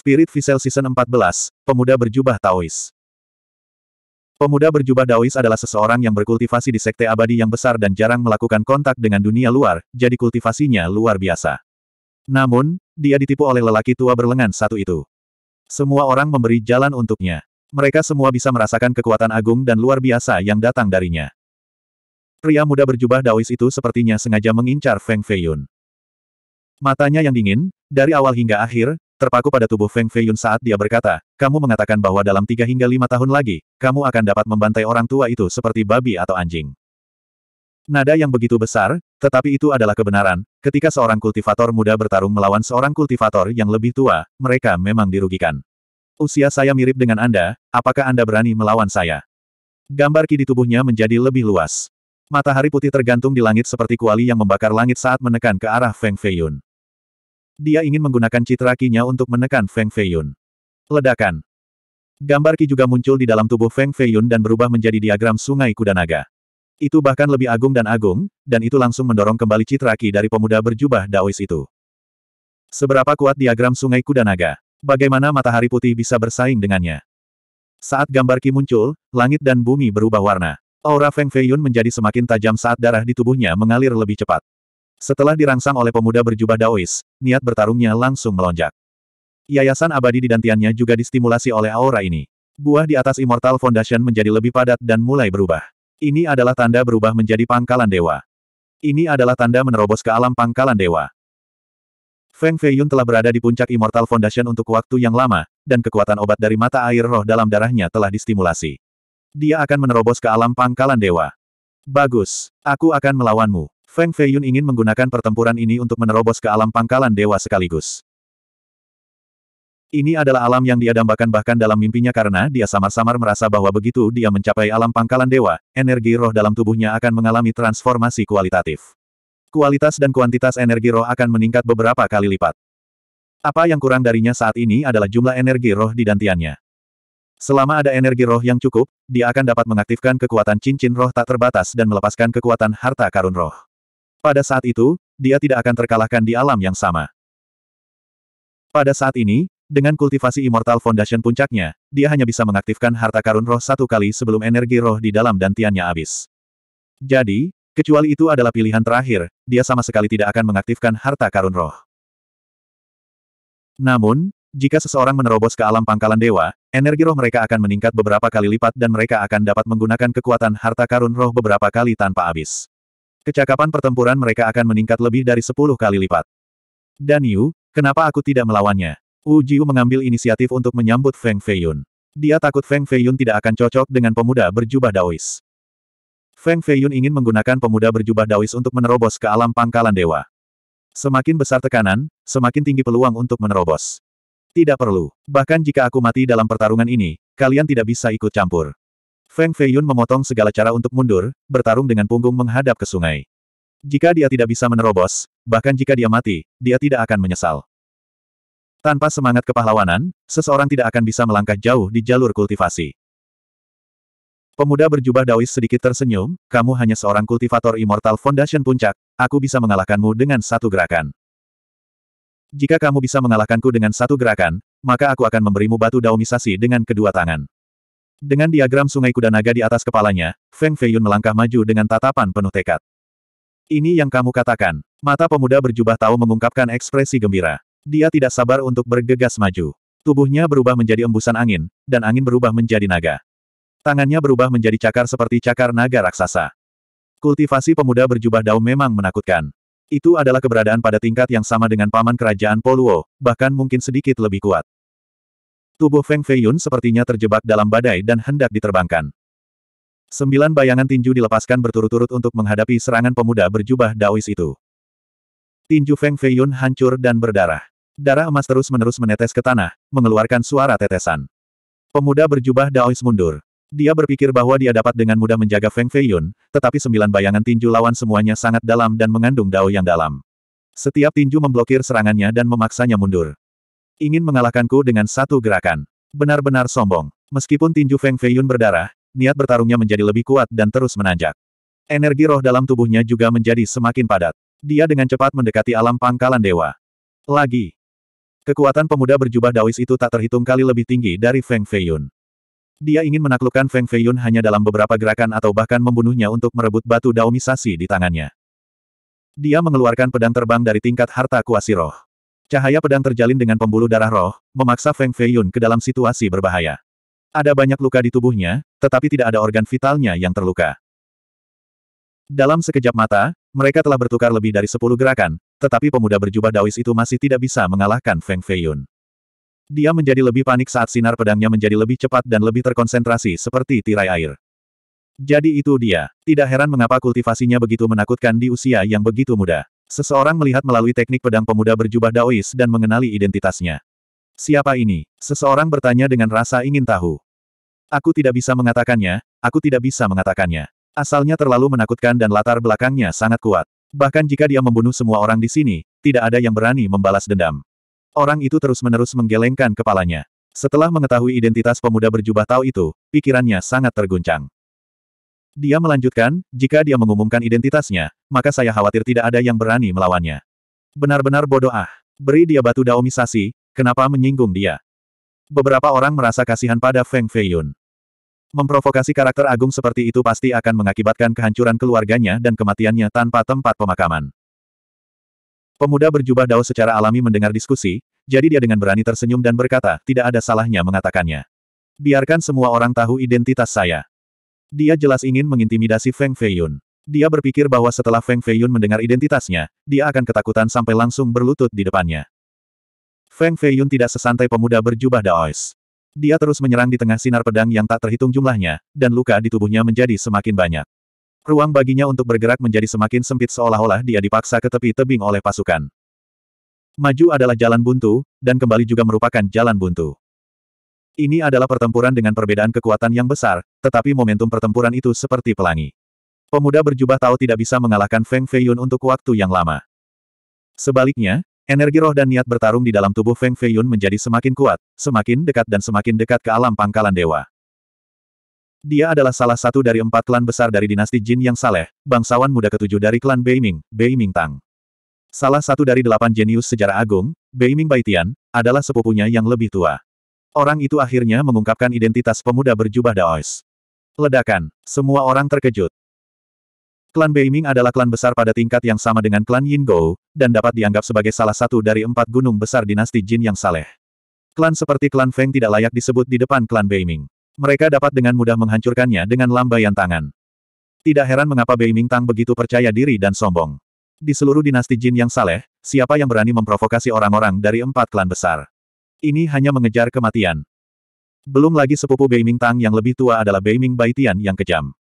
Spirit Visel Season 14, Pemuda Berjubah Taois. Pemuda berjubah Daois adalah seseorang yang berkultivasi di sekte abadi yang besar dan jarang melakukan kontak dengan dunia luar, jadi kultivasinya luar biasa. Namun, dia ditipu oleh lelaki tua berlengan satu itu. Semua orang memberi jalan untuknya. Mereka semua bisa merasakan kekuatan agung dan luar biasa yang datang darinya. Pria muda berjubah Daois itu sepertinya sengaja mengincar Feng Feiyun. Matanya yang dingin, dari awal hingga akhir, terpaku pada tubuh Feng Feiyun saat dia berkata, kamu mengatakan bahwa dalam tiga hingga lima tahun lagi, kamu akan dapat membantai orang tua itu seperti babi atau anjing. Nada yang begitu besar, tetapi itu adalah kebenaran, ketika seorang kultivator muda bertarung melawan seorang kultivator yang lebih tua, mereka memang dirugikan. Usia saya mirip dengan Anda, apakah Anda berani melawan saya? Gambar ki di tubuhnya menjadi lebih luas. Matahari putih tergantung di langit seperti kuali yang membakar langit saat menekan ke arah Feng Feiyun. Dia ingin menggunakan citra kinya untuk menekan Feng Feiyun. Ledakan. Gambar ki juga muncul di dalam tubuh Feng Feiyun dan berubah menjadi diagram sungai kuda naga. Itu bahkan lebih agung dan agung, dan itu langsung mendorong kembali citra ki dari pemuda berjubah Daois itu. Seberapa kuat diagram sungai kuda naga? Bagaimana matahari putih bisa bersaing dengannya? Saat gambar ki muncul, langit dan bumi berubah warna. Aura Feng Feiyun menjadi semakin tajam saat darah di tubuhnya mengalir lebih cepat. Setelah dirangsang oleh pemuda berjubah Daois, niat bertarungnya langsung melonjak. Yayasan abadi di dantiannya juga distimulasi oleh aura ini. Buah di atas Immortal Foundation menjadi lebih padat dan mulai berubah. Ini adalah tanda berubah menjadi pangkalan dewa. Ini adalah tanda menerobos ke alam pangkalan dewa. Feng Feiyun telah berada di puncak Immortal Foundation untuk waktu yang lama, dan kekuatan obat dari mata air roh dalam darahnya telah distimulasi. Dia akan menerobos ke alam pangkalan dewa. Bagus, aku akan melawanmu. Feng Feiyun ingin menggunakan pertempuran ini untuk menerobos ke alam pangkalan dewa sekaligus. Ini adalah alam yang dia dambakan bahkan dalam mimpinya karena dia samar-samar merasa bahwa begitu dia mencapai alam pangkalan dewa, energi roh dalam tubuhnya akan mengalami transformasi kualitatif. Kualitas dan kuantitas energi roh akan meningkat beberapa kali lipat. Apa yang kurang darinya saat ini adalah jumlah energi roh di dantiannya. Selama ada energi roh yang cukup, dia akan dapat mengaktifkan kekuatan cincin roh tak terbatas dan melepaskan kekuatan harta karun roh. Pada saat itu, dia tidak akan terkalahkan di alam yang sama. Pada saat ini, dengan kultivasi Immortal Foundation puncaknya, dia hanya bisa mengaktifkan harta karun roh satu kali sebelum energi roh di dalam dantiannya habis. Jadi, kecuali itu adalah pilihan terakhir, dia sama sekali tidak akan mengaktifkan harta karun roh. Namun, jika seseorang menerobos ke alam pangkalan dewa, energi roh mereka akan meningkat beberapa kali lipat dan mereka akan dapat menggunakan kekuatan harta karun roh beberapa kali tanpa habis. Kecakapan pertempuran mereka akan meningkat lebih dari sepuluh kali lipat. Dan Yu, kenapa aku tidak melawannya? Wu Jiu mengambil inisiatif untuk menyambut Feng Feiyun. Dia takut Feng Feiyun tidak akan cocok dengan pemuda berjubah Daois. Feng Feiyun ingin menggunakan pemuda berjubah Daois untuk menerobos ke alam pangkalan dewa. Semakin besar tekanan, semakin tinggi peluang untuk menerobos. Tidak perlu. Bahkan jika aku mati dalam pertarungan ini, kalian tidak bisa ikut campur. Feng Feiyun memotong segala cara untuk mundur, bertarung dengan punggung menghadap ke sungai. Jika dia tidak bisa menerobos, bahkan jika dia mati, dia tidak akan menyesal. Tanpa semangat kepahlawanan, seseorang tidak akan bisa melangkah jauh di jalur kultivasi. Pemuda berjubah dawis sedikit tersenyum, kamu hanya seorang kultivator Immortal Foundation Puncak, aku bisa mengalahkanmu dengan satu gerakan. Jika kamu bisa mengalahkanku dengan satu gerakan, maka aku akan memberimu batu daumisasi dengan kedua tangan. Dengan diagram sungai kuda naga di atas kepalanya, Feng Feiyun melangkah maju dengan tatapan penuh tekad. Ini yang kamu katakan. Mata pemuda berjubah tahu mengungkapkan ekspresi gembira. Dia tidak sabar untuk bergegas maju. Tubuhnya berubah menjadi embusan angin, dan angin berubah menjadi naga. Tangannya berubah menjadi cakar seperti cakar naga raksasa. Kultivasi pemuda berjubah daun memang menakutkan. Itu adalah keberadaan pada tingkat yang sama dengan paman kerajaan Poluo, bahkan mungkin sedikit lebih kuat. Tubuh Feng Feiyun sepertinya terjebak dalam badai dan hendak diterbangkan. Sembilan bayangan tinju dilepaskan berturut-turut untuk menghadapi serangan pemuda berjubah Daois itu. Tinju Feng Feiyun hancur dan berdarah. Darah emas terus-menerus menetes ke tanah, mengeluarkan suara tetesan. Pemuda berjubah Daois mundur. Dia berpikir bahwa dia dapat dengan mudah menjaga Feng Feiyun, tetapi sembilan bayangan tinju lawan semuanya sangat dalam dan mengandung Dao yang dalam. Setiap tinju memblokir serangannya dan memaksanya mundur. Ingin mengalahkanku dengan satu gerakan. Benar-benar sombong. Meskipun tinju Feng Feiyun berdarah, niat bertarungnya menjadi lebih kuat dan terus menanjak. Energi roh dalam tubuhnya juga menjadi semakin padat. Dia dengan cepat mendekati alam pangkalan dewa. Lagi. Kekuatan pemuda berjubah Dawis itu tak terhitung kali lebih tinggi dari Feng Feiyun. Dia ingin menaklukkan Feng Feiyun hanya dalam beberapa gerakan atau bahkan membunuhnya untuk merebut batu Misasi di tangannya. Dia mengeluarkan pedang terbang dari tingkat harta kuasi roh. Cahaya pedang terjalin dengan pembuluh darah roh, memaksa Feng Feiyun ke dalam situasi berbahaya. Ada banyak luka di tubuhnya, tetapi tidak ada organ vitalnya yang terluka. Dalam sekejap mata, mereka telah bertukar lebih dari sepuluh gerakan, tetapi pemuda berjubah Daois itu masih tidak bisa mengalahkan Feng Feiyun. Dia menjadi lebih panik saat sinar pedangnya menjadi lebih cepat dan lebih terkonsentrasi seperti tirai air. Jadi itu dia. Tidak heran mengapa kultivasinya begitu menakutkan di usia yang begitu muda. Seseorang melihat melalui teknik pedang pemuda berjubah Daois dan mengenali identitasnya. Siapa ini? Seseorang bertanya dengan rasa ingin tahu. Aku tidak bisa mengatakannya, aku tidak bisa mengatakannya. Asalnya terlalu menakutkan dan latar belakangnya sangat kuat. Bahkan jika dia membunuh semua orang di sini, tidak ada yang berani membalas dendam. Orang itu terus-menerus menggelengkan kepalanya. Setelah mengetahui identitas pemuda berjubah tahu itu, pikirannya sangat terguncang. Dia melanjutkan, jika dia mengumumkan identitasnya, maka saya khawatir tidak ada yang berani melawannya. Benar-benar bodoh ah. Beri dia batu daomisasi, kenapa menyinggung dia? Beberapa orang merasa kasihan pada Feng Feiyun. Memprovokasi karakter agung seperti itu pasti akan mengakibatkan kehancuran keluarganya dan kematiannya tanpa tempat pemakaman. Pemuda berjubah dao secara alami mendengar diskusi, jadi dia dengan berani tersenyum dan berkata, tidak ada salahnya mengatakannya. Biarkan semua orang tahu identitas saya. Dia jelas ingin mengintimidasi Feng Feiyun. Dia berpikir bahwa setelah Feng Feiyun mendengar identitasnya, dia akan ketakutan sampai langsung berlutut di depannya. Feng Feiyun tidak sesantai pemuda berjubah Daois. Dia terus menyerang di tengah sinar pedang yang tak terhitung jumlahnya, dan luka di tubuhnya menjadi semakin banyak. Ruang baginya untuk bergerak menjadi semakin sempit seolah-olah dia dipaksa ke tepi-tebing oleh pasukan. Maju adalah jalan buntu, dan kembali juga merupakan jalan buntu. Ini adalah pertempuran dengan perbedaan kekuatan yang besar, tetapi momentum pertempuran itu seperti pelangi. Pemuda berjubah tahu tidak bisa mengalahkan Feng Feiyun untuk waktu yang lama. Sebaliknya, energi roh dan niat bertarung di dalam tubuh Feng Feiyun menjadi semakin kuat, semakin dekat dan semakin dekat ke alam pangkalan dewa. Dia adalah salah satu dari empat klan besar dari dinasti Jin yang saleh, bangsawan muda ketujuh dari klan Beiming, Beiming Tang. Salah satu dari delapan jenius sejarah agung, Beiming Baitian, adalah sepupunya yang lebih tua. Orang itu akhirnya mengungkapkan identitas pemuda berjubah Daois. Ledakan. Semua orang terkejut. Klan Beiming adalah klan besar pada tingkat yang sama dengan klan Yin Yingou, dan dapat dianggap sebagai salah satu dari empat gunung besar dinasti Jin yang saleh. Klan seperti klan Feng tidak layak disebut di depan klan Beiming. Mereka dapat dengan mudah menghancurkannya dengan lambaian tangan. Tidak heran mengapa Beiming Tang begitu percaya diri dan sombong. Di seluruh dinasti Jin yang saleh, siapa yang berani memprovokasi orang-orang dari empat klan besar? Ini hanya mengejar kematian. Belum lagi sepupu Beiming Tang yang lebih tua adalah Beiming Baitian yang kejam.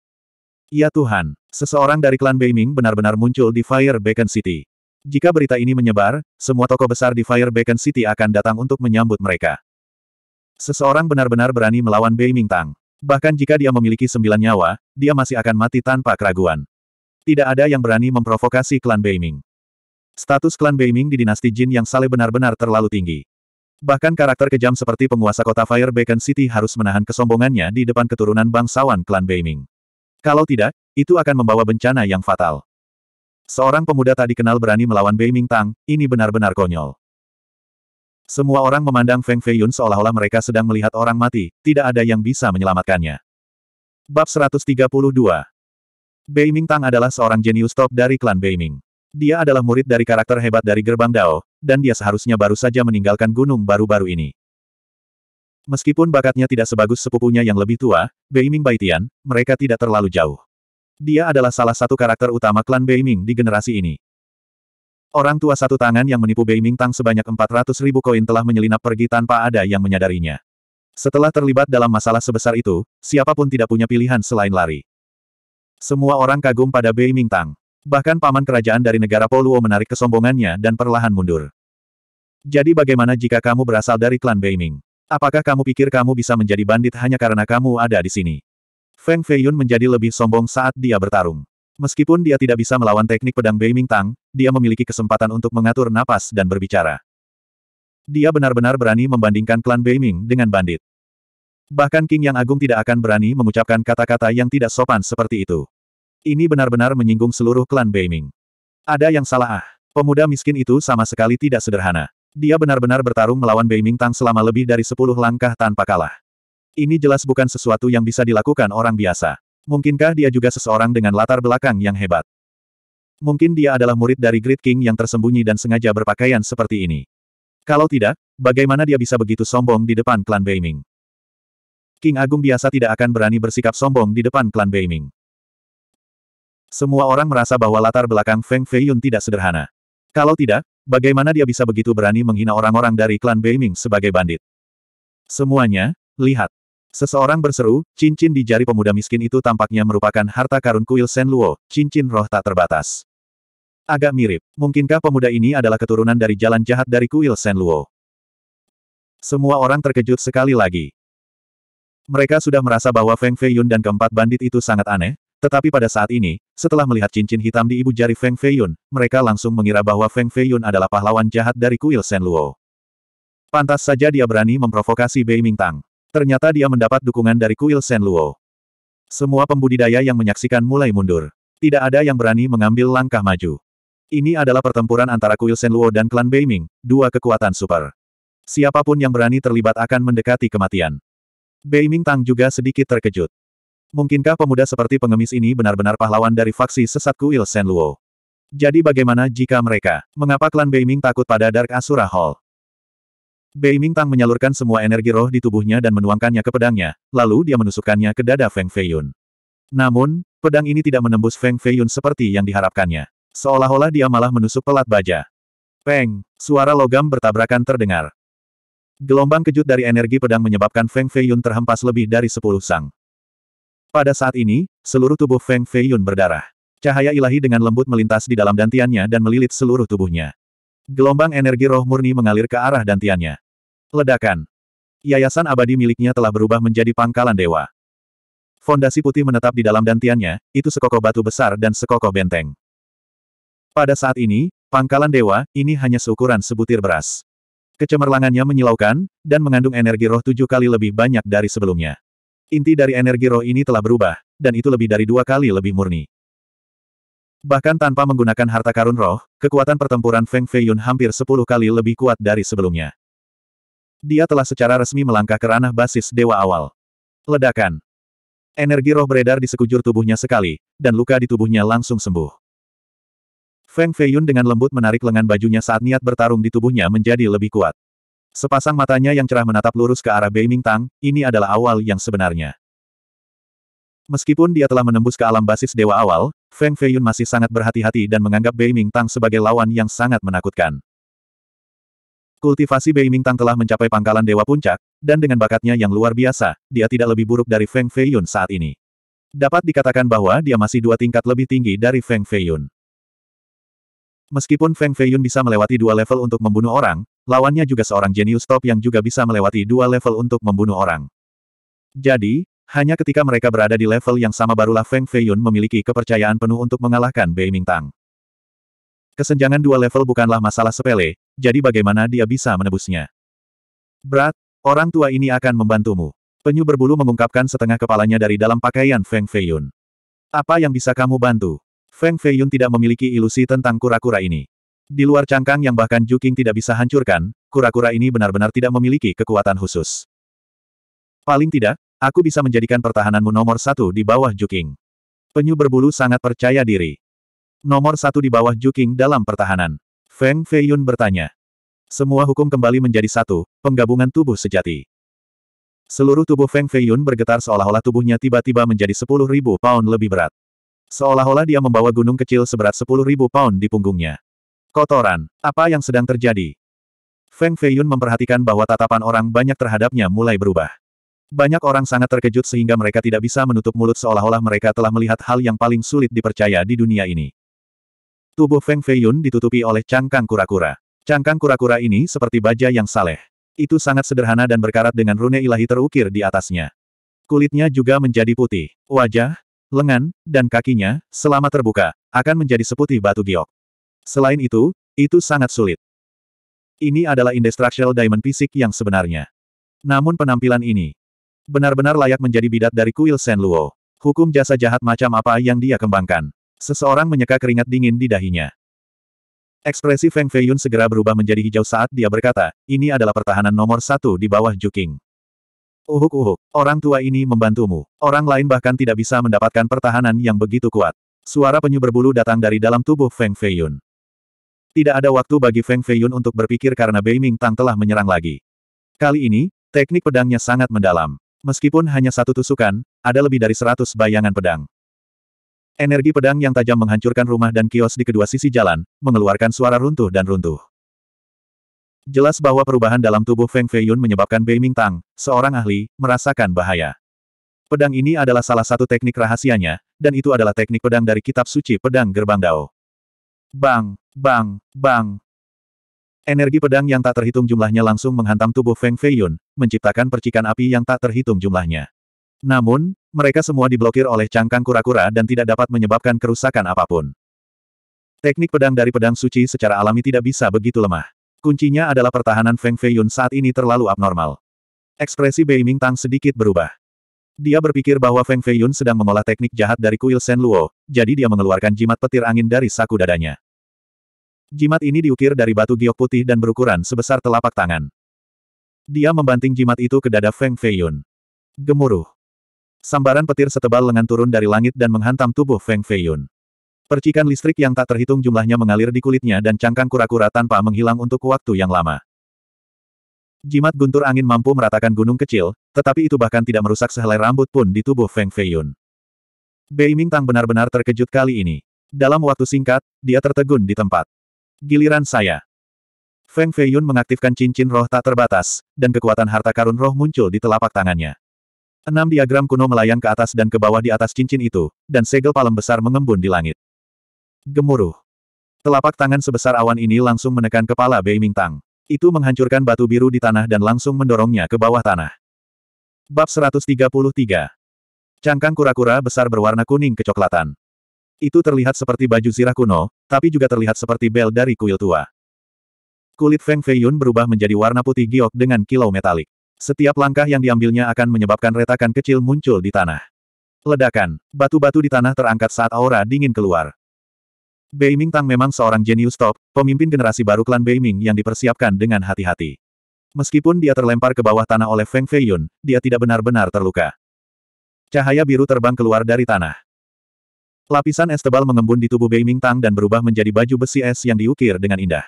Ya Tuhan, seseorang dari klan Beiming benar-benar muncul di Fire Beacon City. Jika berita ini menyebar, semua toko besar di Fire Beacon City akan datang untuk menyambut mereka. Seseorang benar-benar berani melawan Beiming Tang. Bahkan jika dia memiliki sembilan nyawa, dia masih akan mati tanpa keraguan. Tidak ada yang berani memprovokasi klan Beiming. Status klan Beiming di dinasti Jin yang Saleh benar-benar terlalu tinggi. Bahkan karakter kejam seperti penguasa kota Fire Beacon City harus menahan kesombongannya di depan keturunan bangsawan klan Beiming. Kalau tidak, itu akan membawa bencana yang fatal. Seorang pemuda tak dikenal berani melawan Beiming Tang, ini benar-benar konyol. Semua orang memandang Feng Fei Yun seolah-olah mereka sedang melihat orang mati, tidak ada yang bisa menyelamatkannya. Bab 132 Beiming Tang adalah seorang jenius top dari klan Beiming. Dia adalah murid dari karakter hebat dari gerbang Dao, dan dia seharusnya baru saja meninggalkan gunung baru-baru ini. Meskipun bakatnya tidak sebagus sepupunya yang lebih tua, Beiming Baitian, mereka tidak terlalu jauh. Dia adalah salah satu karakter utama klan Beiming di generasi ini. Orang tua satu tangan yang menipu Beiming Tang sebanyak 400 ribu koin telah menyelinap pergi tanpa ada yang menyadarinya. Setelah terlibat dalam masalah sebesar itu, siapapun tidak punya pilihan selain lari. Semua orang kagum pada Beiming Tang. Bahkan paman kerajaan dari negara Poluo menarik kesombongannya dan perlahan mundur. Jadi bagaimana jika kamu berasal dari klan Beiming? Apakah kamu pikir kamu bisa menjadi bandit hanya karena kamu ada di sini? Feng Feiyun menjadi lebih sombong saat dia bertarung. Meskipun dia tidak bisa melawan teknik pedang Beiming Tang, dia memiliki kesempatan untuk mengatur napas dan berbicara. Dia benar-benar berani membandingkan klan Beiming dengan bandit. Bahkan King Yang Agung tidak akan berani mengucapkan kata-kata yang tidak sopan seperti itu. Ini benar-benar menyinggung seluruh klan Beiming. Ada yang salah ah. Pemuda miskin itu sama sekali tidak sederhana. Dia benar-benar bertarung melawan Beiming Tang selama lebih dari sepuluh langkah tanpa kalah. Ini jelas bukan sesuatu yang bisa dilakukan orang biasa. Mungkinkah dia juga seseorang dengan latar belakang yang hebat? Mungkin dia adalah murid dari Great King yang tersembunyi dan sengaja berpakaian seperti ini. Kalau tidak, bagaimana dia bisa begitu sombong di depan klan Beiming? King Agung biasa tidak akan berani bersikap sombong di depan klan Beiming. Semua orang merasa bahwa latar belakang Feng Feiyun tidak sederhana. Kalau tidak, bagaimana dia bisa begitu berani menghina orang-orang dari klan Beiming sebagai bandit? Semuanya, lihat. Seseorang berseru, cincin di jari pemuda miskin itu tampaknya merupakan harta karun kuil Luo, cincin roh tak terbatas. Agak mirip, mungkinkah pemuda ini adalah keturunan dari jalan jahat dari kuil Luo? Semua orang terkejut sekali lagi. Mereka sudah merasa bahwa Feng Feiyun dan keempat bandit itu sangat aneh, tetapi pada saat ini, setelah melihat cincin hitam di ibu jari Feng Feiyun, mereka langsung mengira bahwa Feng Feiyun adalah pahlawan jahat dari kuil Sen Luo. Pantas saja dia berani memprovokasi Bei Mingtang. Ternyata dia mendapat dukungan dari kuil Sen Luo. Semua pembudidaya yang menyaksikan mulai mundur. Tidak ada yang berani mengambil langkah maju. Ini adalah pertempuran antara kuil Sen Luo dan klan Bei Ming, dua kekuatan super. Siapapun yang berani terlibat akan mendekati kematian. Ming Tang juga sedikit terkejut. Mungkinkah pemuda seperti pengemis ini benar-benar pahlawan dari faksi sesat kuil Sen Luo? Jadi bagaimana jika mereka? Mengapa klan Beiming takut pada Dark Asura Hall? Beiming Tang menyalurkan semua energi roh di tubuhnya dan menuangkannya ke pedangnya, lalu dia menusukkannya ke dada Feng Feiyun. Namun, pedang ini tidak menembus Feng Feiyun seperti yang diharapkannya. Seolah-olah dia malah menusuk pelat baja. Peng, suara logam bertabrakan terdengar. Gelombang kejut dari energi pedang menyebabkan Feng Feiyun terhempas lebih dari sepuluh sang. Pada saat ini, seluruh tubuh Feng Feiyun berdarah. Cahaya ilahi dengan lembut melintas di dalam dantiannya dan melilit seluruh tubuhnya. Gelombang energi roh murni mengalir ke arah dantiannya. Ledakan. Yayasan abadi miliknya telah berubah menjadi pangkalan dewa. Fondasi putih menetap di dalam dantiannya, itu sekokoh batu besar dan sekokoh benteng. Pada saat ini, pangkalan dewa, ini hanya seukuran sebutir beras. Kecemerlangannya menyilaukan, dan mengandung energi roh tujuh kali lebih banyak dari sebelumnya. Inti dari energi roh ini telah berubah, dan itu lebih dari dua kali lebih murni. Bahkan tanpa menggunakan harta karun roh, kekuatan pertempuran Feng Feiyun hampir sepuluh kali lebih kuat dari sebelumnya. Dia telah secara resmi melangkah ke ranah basis dewa awal. Ledakan. Energi roh beredar di sekujur tubuhnya sekali, dan luka di tubuhnya langsung sembuh. Feng Feiyun dengan lembut menarik lengan bajunya saat niat bertarung di tubuhnya menjadi lebih kuat. Sepasang matanya yang cerah menatap lurus ke arah Bei Tang. ini adalah awal yang sebenarnya. Meskipun dia telah menembus ke alam basis dewa awal, Feng Feiyun masih sangat berhati-hati dan menganggap Bei Tang sebagai lawan yang sangat menakutkan. Kultivasi Bei Tang telah mencapai pangkalan dewa puncak, dan dengan bakatnya yang luar biasa, dia tidak lebih buruk dari Feng Feiyun saat ini. Dapat dikatakan bahwa dia masih dua tingkat lebih tinggi dari Feng Feiyun. Meskipun Feng Feiyun bisa melewati dua level untuk membunuh orang, Lawannya juga seorang jenius top yang juga bisa melewati dua level untuk membunuh orang. Jadi, hanya ketika mereka berada di level yang sama barulah Feng Feiyun memiliki kepercayaan penuh untuk mengalahkan Bei Mingtang. Kesenjangan dua level bukanlah masalah sepele, jadi bagaimana dia bisa menebusnya? Berat, orang tua ini akan membantumu. Penyu berbulu mengungkapkan setengah kepalanya dari dalam pakaian Feng Feiyun. Apa yang bisa kamu bantu? Feng Feiyun tidak memiliki ilusi tentang kura-kura ini. Di luar cangkang yang bahkan Juking tidak bisa hancurkan, kura-kura ini benar-benar tidak memiliki kekuatan khusus. Paling tidak, aku bisa menjadikan pertahananmu nomor satu di bawah Juking. Penyu berbulu sangat percaya diri. Nomor satu di bawah Juking dalam pertahanan. Feng Feiyun bertanya. Semua hukum kembali menjadi satu, penggabungan tubuh sejati. Seluruh tubuh Feng Feiyun bergetar seolah-olah tubuhnya tiba-tiba menjadi 10.000 pound lebih berat. Seolah-olah dia membawa gunung kecil seberat 10.000 pound di punggungnya. Kotoran. Apa yang sedang terjadi? Feng Feiyun memperhatikan bahwa tatapan orang banyak terhadapnya mulai berubah. Banyak orang sangat terkejut sehingga mereka tidak bisa menutup mulut seolah-olah mereka telah melihat hal yang paling sulit dipercaya di dunia ini. Tubuh Feng Feiyun ditutupi oleh cangkang kura-kura. Cangkang kura-kura ini seperti baja yang saleh. Itu sangat sederhana dan berkarat dengan rune ilahi terukir di atasnya. Kulitnya juga menjadi putih. Wajah, lengan, dan kakinya, selama terbuka, akan menjadi seputih batu giok. Selain itu, itu sangat sulit. Ini adalah industrial diamond fisik yang sebenarnya. Namun penampilan ini benar-benar layak menjadi bidat dari kuil Sen Luo. Hukum jasa jahat macam apa yang dia kembangkan. Seseorang menyeka keringat dingin di dahinya. Ekspresi Feng Feiyun segera berubah menjadi hijau saat dia berkata, ini adalah pertahanan nomor satu di bawah Juking. Uhuk-uhuk, orang tua ini membantumu. Orang lain bahkan tidak bisa mendapatkan pertahanan yang begitu kuat. Suara penyu berbulu datang dari dalam tubuh Feng Feiyun. Tidak ada waktu bagi Feng Feiyun untuk berpikir karena Bei Ming Tang telah menyerang lagi. Kali ini, teknik pedangnya sangat mendalam. Meskipun hanya satu tusukan, ada lebih dari seratus bayangan pedang. Energi pedang yang tajam menghancurkan rumah dan kios di kedua sisi jalan, mengeluarkan suara runtuh dan runtuh. Jelas bahwa perubahan dalam tubuh Feng Feiyun menyebabkan Bei Ming Tang, seorang ahli, merasakan bahaya. Pedang ini adalah salah satu teknik rahasianya, dan itu adalah teknik pedang dari kitab suci pedang gerbang Dao. Bang, bang, bang. Energi pedang yang tak terhitung jumlahnya langsung menghantam tubuh Feng Feiyun, menciptakan percikan api yang tak terhitung jumlahnya. Namun, mereka semua diblokir oleh cangkang kura-kura dan tidak dapat menyebabkan kerusakan apapun. Teknik pedang dari pedang suci secara alami tidak bisa begitu lemah. Kuncinya adalah pertahanan Feng Feiyun saat ini terlalu abnormal. Ekspresi Beiming Tang sedikit berubah. Dia berpikir bahwa Feng Feiyun sedang mengolah teknik jahat dari kuil Sen Luo, jadi dia mengeluarkan jimat petir angin dari saku dadanya. Jimat ini diukir dari batu giok putih dan berukuran sebesar telapak tangan. Dia membanting jimat itu ke dada Feng Feiyun. Gemuruh. Sambaran petir setebal lengan turun dari langit dan menghantam tubuh Feng Feiyun. Percikan listrik yang tak terhitung jumlahnya mengalir di kulitnya dan cangkang kura-kura tanpa menghilang untuk waktu yang lama. Jimat guntur angin mampu meratakan gunung kecil, tetapi itu bahkan tidak merusak sehelai rambut pun di tubuh Feng Feiyun. Bei Ming Tang benar-benar terkejut kali ini. Dalam waktu singkat, dia tertegun di tempat. Giliran saya. Feng Feiyun mengaktifkan cincin roh tak terbatas, dan kekuatan harta karun roh muncul di telapak tangannya. Enam diagram kuno melayang ke atas dan ke bawah di atas cincin itu, dan segel palem besar mengembun di langit. Gemuruh. Telapak tangan sebesar awan ini langsung menekan kepala Bei Ming Tang. Itu menghancurkan batu biru di tanah dan langsung mendorongnya ke bawah tanah. Bab 133. Cangkang kura-kura besar berwarna kuning kecoklatan. Itu terlihat seperti baju zirah kuno, tapi juga terlihat seperti bel dari kuil tua. Kulit Feng Feiyun berubah menjadi warna putih giok dengan kilau metalik. Setiap langkah yang diambilnya akan menyebabkan retakan kecil muncul di tanah. Ledakan, batu-batu di tanah terangkat saat aura dingin keluar. Beiming Tang memang seorang jenius top, pemimpin generasi baru klan Beiming yang dipersiapkan dengan hati-hati. Meskipun dia terlempar ke bawah tanah oleh Feng Feiyun, dia tidak benar-benar terluka. Cahaya biru terbang keluar dari tanah. Lapisan es tebal mengembun di tubuh Bei Tang dan berubah menjadi baju besi es yang diukir dengan indah.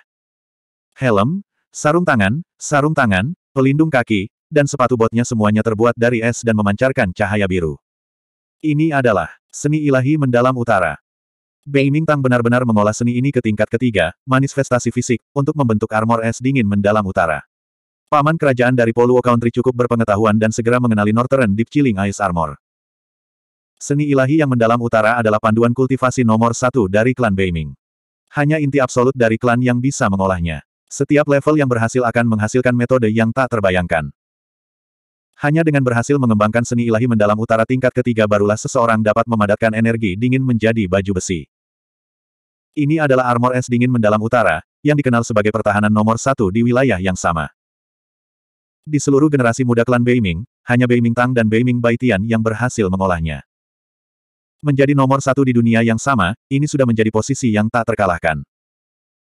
Helm, sarung tangan, sarung tangan, pelindung kaki, dan sepatu botnya semuanya terbuat dari es dan memancarkan cahaya biru. Ini adalah seni ilahi mendalam utara. Bei Tang benar-benar mengolah seni ini ke tingkat ketiga, manifestasi fisik, untuk membentuk armor es dingin mendalam utara. Paman kerajaan dari Poluo Country cukup berpengetahuan dan segera mengenali Northern Deep Chilling Ice Armor. Seni ilahi yang mendalam utara adalah panduan kultivasi nomor satu dari klan Beiming. Hanya inti absolut dari klan yang bisa mengolahnya. Setiap level yang berhasil akan menghasilkan metode yang tak terbayangkan. Hanya dengan berhasil mengembangkan seni ilahi mendalam utara tingkat ketiga barulah seseorang dapat memadatkan energi dingin menjadi baju besi. Ini adalah armor es dingin mendalam utara, yang dikenal sebagai pertahanan nomor satu di wilayah yang sama. Di seluruh generasi muda klan Beiming, hanya Beiming Tang dan Beiming Baitian yang berhasil mengolahnya. Menjadi nomor satu di dunia yang sama, ini sudah menjadi posisi yang tak terkalahkan.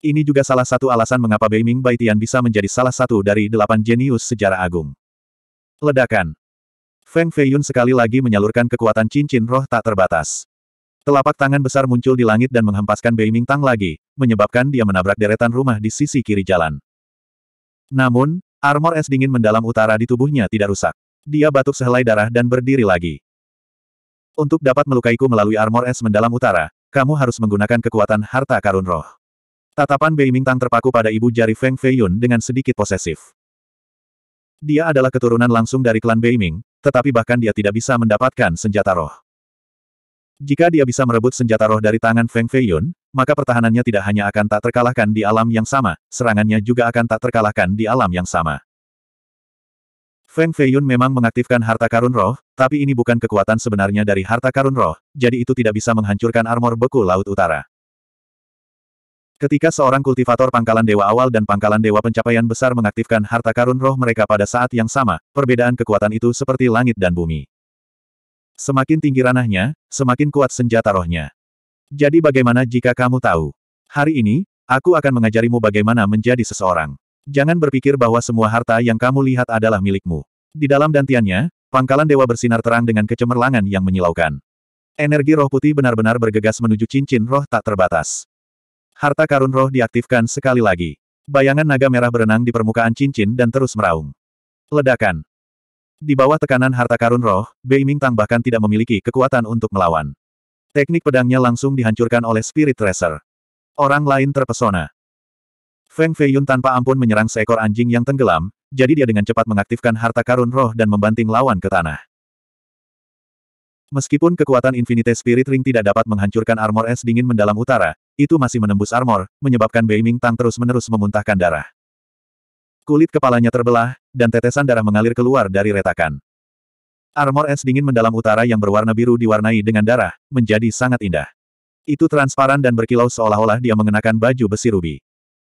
Ini juga salah satu alasan mengapa Beiming Baitian bisa menjadi salah satu dari delapan jenius sejarah agung. Ledakan. Feng Feiyun sekali lagi menyalurkan kekuatan cincin roh tak terbatas. Telapak tangan besar muncul di langit dan menghempaskan Beiming Tang lagi, menyebabkan dia menabrak deretan rumah di sisi kiri jalan. Namun, Armor es dingin mendalam utara di tubuhnya tidak rusak. Dia batuk sehelai darah dan berdiri lagi. Untuk dapat melukaiku melalui armor es mendalam utara, kamu harus menggunakan kekuatan harta karun roh. Tatapan Bei Mingtang terpaku pada ibu jari Feng Feiyun dengan sedikit posesif. Dia adalah keturunan langsung dari klan Bei Ming, tetapi bahkan dia tidak bisa mendapatkan senjata roh. Jika dia bisa merebut senjata roh dari tangan Feng Feiyun, maka pertahanannya tidak hanya akan tak terkalahkan di alam yang sama, serangannya juga akan tak terkalahkan di alam yang sama. Feng Feiyun memang mengaktifkan harta karun roh, tapi ini bukan kekuatan sebenarnya dari harta karun roh, jadi itu tidak bisa menghancurkan armor beku Laut Utara. Ketika seorang kultivator pangkalan dewa awal dan pangkalan dewa pencapaian besar mengaktifkan harta karun roh mereka pada saat yang sama, perbedaan kekuatan itu seperti langit dan bumi. Semakin tinggi ranahnya, semakin kuat senjata rohnya. Jadi bagaimana jika kamu tahu? Hari ini, aku akan mengajarimu bagaimana menjadi seseorang. Jangan berpikir bahwa semua harta yang kamu lihat adalah milikmu. Di dalam dantiannya, pangkalan dewa bersinar terang dengan kecemerlangan yang menyilaukan. Energi roh putih benar-benar bergegas menuju cincin roh tak terbatas. Harta karun roh diaktifkan sekali lagi. Bayangan naga merah berenang di permukaan cincin dan terus meraung. Ledakan. Di bawah tekanan harta karun roh, Beiming Tang bahkan tidak memiliki kekuatan untuk melawan. Teknik pedangnya langsung dihancurkan oleh Spirit Tracer. Orang lain terpesona. Feng Feiyun tanpa ampun menyerang seekor anjing yang tenggelam, jadi dia dengan cepat mengaktifkan harta karun roh dan membanting lawan ke tanah. Meskipun kekuatan Infinite Spirit Ring tidak dapat menghancurkan armor es dingin mendalam utara, itu masih menembus armor, menyebabkan Bei Ming Tang terus-menerus memuntahkan darah. Kulit kepalanya terbelah, dan tetesan darah mengalir keluar dari retakan. Armor es dingin mendalam utara yang berwarna biru diwarnai dengan darah, menjadi sangat indah. Itu transparan dan berkilau seolah-olah dia mengenakan baju besi rubi.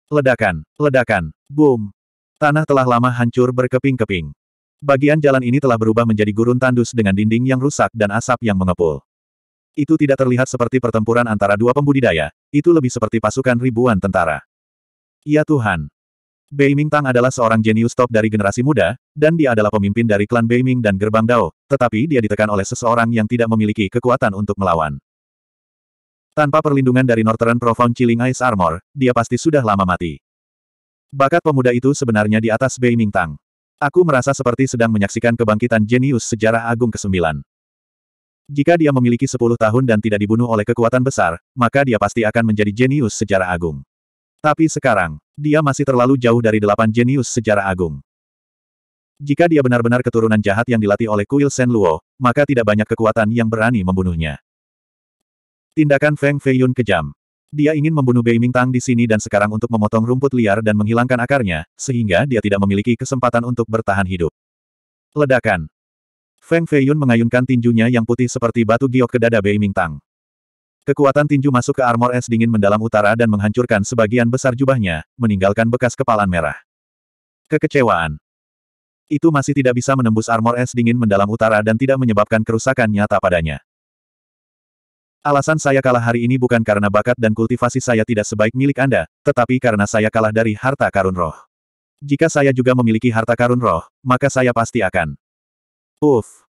Ledakan, ledakan, boom. Tanah telah lama hancur berkeping-keping. Bagian jalan ini telah berubah menjadi gurun tandus dengan dinding yang rusak dan asap yang mengepul. Itu tidak terlihat seperti pertempuran antara dua pembudidaya, itu lebih seperti pasukan ribuan tentara. Ya Tuhan, Beiming Tang adalah seorang jenius top dari generasi muda, dan dia adalah pemimpin dari klan Beiming dan Gerbang Dao, tetapi dia ditekan oleh seseorang yang tidak memiliki kekuatan untuk melawan. Tanpa perlindungan dari Northern Profound Chilling Ice Armor, dia pasti sudah lama mati. Bakat pemuda itu sebenarnya di atas Beiming Tang. Aku merasa seperti sedang menyaksikan kebangkitan jenius sejarah agung ke-9. Jika dia memiliki 10 tahun dan tidak dibunuh oleh kekuatan besar, maka dia pasti akan menjadi jenius sejarah agung. Tapi sekarang, dia masih terlalu jauh dari delapan jenius sejarah agung. Jika dia benar-benar keturunan jahat yang dilatih oleh kuil Sen Luo, maka tidak banyak kekuatan yang berani membunuhnya. Tindakan Feng Feiyun kejam. Dia ingin membunuh Bei Ming Tang di sini dan sekarang untuk memotong rumput liar dan menghilangkan akarnya, sehingga dia tidak memiliki kesempatan untuk bertahan hidup. Ledakan. Feng Feiyun mengayunkan tinjunya yang putih seperti batu giok ke dada Bei Ming Tang. Kekuatan tinju masuk ke armor es dingin mendalam utara dan menghancurkan sebagian besar jubahnya, meninggalkan bekas kepalan merah. Kekecewaan. Itu masih tidak bisa menembus armor es dingin mendalam utara dan tidak menyebabkan kerusakan nyata padanya. Alasan saya kalah hari ini bukan karena bakat dan kultivasi saya tidak sebaik milik Anda, tetapi karena saya kalah dari harta karun roh. Jika saya juga memiliki harta karun roh, maka saya pasti akan. Uff.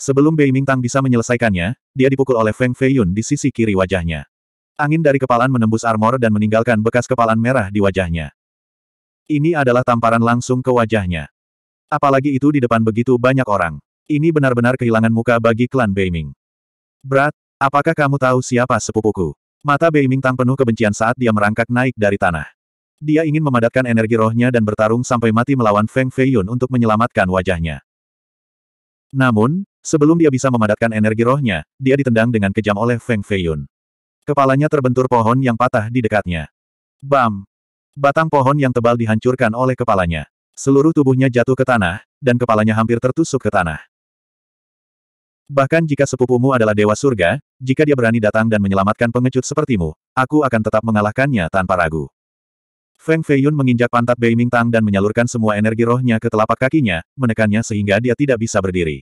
Sebelum Bei Mingtang bisa menyelesaikannya, dia dipukul oleh Feng Feiyun di sisi kiri wajahnya. Angin dari kepalan menembus armor dan meninggalkan bekas kepalan merah di wajahnya. Ini adalah tamparan langsung ke wajahnya. Apalagi itu di depan begitu banyak orang. Ini benar-benar kehilangan muka bagi klan Beiming. Berat, apakah kamu tahu siapa sepupuku? Mata Beiming Tang penuh kebencian saat dia merangkak naik dari tanah. Dia ingin memadatkan energi rohnya dan bertarung sampai mati melawan Feng Feiyun untuk menyelamatkan wajahnya. Namun, Sebelum dia bisa memadatkan energi rohnya, dia ditendang dengan kejam oleh Feng Feiyun. Kepalanya terbentur pohon yang patah di dekatnya. Bam! Batang pohon yang tebal dihancurkan oleh kepalanya. Seluruh tubuhnya jatuh ke tanah, dan kepalanya hampir tertusuk ke tanah. Bahkan jika sepupumu adalah dewa surga, jika dia berani datang dan menyelamatkan pengecut sepertimu, aku akan tetap mengalahkannya tanpa ragu. Feng Feiyun menginjak pantat Bei Mingtang dan menyalurkan semua energi rohnya ke telapak kakinya, menekannya sehingga dia tidak bisa berdiri.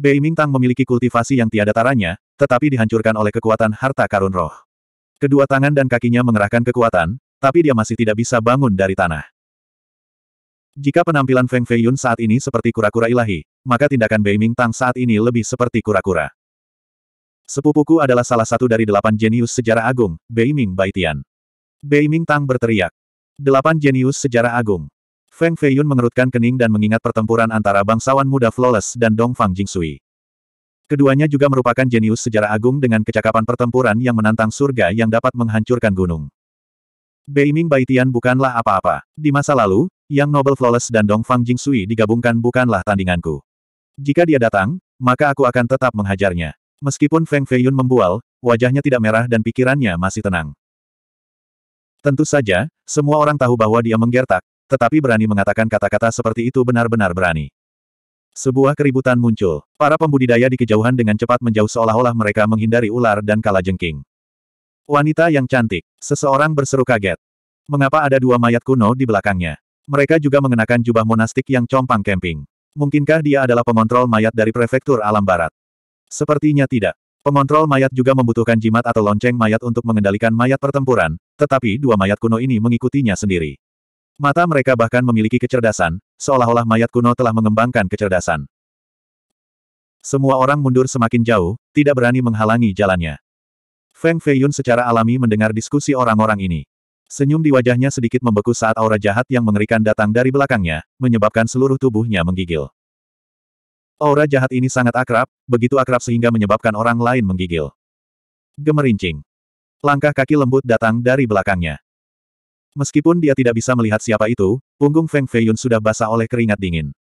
Bei Mingtang memiliki kultivasi yang tiada taranya, tetapi dihancurkan oleh kekuatan harta karun roh. Kedua tangan dan kakinya mengerahkan kekuatan, tapi dia masih tidak bisa bangun dari tanah. Jika penampilan Feng Feiyun saat ini seperti kura-kura ilahi, maka tindakan Bei Mingtang saat ini lebih seperti kura-kura. Sepupuku adalah salah satu dari delapan jenius sejarah agung, Beiming Baitian. Beiming Tang berteriak. Delapan jenius sejarah agung. Feng Feiyun mengerutkan kening dan mengingat pertempuran antara bangsawan muda Flawless dan Dong Fang Jingsui. Keduanya juga merupakan jenius sejarah agung dengan kecakapan pertempuran yang menantang surga yang dapat menghancurkan gunung. Bei Beiming Baitian bukanlah apa-apa. Di masa lalu, Yang Noble Flawless dan Dong Fang Jingsui digabungkan bukanlah tandinganku. Jika dia datang, maka aku akan tetap menghajarnya. Meskipun Feng Feiyun membual, wajahnya tidak merah dan pikirannya masih tenang. Tentu saja, semua orang tahu bahwa dia menggertak, tetapi berani mengatakan kata-kata seperti itu benar-benar berani. Sebuah keributan muncul. Para pembudidaya di kejauhan dengan cepat menjauh seolah-olah mereka menghindari ular dan kalajengking. Wanita yang cantik. Seseorang berseru kaget. Mengapa ada dua mayat kuno di belakangnya? Mereka juga mengenakan jubah monastik yang compang camping. Mungkinkah dia adalah pengontrol mayat dari prefektur alam barat? Sepertinya tidak. Pengontrol mayat juga membutuhkan jimat atau lonceng mayat untuk mengendalikan mayat pertempuran, tetapi dua mayat kuno ini mengikutinya sendiri. Mata mereka bahkan memiliki kecerdasan, seolah-olah mayat kuno telah mengembangkan kecerdasan. Semua orang mundur semakin jauh, tidak berani menghalangi jalannya. Feng Feiyun secara alami mendengar diskusi orang-orang ini. Senyum di wajahnya sedikit membeku saat aura jahat yang mengerikan datang dari belakangnya, menyebabkan seluruh tubuhnya menggigil. Aura jahat ini sangat akrab, begitu akrab sehingga menyebabkan orang lain menggigil. Gemerincing. Langkah kaki lembut datang dari belakangnya. Meskipun dia tidak bisa melihat siapa itu, punggung Feng Feiyun sudah basah oleh keringat dingin.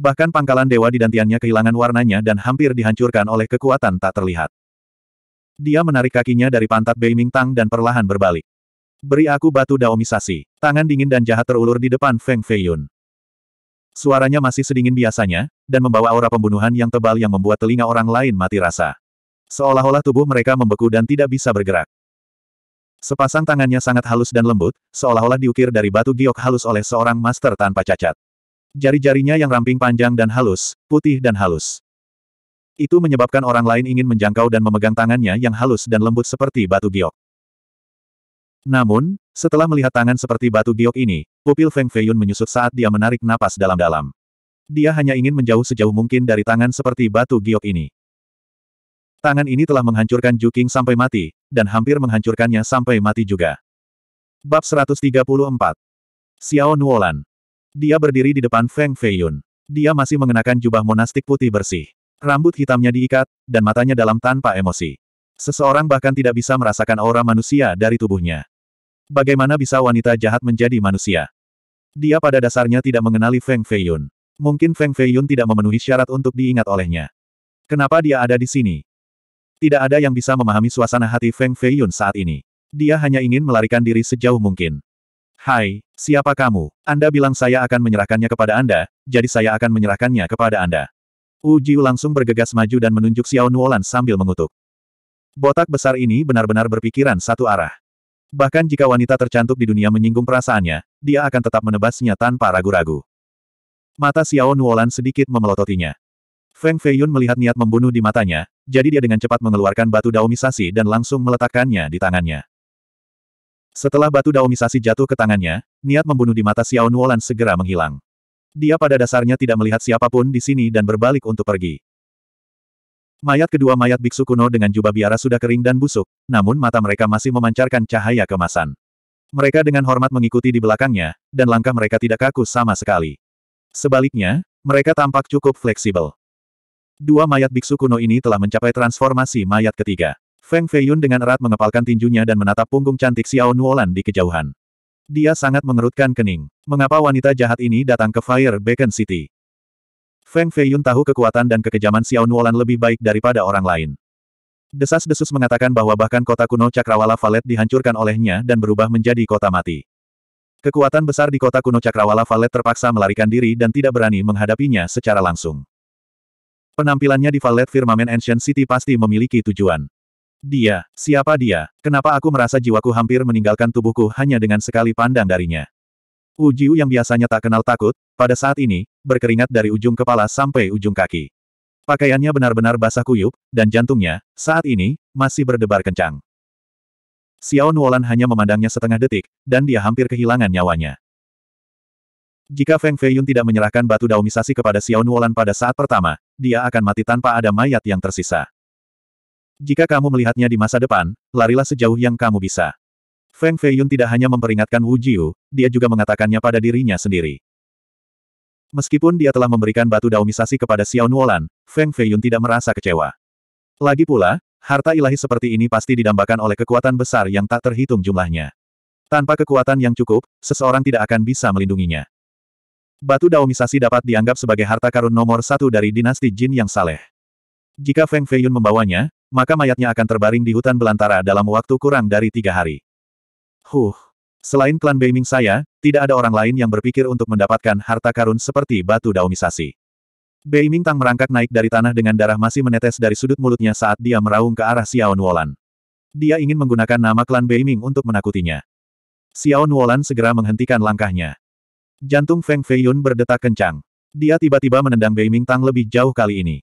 Bahkan pangkalan dewa di dantiannya kehilangan warnanya dan hampir dihancurkan oleh kekuatan tak terlihat. Dia menarik kakinya dari pantat Bei Ming Tang dan perlahan berbalik. Beri aku batu daomisasi. Tangan dingin dan jahat terulur di depan Feng Feiyun. Suaranya masih sedingin biasanya, dan membawa aura pembunuhan yang tebal yang membuat telinga orang lain mati rasa. Seolah-olah tubuh mereka membeku dan tidak bisa bergerak. Sepasang tangannya sangat halus dan lembut, seolah-olah diukir dari batu giok halus oleh seorang master tanpa cacat. Jari-jarinya yang ramping panjang dan halus, putih dan halus. Itu menyebabkan orang lain ingin menjangkau dan memegang tangannya yang halus dan lembut seperti batu giok. Namun, setelah melihat tangan seperti batu giok ini, pupil Feng Feiyun menyusut saat dia menarik napas dalam-dalam. Dia hanya ingin menjauh sejauh mungkin dari tangan seperti batu giok ini. Tangan ini telah menghancurkan Juking sampai mati, dan hampir menghancurkannya sampai mati juga. Bab 134 Xiao Nuolan Dia berdiri di depan Feng Feiyun. Dia masih mengenakan jubah monastik putih bersih. Rambut hitamnya diikat, dan matanya dalam tanpa emosi. Seseorang bahkan tidak bisa merasakan aura manusia dari tubuhnya. Bagaimana bisa wanita jahat menjadi manusia? Dia pada dasarnya tidak mengenali Feng Feiyun. Mungkin Feng Feiyun tidak memenuhi syarat untuk diingat olehnya. Kenapa dia ada di sini? Tidak ada yang bisa memahami suasana hati Feng Feiyun saat ini. Dia hanya ingin melarikan diri sejauh mungkin. Hai, siapa kamu? Anda bilang saya akan menyerahkannya kepada Anda, jadi saya akan menyerahkannya kepada Anda. Wu Jiu langsung bergegas maju dan menunjuk Xiao Nuolan sambil mengutuk. Botak besar ini benar-benar berpikiran satu arah. Bahkan jika wanita tercantik di dunia menyinggung perasaannya, dia akan tetap menebasnya tanpa ragu-ragu. Mata Xiao Nuolan sedikit memelototinya. Feng Feiyun melihat niat membunuh di matanya, jadi dia dengan cepat mengeluarkan batu daumisasi dan langsung meletakkannya di tangannya. Setelah batu daumisasi jatuh ke tangannya, niat membunuh di mata Xiao Nuolan segera menghilang. Dia pada dasarnya tidak melihat siapapun di sini dan berbalik untuk pergi. Mayat kedua mayat biksu kuno dengan jubah biara sudah kering dan busuk, namun mata mereka masih memancarkan cahaya kemasan. Mereka dengan hormat mengikuti di belakangnya, dan langkah mereka tidak kaku sama sekali. Sebaliknya, mereka tampak cukup fleksibel. Dua mayat biksu kuno ini telah mencapai transformasi mayat ketiga. Feng Feiyun dengan erat mengepalkan tinjunya dan menatap punggung cantik Xiao Nuolan di kejauhan. Dia sangat mengerutkan kening. Mengapa wanita jahat ini datang ke Fire Beacon City? Feng Feiyun tahu kekuatan dan kekejaman Xiao Nuolan lebih baik daripada orang lain. Desas-desus mengatakan bahwa bahkan kota kuno Cakrawala Valet dihancurkan olehnya dan berubah menjadi kota mati. Kekuatan besar di kota kuno Cakrawala Valet terpaksa melarikan diri dan tidak berani menghadapinya secara langsung. Penampilannya di Valet Firmament Ancient City pasti memiliki tujuan. Dia, siapa dia, kenapa aku merasa jiwaku hampir meninggalkan tubuhku hanya dengan sekali pandang darinya. Ujiu yang biasanya tak kenal takut, pada saat ini, berkeringat dari ujung kepala sampai ujung kaki. Pakaiannya benar-benar basah kuyup, dan jantungnya, saat ini, masih berdebar kencang. Xiao Nuolan hanya memandangnya setengah detik, dan dia hampir kehilangan nyawanya. Jika Feng Feiyun tidak menyerahkan batu daumisasi kepada Xiao Nuolan pada saat pertama, dia akan mati tanpa ada mayat yang tersisa. Jika kamu melihatnya di masa depan, larilah sejauh yang kamu bisa. Feng Feiyun tidak hanya memperingatkan Wu Jiu, dia juga mengatakannya pada dirinya sendiri. Meskipun dia telah memberikan batu daumisasi kepada Xiao Nuolan, Feng Feiyun tidak merasa kecewa. Lagi pula, harta ilahi seperti ini pasti didambakan oleh kekuatan besar yang tak terhitung jumlahnya. Tanpa kekuatan yang cukup, seseorang tidak akan bisa melindunginya batu daomisasi dapat dianggap sebagai harta karun nomor satu dari dinasti Jin yang saleh. Jika Feng Feiyun membawanya, maka mayatnya akan terbaring di hutan belantara dalam waktu kurang dari tiga hari. Huh. Selain klan Beiming saya, tidak ada orang lain yang berpikir untuk mendapatkan harta karun seperti batu daomisasi. Beiming Tang merangkak naik dari tanah dengan darah masih menetes dari sudut mulutnya saat dia meraung ke arah Xiao Nuolan. Dia ingin menggunakan nama klan Beiming untuk menakutinya. Xiao Nuolan segera menghentikan langkahnya. Jantung Feng Feiyun berdetak kencang. Dia tiba-tiba menendang Bei Tang lebih jauh kali ini.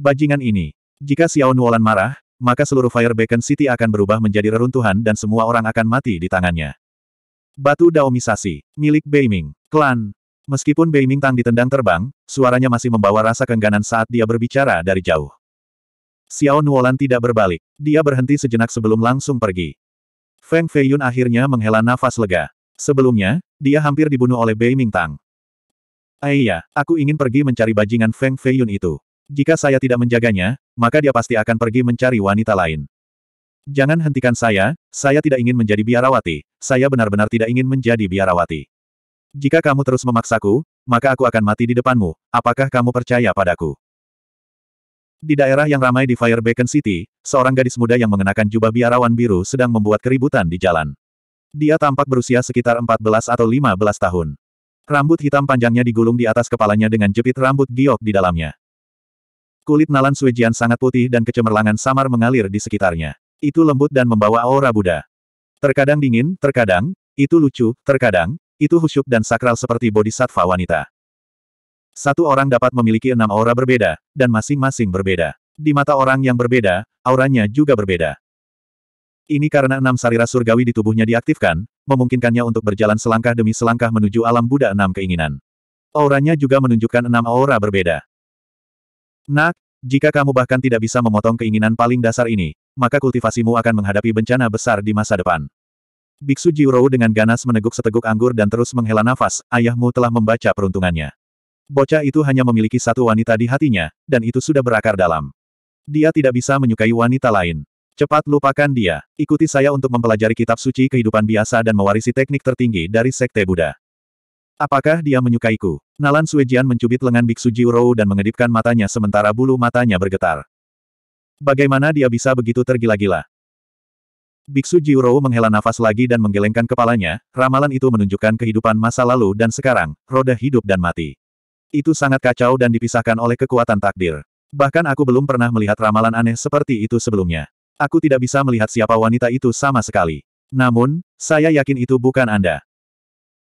Bajingan ini. Jika Xiao Nuolan marah, maka seluruh Fire Beacon City akan berubah menjadi reruntuhan dan semua orang akan mati di tangannya. Batu Daomisasi, milik Beiming, klan. Meskipun Beiming Tang ditendang terbang, suaranya masih membawa rasa kengganan saat dia berbicara dari jauh. Xiao Nuolan tidak berbalik. Dia berhenti sejenak sebelum langsung pergi. Feng Feiyun akhirnya menghela nafas lega. Sebelumnya, dia hampir dibunuh oleh Bei Mingtang. Aiyah, ah, aku ingin pergi mencari bajingan Feng Feiyun itu. Jika saya tidak menjaganya, maka dia pasti akan pergi mencari wanita lain. Jangan hentikan saya, saya tidak ingin menjadi biarawati, saya benar-benar tidak ingin menjadi biarawati. Jika kamu terus memaksaku, maka aku akan mati di depanmu, apakah kamu percaya padaku? Di daerah yang ramai di Fire Beacon City, seorang gadis muda yang mengenakan jubah biarawan biru sedang membuat keributan di jalan. Dia tampak berusia sekitar 14 atau 15 tahun. Rambut hitam panjangnya digulung di atas kepalanya dengan jepit rambut giok di dalamnya. Kulit Nalan Suejian sangat putih dan kecemerlangan samar mengalir di sekitarnya. Itu lembut dan membawa aura Buddha. Terkadang dingin, terkadang, itu lucu, terkadang, itu husyuk dan sakral seperti bodhisattva wanita. Satu orang dapat memiliki enam aura berbeda, dan masing-masing berbeda. Di mata orang yang berbeda, auranya juga berbeda. Ini karena enam sarira surgawi di tubuhnya diaktifkan, memungkinkannya untuk berjalan selangkah demi selangkah menuju alam Buddha enam keinginan. Auranya juga menunjukkan enam aura berbeda. Nak, jika kamu bahkan tidak bisa memotong keinginan paling dasar ini, maka kultivasimu akan menghadapi bencana besar di masa depan. Biksu Jiurou dengan ganas meneguk seteguk anggur dan terus menghela nafas, ayahmu telah membaca peruntungannya. Bocah itu hanya memiliki satu wanita di hatinya, dan itu sudah berakar dalam. Dia tidak bisa menyukai wanita lain. Cepat lupakan dia. Ikuti saya untuk mempelajari kitab suci kehidupan biasa dan mewarisi teknik tertinggi dari Sekte Buddha. Apakah dia menyukaiku? Nalan Suejian mencubit lengan Biksu Jiurou dan mengedipkan matanya sementara bulu matanya bergetar. Bagaimana dia bisa begitu tergila-gila? Biksu Jiurou menghela nafas lagi dan menggelengkan kepalanya, ramalan itu menunjukkan kehidupan masa lalu dan sekarang, roda hidup dan mati. Itu sangat kacau dan dipisahkan oleh kekuatan takdir. Bahkan aku belum pernah melihat ramalan aneh seperti itu sebelumnya. Aku tidak bisa melihat siapa wanita itu sama sekali. Namun, saya yakin itu bukan Anda.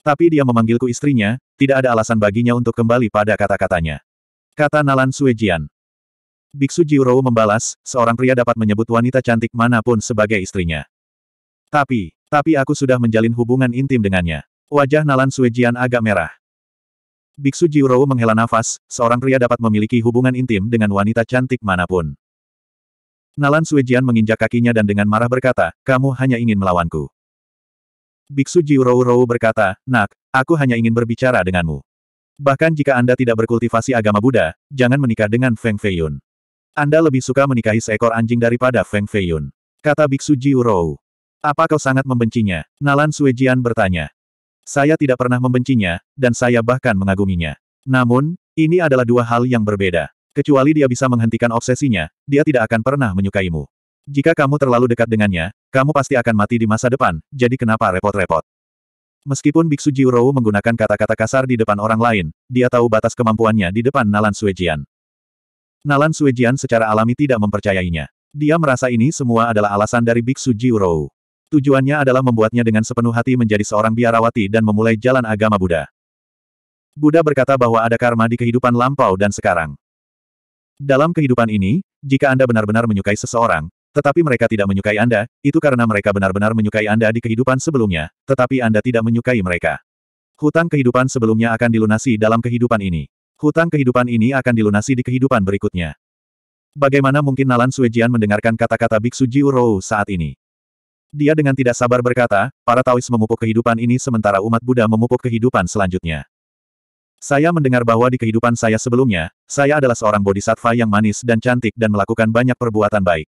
Tapi dia memanggilku istrinya, tidak ada alasan baginya untuk kembali pada kata-katanya. Kata Nalan Suejian. Biksu Jiurou membalas, seorang pria dapat menyebut wanita cantik manapun sebagai istrinya. Tapi, tapi aku sudah menjalin hubungan intim dengannya. Wajah Nalan Suejian agak merah. Biksu Jiurou menghela nafas, seorang pria dapat memiliki hubungan intim dengan wanita cantik manapun. Nalan Suijian menginjak kakinya dan dengan marah berkata, kamu hanya ingin melawanku. Biksu Jiurou-rou berkata, nak, aku hanya ingin berbicara denganmu. Bahkan jika Anda tidak berkultivasi agama Buddha, jangan menikah dengan Feng Feiyun. Anda lebih suka menikahi seekor anjing daripada Feng Feiyun. Kata Biksu Jiurou. Apa kau sangat membencinya? Nalan Suijian bertanya. Saya tidak pernah membencinya, dan saya bahkan mengaguminya. Namun, ini adalah dua hal yang berbeda. Kecuali dia bisa menghentikan obsesinya, dia tidak akan pernah menyukaimu. Jika kamu terlalu dekat dengannya, kamu pasti akan mati di masa depan, jadi kenapa repot-repot? Meskipun Biksu Jiurou menggunakan kata-kata kasar di depan orang lain, dia tahu batas kemampuannya di depan Nalan Suejian. Nalan Suejian secara alami tidak mempercayainya. Dia merasa ini semua adalah alasan dari Biksu Jiurou. Tujuannya adalah membuatnya dengan sepenuh hati menjadi seorang biarawati dan memulai jalan agama Buddha. Buddha berkata bahwa ada karma di kehidupan lampau dan sekarang. Dalam kehidupan ini, jika Anda benar-benar menyukai seseorang, tetapi mereka tidak menyukai Anda, itu karena mereka benar-benar menyukai Anda di kehidupan sebelumnya, tetapi Anda tidak menyukai mereka. Hutang kehidupan sebelumnya akan dilunasi dalam kehidupan ini. Hutang kehidupan ini akan dilunasi di kehidupan berikutnya. Bagaimana mungkin Nalan Suejian mendengarkan kata-kata Biksu Jiurou saat ini? Dia dengan tidak sabar berkata, para Taois memupuk kehidupan ini sementara umat Buddha memupuk kehidupan selanjutnya. Saya mendengar bahwa di kehidupan saya sebelumnya, saya adalah seorang bodhisattva yang manis dan cantik dan melakukan banyak perbuatan baik.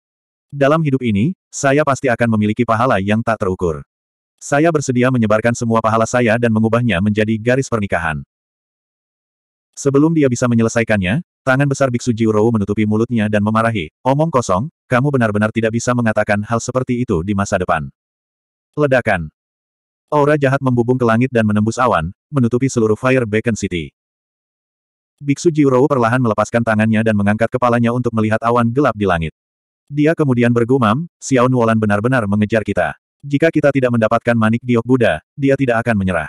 Dalam hidup ini, saya pasti akan memiliki pahala yang tak terukur. Saya bersedia menyebarkan semua pahala saya dan mengubahnya menjadi garis pernikahan. Sebelum dia bisa menyelesaikannya, tangan besar Biksu Jiurou menutupi mulutnya dan memarahi, omong kosong, kamu benar-benar tidak bisa mengatakan hal seperti itu di masa depan. Ledakan. Aura jahat membubung ke langit dan menembus awan, menutupi seluruh Fire Beacon City. Biksu Jiurou perlahan melepaskan tangannya dan mengangkat kepalanya untuk melihat awan gelap di langit. Dia kemudian bergumam, Xiao Nuolan benar-benar mengejar kita. Jika kita tidak mendapatkan manik diok Buddha, dia tidak akan menyerah.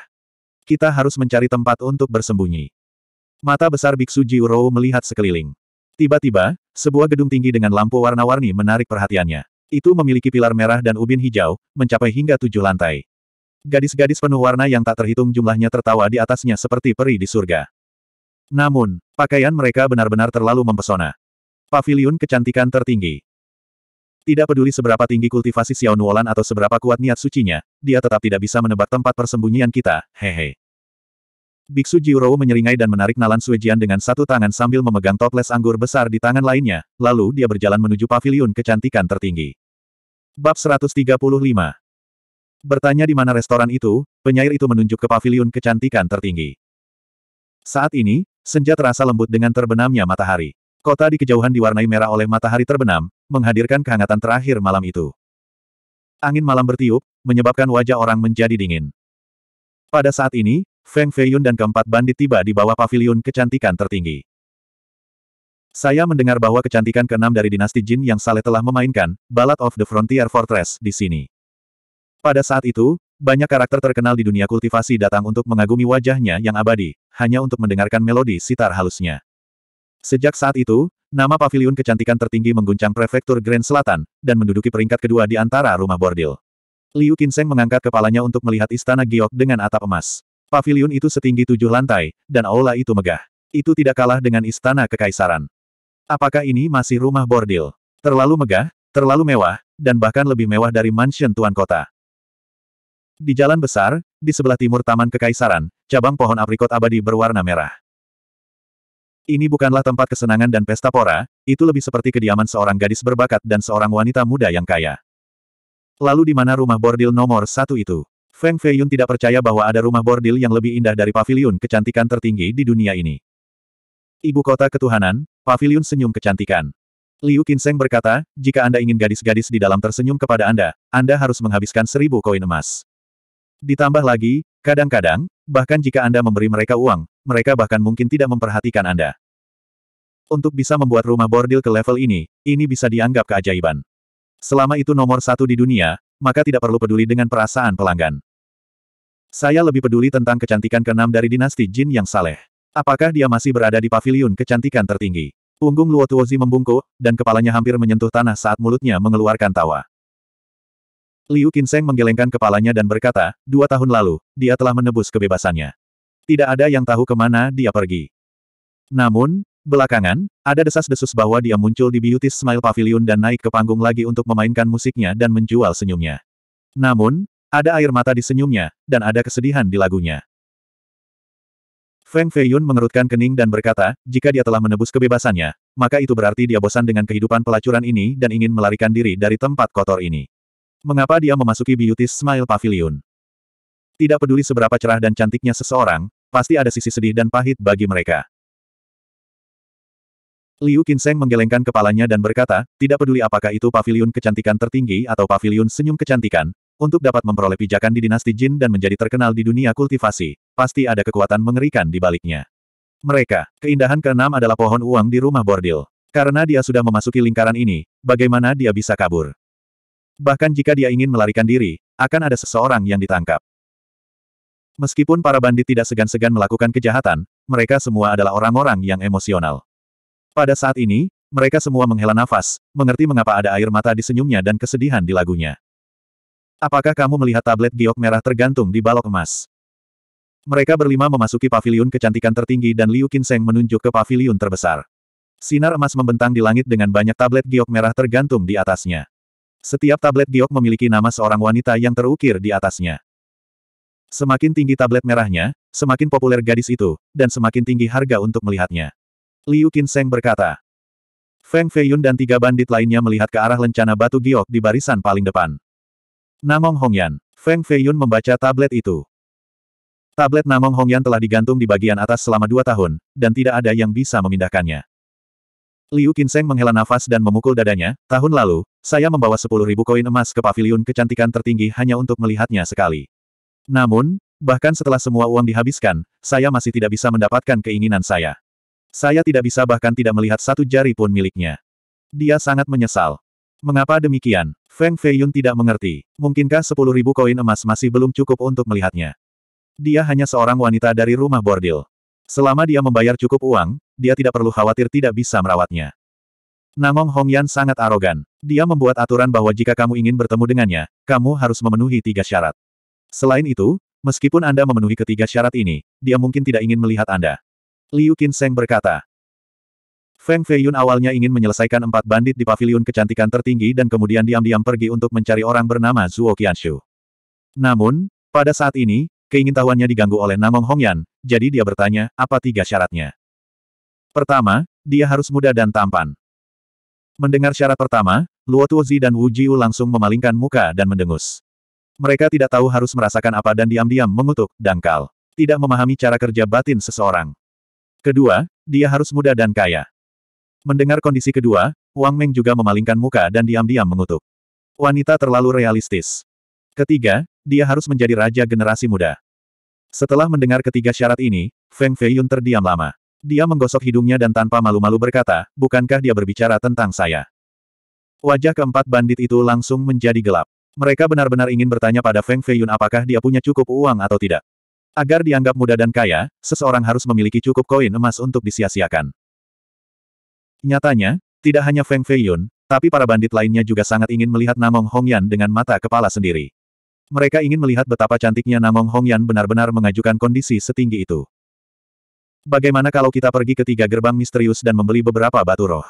Kita harus mencari tempat untuk bersembunyi. Mata besar Biksu Jiurou melihat sekeliling. Tiba-tiba, sebuah gedung tinggi dengan lampu warna-warni menarik perhatiannya. Itu memiliki pilar merah dan ubin hijau, mencapai hingga tujuh lantai. Gadis-gadis penuh warna yang tak terhitung jumlahnya tertawa di atasnya seperti peri di surga. Namun, pakaian mereka benar-benar terlalu mempesona. Pavilion kecantikan tertinggi. Tidak peduli seberapa tinggi kultivasi Xiao Nuolan atau seberapa kuat niat sucinya, dia tetap tidak bisa menebak tempat persembunyian kita, hehe. Biksu Jiuro menyeringai dan menarik nalan Suejian dengan satu tangan sambil memegang toples anggur besar di tangan lainnya, lalu dia berjalan menuju pavilion kecantikan tertinggi. Bab 135 Bertanya di mana restoran itu, penyair itu menunjuk ke pavilion kecantikan tertinggi. Saat ini, senja terasa lembut dengan terbenamnya matahari. Kota di kejauhan diwarnai merah oleh matahari terbenam, menghadirkan kehangatan terakhir malam itu. Angin malam bertiup, menyebabkan wajah orang menjadi dingin. Pada saat ini, Feng Feiyun dan keempat bandit tiba di bawah pavilion kecantikan tertinggi. Saya mendengar bahwa kecantikan keenam dari dinasti Jin yang Saleh telah memainkan, Ballad of the Frontier Fortress, di sini. Pada saat itu, banyak karakter terkenal di dunia kultivasi datang untuk mengagumi wajahnya yang abadi, hanya untuk mendengarkan melodi sitar halusnya. Sejak saat itu, nama pavilion kecantikan tertinggi mengguncang prefektur Grand Selatan, dan menduduki peringkat kedua di antara rumah bordil. Liu Qinseng mengangkat kepalanya untuk melihat istana giok dengan atap emas. Pavilion itu setinggi tujuh lantai, dan aula itu megah. Itu tidak kalah dengan istana kekaisaran. Apakah ini masih rumah bordil? Terlalu megah, terlalu mewah, dan bahkan lebih mewah dari mansion tuan kota. Di jalan besar, di sebelah timur Taman Kekaisaran, cabang pohon aprikot abadi berwarna merah. Ini bukanlah tempat kesenangan dan pesta pora, itu lebih seperti kediaman seorang gadis berbakat dan seorang wanita muda yang kaya. Lalu di mana rumah bordil nomor satu itu? Feng Feiyun tidak percaya bahwa ada rumah bordil yang lebih indah dari pavilion kecantikan tertinggi di dunia ini. Ibu kota ketuhanan, pavilion senyum kecantikan. Liu Qinseng berkata, jika Anda ingin gadis-gadis di dalam tersenyum kepada Anda, Anda harus menghabiskan seribu koin emas. Ditambah lagi, kadang-kadang, bahkan jika Anda memberi mereka uang, mereka bahkan mungkin tidak memperhatikan Anda. Untuk bisa membuat rumah bordil ke level ini, ini bisa dianggap keajaiban. Selama itu nomor satu di dunia, maka tidak perlu peduli dengan perasaan pelanggan. Saya lebih peduli tentang kecantikan keenam dari dinasti Jin yang saleh. Apakah dia masih berada di paviliun kecantikan tertinggi? Punggung Luotuozi membungkuk, dan kepalanya hampir menyentuh tanah saat mulutnya mengeluarkan tawa. Liu Qinseng menggelengkan kepalanya dan berkata, dua tahun lalu, dia telah menebus kebebasannya. Tidak ada yang tahu kemana dia pergi. Namun, belakangan, ada desas-desus bahwa dia muncul di Beauty Smile Pavilion dan naik ke panggung lagi untuk memainkan musiknya dan menjual senyumnya. Namun, ada air mata di senyumnya, dan ada kesedihan di lagunya. Feng Feiyun mengerutkan kening dan berkata, jika dia telah menebus kebebasannya, maka itu berarti dia bosan dengan kehidupan pelacuran ini dan ingin melarikan diri dari tempat kotor ini. Mengapa dia memasuki Beauty Smile Pavilion? Tidak peduli seberapa cerah dan cantiknya seseorang, pasti ada sisi sedih dan pahit bagi mereka. Liu Qinseng menggelengkan kepalanya dan berkata, tidak peduli apakah itu pavilion kecantikan tertinggi atau pavilion senyum kecantikan, untuk dapat memperoleh pijakan di dinasti Jin dan menjadi terkenal di dunia kultivasi, pasti ada kekuatan mengerikan di baliknya. Mereka, keindahan keenam adalah pohon uang di rumah bordil. Karena dia sudah memasuki lingkaran ini, bagaimana dia bisa kabur? Bahkan jika dia ingin melarikan diri, akan ada seseorang yang ditangkap. Meskipun para bandit tidak segan-segan melakukan kejahatan, mereka semua adalah orang-orang yang emosional. Pada saat ini, mereka semua menghela nafas, mengerti mengapa ada air mata di senyumnya dan kesedihan di lagunya. Apakah kamu melihat tablet giok merah tergantung di balok emas? Mereka berlima memasuki paviliun kecantikan tertinggi dan Liu Qinseng menunjuk ke paviliun terbesar. Sinar emas membentang di langit dengan banyak tablet giok merah tergantung di atasnya. Setiap tablet giok memiliki nama seorang wanita yang terukir di atasnya. Semakin tinggi tablet merahnya, semakin populer gadis itu, dan semakin tinggi harga untuk melihatnya. Liu Qinseng berkata. Feng Feiyun dan tiga bandit lainnya melihat ke arah lencana batu giok di barisan paling depan. Namong Hongyan. Feng Feiyun membaca tablet itu. Tablet Namong Hongyan telah digantung di bagian atas selama dua tahun, dan tidak ada yang bisa memindahkannya. Liu Qinseng menghela nafas dan memukul dadanya, tahun lalu, saya membawa sepuluh ribu koin emas ke paviliun kecantikan tertinggi hanya untuk melihatnya sekali. Namun, bahkan setelah semua uang dihabiskan, saya masih tidak bisa mendapatkan keinginan saya. Saya tidak bisa bahkan tidak melihat satu jari pun miliknya. Dia sangat menyesal. Mengapa demikian? Feng Feiyun tidak mengerti. Mungkinkah sepuluh ribu koin emas masih belum cukup untuk melihatnya? Dia hanya seorang wanita dari rumah bordil. Selama dia membayar cukup uang, dia tidak perlu khawatir tidak bisa merawatnya. Namong Hongyan sangat arogan. Dia membuat aturan bahwa jika kamu ingin bertemu dengannya, kamu harus memenuhi tiga syarat. Selain itu, meskipun Anda memenuhi ketiga syarat ini, dia mungkin tidak ingin melihat Anda. Liu Qinseng berkata. Feng Feiyun awalnya ingin menyelesaikan empat bandit di pavilion kecantikan tertinggi dan kemudian diam-diam pergi untuk mencari orang bernama Zhuo Qianshu. Namun, pada saat ini, keingintahuannya diganggu oleh Namong Hongyan, jadi dia bertanya, apa tiga syaratnya? Pertama, dia harus muda dan tampan. Mendengar syarat pertama, Luo Tuozi dan Wu Jiu langsung memalingkan muka dan mendengus. Mereka tidak tahu harus merasakan apa dan diam-diam mengutuk, dangkal. Tidak memahami cara kerja batin seseorang. Kedua, dia harus muda dan kaya. Mendengar kondisi kedua, Wang Meng juga memalingkan muka dan diam-diam mengutuk. Wanita terlalu realistis. Ketiga, dia harus menjadi raja generasi muda. Setelah mendengar ketiga syarat ini, Feng Feiyun terdiam lama. Dia menggosok hidungnya dan tanpa malu-malu berkata, bukankah dia berbicara tentang saya? Wajah keempat bandit itu langsung menjadi gelap. Mereka benar-benar ingin bertanya pada Feng Feiyun apakah dia punya cukup uang atau tidak. Agar dianggap muda dan kaya, seseorang harus memiliki cukup koin emas untuk disia-siakan. Nyatanya, tidak hanya Feng Feiyun, tapi para bandit lainnya juga sangat ingin melihat Namong Hongyan dengan mata kepala sendiri. Mereka ingin melihat betapa cantiknya Namong Hongyan benar-benar mengajukan kondisi setinggi itu. Bagaimana kalau kita pergi ke tiga gerbang misterius dan membeli beberapa batu roh?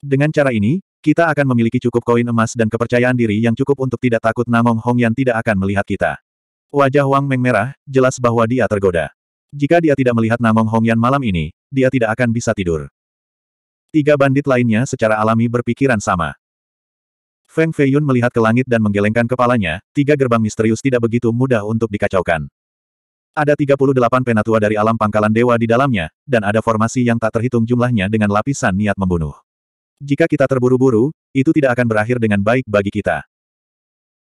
Dengan cara ini, kita akan memiliki cukup koin emas dan kepercayaan diri yang cukup untuk tidak takut Namong Hongyan tidak akan melihat kita. Wajah Wang Meng merah, jelas bahwa dia tergoda. Jika dia tidak melihat Namong Hongyan malam ini, dia tidak akan bisa tidur. Tiga bandit lainnya secara alami berpikiran sama. Feng Feiyun melihat ke langit dan menggelengkan kepalanya, tiga gerbang misterius tidak begitu mudah untuk dikacaukan. Ada 38 penatua dari alam pangkalan dewa di dalamnya, dan ada formasi yang tak terhitung jumlahnya dengan lapisan niat membunuh. Jika kita terburu-buru, itu tidak akan berakhir dengan baik bagi kita.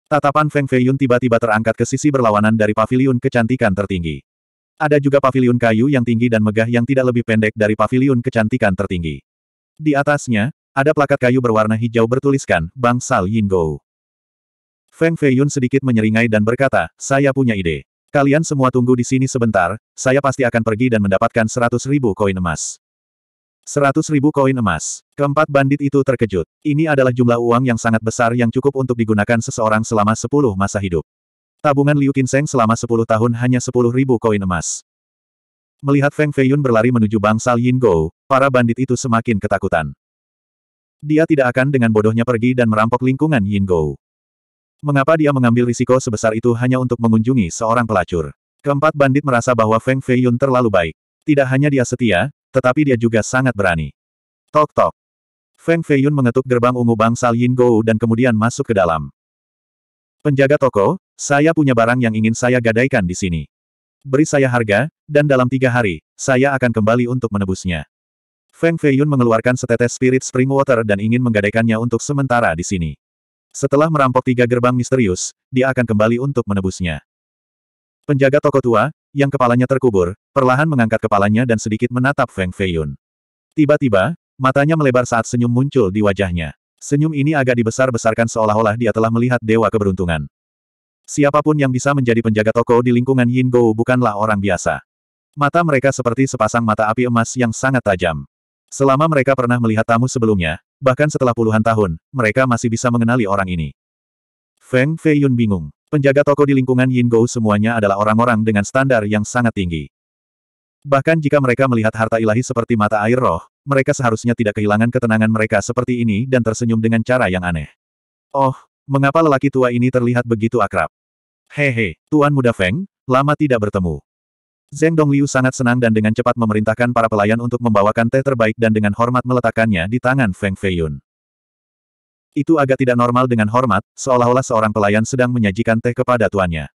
Tatapan Feng Feiyun tiba-tiba terangkat ke sisi berlawanan dari paviliun kecantikan tertinggi. Ada juga paviliun kayu yang tinggi dan megah yang tidak lebih pendek dari paviliun kecantikan tertinggi. Di atasnya, ada plakat kayu berwarna hijau bertuliskan, Bangsal Go. Feng Feiyun sedikit menyeringai dan berkata, saya punya ide. Kalian semua tunggu di sini sebentar, saya pasti akan pergi dan mendapatkan seratus ribu koin emas. Seratus ribu koin emas. Keempat bandit itu terkejut. Ini adalah jumlah uang yang sangat besar yang cukup untuk digunakan seseorang selama sepuluh masa hidup. Tabungan Liu Qinseng selama sepuluh tahun hanya sepuluh ribu koin emas. Melihat Feng Feiyun berlari menuju bangsal Yin Go, para bandit itu semakin ketakutan. Dia tidak akan dengan bodohnya pergi dan merampok lingkungan Yin Gou. Mengapa dia mengambil risiko sebesar itu hanya untuk mengunjungi seorang pelacur? Keempat bandit merasa bahwa Feng Fei Yun terlalu baik. Tidak hanya dia setia, tetapi dia juga sangat berani. Tok-tok. Feng Fei Yun mengetuk gerbang ungu bangsal Yin Gou dan kemudian masuk ke dalam. Penjaga toko, saya punya barang yang ingin saya gadaikan di sini. Beri saya harga, dan dalam tiga hari, saya akan kembali untuk menebusnya. Feng Feiyun mengeluarkan setetes spirit spring water dan ingin menggadaikannya untuk sementara di sini. Setelah merampok tiga gerbang misterius, dia akan kembali untuk menebusnya. Penjaga toko tua, yang kepalanya terkubur, perlahan mengangkat kepalanya dan sedikit menatap Feng Feiyun. Tiba-tiba, matanya melebar saat senyum muncul di wajahnya. Senyum ini agak dibesar-besarkan seolah-olah dia telah melihat dewa keberuntungan. Siapapun yang bisa menjadi penjaga toko di lingkungan Yin Go bukanlah orang biasa. Mata mereka seperti sepasang mata api emas yang sangat tajam. Selama mereka pernah melihat tamu sebelumnya, bahkan setelah puluhan tahun, mereka masih bisa mengenali orang ini. Feng Yun bingung. Penjaga toko di lingkungan Yin Gou semuanya adalah orang-orang dengan standar yang sangat tinggi. Bahkan jika mereka melihat harta ilahi seperti mata air roh, mereka seharusnya tidak kehilangan ketenangan mereka seperti ini dan tersenyum dengan cara yang aneh. Oh, mengapa lelaki tua ini terlihat begitu akrab? Hehe, Tuan Muda Feng, lama tidak bertemu. Zeng Dongliu sangat senang dan dengan cepat memerintahkan para pelayan untuk membawakan teh terbaik dan dengan hormat meletakkannya di tangan Feng Feiyun. Itu agak tidak normal dengan hormat, seolah-olah seorang pelayan sedang menyajikan teh kepada tuannya.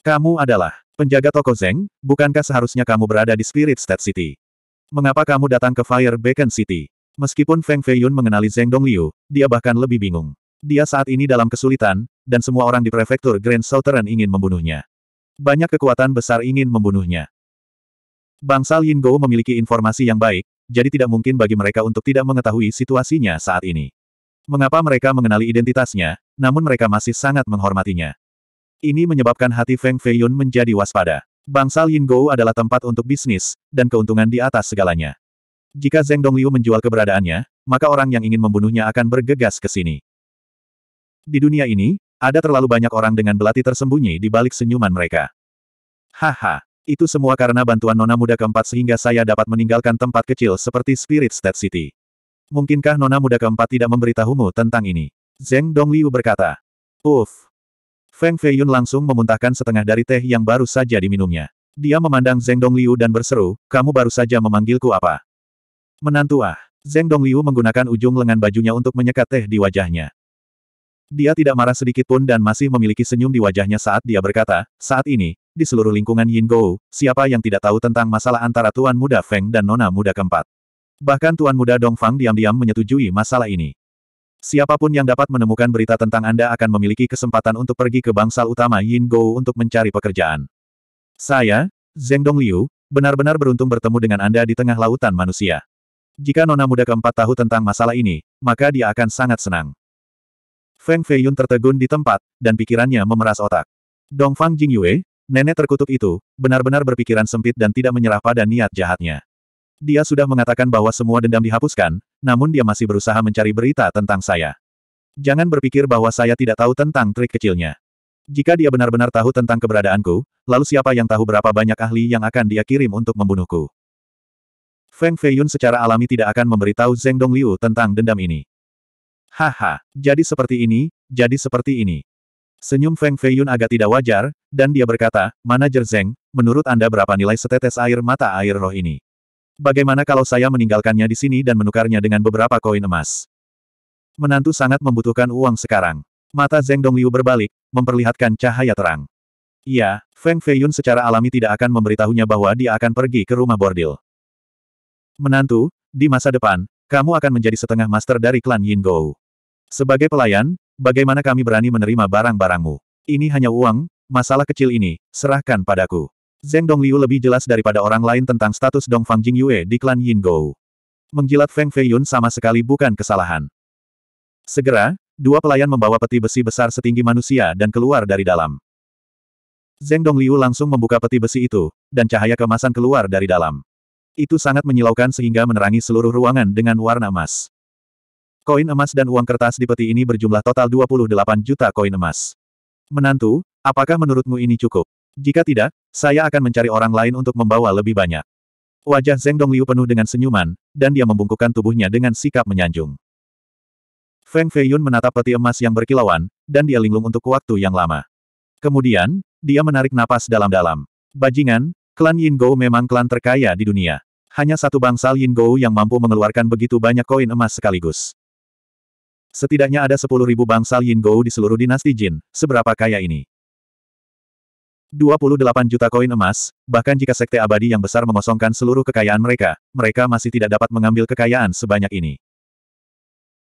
Kamu adalah penjaga toko Zeng, bukankah seharusnya kamu berada di Spirit State City? Mengapa kamu datang ke Fire Beacon City? Meskipun Feng Feiyun mengenali Zeng Dongliu, dia bahkan lebih bingung. Dia saat ini dalam kesulitan, dan semua orang di prefektur Grand Southern ingin membunuhnya. Banyak kekuatan besar ingin membunuhnya. Bangsal Yin Go memiliki informasi yang baik, jadi tidak mungkin bagi mereka untuk tidak mengetahui situasinya saat ini. Mengapa mereka mengenali identitasnya, namun mereka masih sangat menghormatinya. Ini menyebabkan hati Feng Feiyun menjadi waspada. Bangsal Yin Go adalah tempat untuk bisnis, dan keuntungan di atas segalanya. Jika Zeng Dongliu menjual keberadaannya, maka orang yang ingin membunuhnya akan bergegas ke sini. Di dunia ini, ada terlalu banyak orang dengan belati tersembunyi di balik senyuman mereka. Haha, itu semua karena bantuan Nona Muda keempat sehingga saya dapat meninggalkan tempat kecil seperti Spirit State City. Mungkinkah Nona Muda keempat tidak memberitahumu tentang ini? Zeng Dongliu berkata. Uff. Feng Feiyun langsung memuntahkan setengah dari teh yang baru saja diminumnya. Dia memandang Zeng Dongliu dan berseru, kamu baru saja memanggilku apa? Menantu ah. Zeng Dongliu menggunakan ujung lengan bajunya untuk menyekat teh di wajahnya. Dia tidak marah sedikit pun dan masih memiliki senyum di wajahnya saat dia berkata, saat ini, di seluruh lingkungan Yin Gou, siapa yang tidak tahu tentang masalah antara Tuan Muda Feng dan Nona Muda keempat. Bahkan Tuan Muda Dong Fang diam-diam menyetujui masalah ini. Siapapun yang dapat menemukan berita tentang Anda akan memiliki kesempatan untuk pergi ke bangsal utama Yin Gou untuk mencari pekerjaan. Saya, Zheng Dong Liu, benar-benar beruntung bertemu dengan Anda di tengah lautan manusia. Jika Nona Muda keempat tahu tentang masalah ini, maka dia akan sangat senang. Feng Feiyun tertegun di tempat, dan pikirannya memeras otak. Dongfang Jingyue, nenek terkutuk itu, benar-benar berpikiran sempit dan tidak menyerah pada niat jahatnya. Dia sudah mengatakan bahwa semua dendam dihapuskan, namun dia masih berusaha mencari berita tentang saya. Jangan berpikir bahwa saya tidak tahu tentang trik kecilnya. Jika dia benar-benar tahu tentang keberadaanku, lalu siapa yang tahu berapa banyak ahli yang akan dia kirim untuk membunuhku? Feng Feiyun secara alami tidak akan memberitahu Zheng Dongliu tentang dendam ini. Haha, jadi seperti ini, jadi seperti ini. Senyum Feng Feiyun agak tidak wajar, dan dia berkata, Manajer Zeng, menurut Anda berapa nilai setetes air mata air roh ini? Bagaimana kalau saya meninggalkannya di sini dan menukarnya dengan beberapa koin emas? Menantu sangat membutuhkan uang sekarang. Mata Zeng Dongliu berbalik, memperlihatkan cahaya terang. Iya, Feng Feiyun secara alami tidak akan memberitahunya bahwa dia akan pergi ke rumah bordil. Menantu, di masa depan, kamu akan menjadi setengah master dari klan Yin Gou. Sebagai pelayan, bagaimana kami berani menerima barang-barangmu? Ini hanya uang, masalah kecil ini, serahkan padaku. Zeng Dongliu lebih jelas daripada orang lain tentang status Dongfang Jingyue di klan Yin Gou. Menjilat Feng Feiyun sama sekali bukan kesalahan. Segera, dua pelayan membawa peti besi besar setinggi manusia dan keluar dari dalam. Zeng Dongliu langsung membuka peti besi itu, dan cahaya kemasan keluar dari dalam. Itu sangat menyilaukan sehingga menerangi seluruh ruangan dengan warna emas. Koin emas dan uang kertas di peti ini berjumlah total 28 juta koin emas. Menantu, apakah menurutmu ini cukup? Jika tidak, saya akan mencari orang lain untuk membawa lebih banyak. Wajah Zeng Dongliu penuh dengan senyuman, dan dia membungkukkan tubuhnya dengan sikap menyanjung. Feng Feiyun menatap peti emas yang berkilauan, dan dia linglung untuk waktu yang lama. Kemudian, dia menarik napas dalam-dalam. Bajingan, klan Yin Gou memang klan terkaya di dunia. Hanya satu bangsal Yin Gou yang mampu mengeluarkan begitu banyak koin emas sekaligus. Setidaknya ada sepuluh ribu bangsal Yin Gou di seluruh dinasti Jin, seberapa kaya ini. 28 juta koin emas, bahkan jika sekte abadi yang besar mengosongkan seluruh kekayaan mereka, mereka masih tidak dapat mengambil kekayaan sebanyak ini.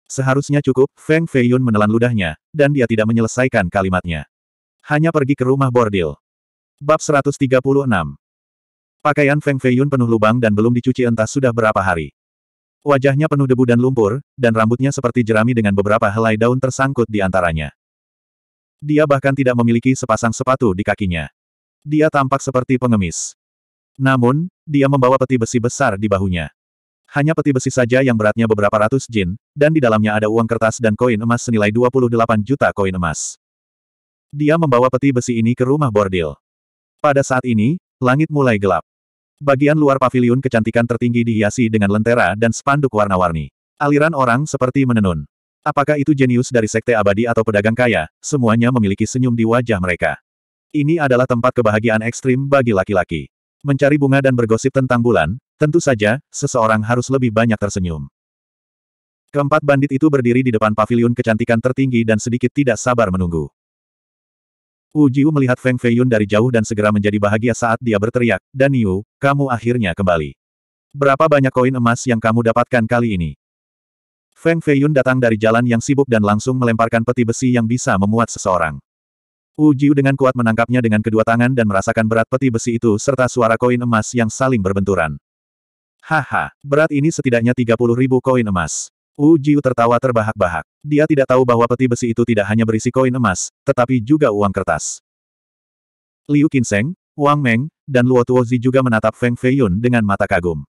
Seharusnya cukup, Feng Feiyun menelan ludahnya, dan dia tidak menyelesaikan kalimatnya. Hanya pergi ke rumah bordil. Bab 136 Pakaian Feng Feiyun penuh lubang dan belum dicuci entah sudah berapa hari. Wajahnya penuh debu dan lumpur, dan rambutnya seperti jerami dengan beberapa helai daun tersangkut di antaranya. Dia bahkan tidak memiliki sepasang sepatu di kakinya. Dia tampak seperti pengemis. Namun, dia membawa peti besi besar di bahunya. Hanya peti besi saja yang beratnya beberapa ratus jin, dan di dalamnya ada uang kertas dan koin emas senilai 28 juta koin emas. Dia membawa peti besi ini ke rumah bordil. Pada saat ini, langit mulai gelap. Bagian luar paviliun kecantikan tertinggi dihiasi dengan lentera dan spanduk warna-warni. Aliran orang seperti menenun. Apakah itu jenius dari sekte abadi atau pedagang kaya, semuanya memiliki senyum di wajah mereka. Ini adalah tempat kebahagiaan ekstrim bagi laki-laki. Mencari bunga dan bergosip tentang bulan, tentu saja, seseorang harus lebih banyak tersenyum. Keempat bandit itu berdiri di depan paviliun kecantikan tertinggi dan sedikit tidak sabar menunggu. Wu Jiu melihat Feng Feiyun dari jauh dan segera menjadi bahagia saat dia berteriak, Dan Yu, kamu akhirnya kembali. Berapa banyak koin emas yang kamu dapatkan kali ini? Feng Feiyun datang dari jalan yang sibuk dan langsung melemparkan peti besi yang bisa memuat seseorang. Wu Jiu dengan kuat menangkapnya dengan kedua tangan dan merasakan berat peti besi itu serta suara koin emas yang saling berbenturan. Haha, berat ini setidaknya 30 ribu koin emas. Wu Jiu tertawa terbahak-bahak. Dia tidak tahu bahwa peti besi itu tidak hanya berisi koin emas, tetapi juga uang kertas. Liu Qinseng, Wang Meng, dan Luo Tuozi juga menatap Feng Feiyun dengan mata kagum.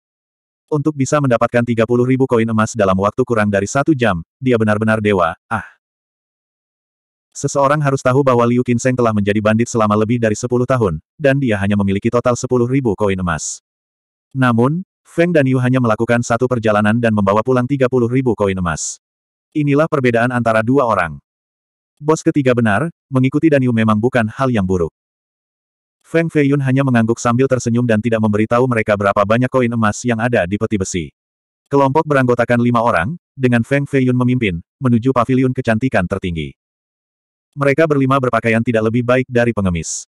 Untuk bisa mendapatkan 30 ribu koin emas dalam waktu kurang dari satu jam, dia benar-benar dewa, ah. Seseorang harus tahu bahwa Liu Qinseng telah menjadi bandit selama lebih dari 10 tahun, dan dia hanya memiliki total 10 ribu koin emas. Namun, Feng dan hanya melakukan satu perjalanan dan membawa pulang 30 ribu koin emas. Inilah perbedaan antara dua orang. Bos ketiga benar, mengikuti Dan memang bukan hal yang buruk. Feng Feiyun hanya mengangguk sambil tersenyum dan tidak memberitahu mereka berapa banyak koin emas yang ada di peti besi. Kelompok beranggotakan lima orang, dengan Feng Feiyun memimpin, menuju pavilion kecantikan tertinggi. Mereka berlima berpakaian tidak lebih baik dari pengemis.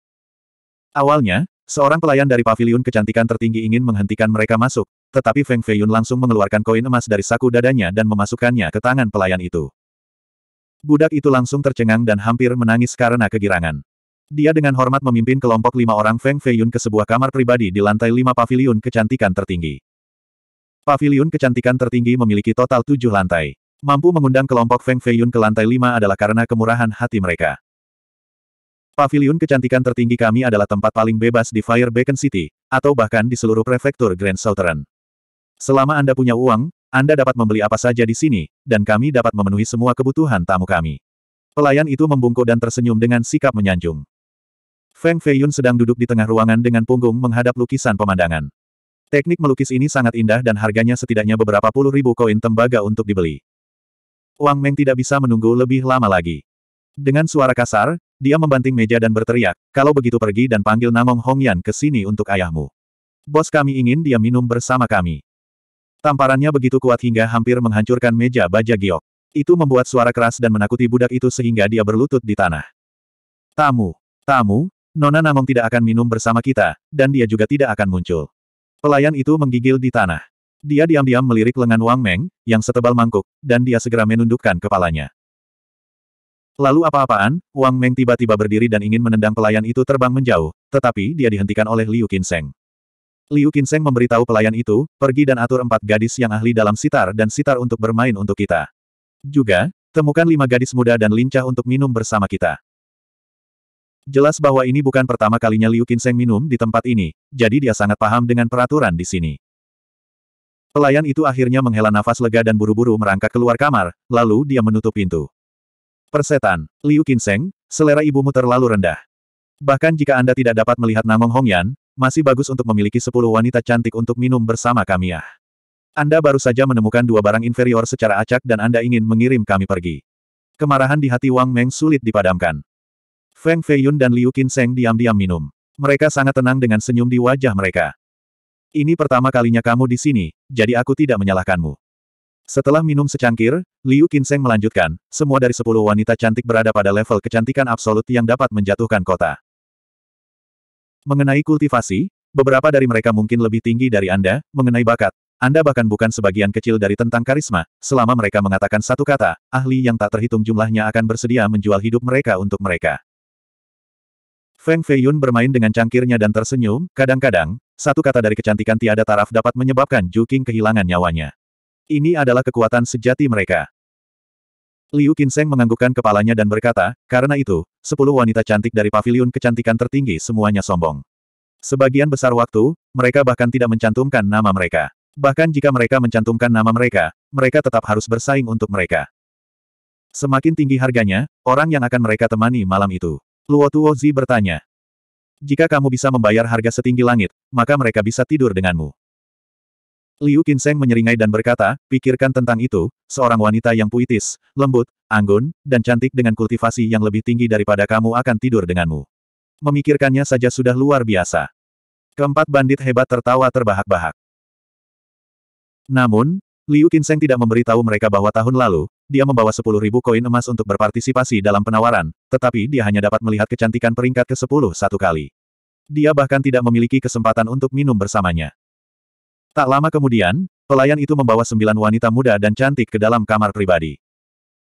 Awalnya, Seorang pelayan dari pavilion kecantikan tertinggi ingin menghentikan mereka masuk, tetapi Feng Feiyun langsung mengeluarkan koin emas dari saku dadanya dan memasukkannya ke tangan pelayan itu. Budak itu langsung tercengang dan hampir menangis karena kegirangan. Dia dengan hormat memimpin kelompok lima orang Feng Feiyun ke sebuah kamar pribadi di lantai lima pavilion kecantikan tertinggi. Pavilion kecantikan tertinggi memiliki total tujuh lantai. Mampu mengundang kelompok Feng Feiyun ke lantai lima adalah karena kemurahan hati mereka. Pavilion kecantikan tertinggi kami adalah tempat paling bebas di Fire Beacon City, atau bahkan di seluruh prefektur Grand Southern. Selama Anda punya uang, Anda dapat membeli apa saja di sini, dan kami dapat memenuhi semua kebutuhan tamu kami. Pelayan itu membungkuk dan tersenyum dengan sikap menyanjung. Feng Feiyun sedang duduk di tengah ruangan dengan punggung menghadap lukisan pemandangan. Teknik melukis ini sangat indah dan harganya setidaknya beberapa puluh ribu koin tembaga untuk dibeli. Wang Meng tidak bisa menunggu lebih lama lagi. Dengan suara kasar, dia membanting meja dan berteriak, kalau begitu pergi dan panggil Namong Hongyan ke sini untuk ayahmu. Bos kami ingin dia minum bersama kami. Tamparannya begitu kuat hingga hampir menghancurkan meja baja giok. Itu membuat suara keras dan menakuti budak itu sehingga dia berlutut di tanah. Tamu, tamu, Nona Namong tidak akan minum bersama kita, dan dia juga tidak akan muncul. Pelayan itu menggigil di tanah. Dia diam-diam melirik lengan Wang Meng, yang setebal mangkuk, dan dia segera menundukkan kepalanya. Lalu apa-apaan, Wang Meng tiba-tiba berdiri dan ingin menendang pelayan itu terbang menjauh, tetapi dia dihentikan oleh Liu Qinseng. Liu Qinseng memberitahu pelayan itu, pergi dan atur empat gadis yang ahli dalam sitar dan sitar untuk bermain untuk kita. Juga, temukan lima gadis muda dan lincah untuk minum bersama kita. Jelas bahwa ini bukan pertama kalinya Liu Qinseng minum di tempat ini, jadi dia sangat paham dengan peraturan di sini. Pelayan itu akhirnya menghela nafas lega dan buru-buru merangkak keluar kamar, lalu dia menutup pintu. Persetan, Liu Qinseng, selera ibumu terlalu rendah. Bahkan jika Anda tidak dapat melihat Namong Hongyan, masih bagus untuk memiliki sepuluh wanita cantik untuk minum bersama kami ya. Anda baru saja menemukan dua barang inferior secara acak dan Anda ingin mengirim kami pergi. Kemarahan di hati Wang Meng sulit dipadamkan. Feng Feiyun dan Liu Qinseng diam-diam minum. Mereka sangat tenang dengan senyum di wajah mereka. Ini pertama kalinya kamu di sini, jadi aku tidak menyalahkanmu. Setelah minum secangkir, Liu Qinseng melanjutkan, semua dari sepuluh wanita cantik berada pada level kecantikan absolut yang dapat menjatuhkan kota. Mengenai kultivasi, beberapa dari mereka mungkin lebih tinggi dari Anda, mengenai bakat. Anda bahkan bukan sebagian kecil dari tentang karisma, selama mereka mengatakan satu kata, ahli yang tak terhitung jumlahnya akan bersedia menjual hidup mereka untuk mereka. Feng Feiyun bermain dengan cangkirnya dan tersenyum, kadang-kadang, satu kata dari kecantikan tiada taraf dapat menyebabkan Juking kehilangan nyawanya. Ini adalah kekuatan sejati mereka. Liu Qinseng menganggukkan kepalanya dan berkata, karena itu, sepuluh wanita cantik dari paviliun kecantikan tertinggi semuanya sombong. Sebagian besar waktu, mereka bahkan tidak mencantumkan nama mereka. Bahkan jika mereka mencantumkan nama mereka, mereka tetap harus bersaing untuk mereka. Semakin tinggi harganya, orang yang akan mereka temani malam itu. Luo Tuozi bertanya. Jika kamu bisa membayar harga setinggi langit, maka mereka bisa tidur denganmu. Liu Qinseng menyeringai dan berkata, pikirkan tentang itu, seorang wanita yang puitis, lembut, anggun, dan cantik dengan kultivasi yang lebih tinggi daripada kamu akan tidur denganmu. Memikirkannya saja sudah luar biasa. Keempat bandit hebat tertawa terbahak-bahak. Namun, Liu Qinseng tidak memberitahu mereka bahwa tahun lalu, dia membawa 10.000 koin emas untuk berpartisipasi dalam penawaran, tetapi dia hanya dapat melihat kecantikan peringkat ke-10 satu kali. Dia bahkan tidak memiliki kesempatan untuk minum bersamanya. Tak lama kemudian, pelayan itu membawa sembilan wanita muda dan cantik ke dalam kamar pribadi.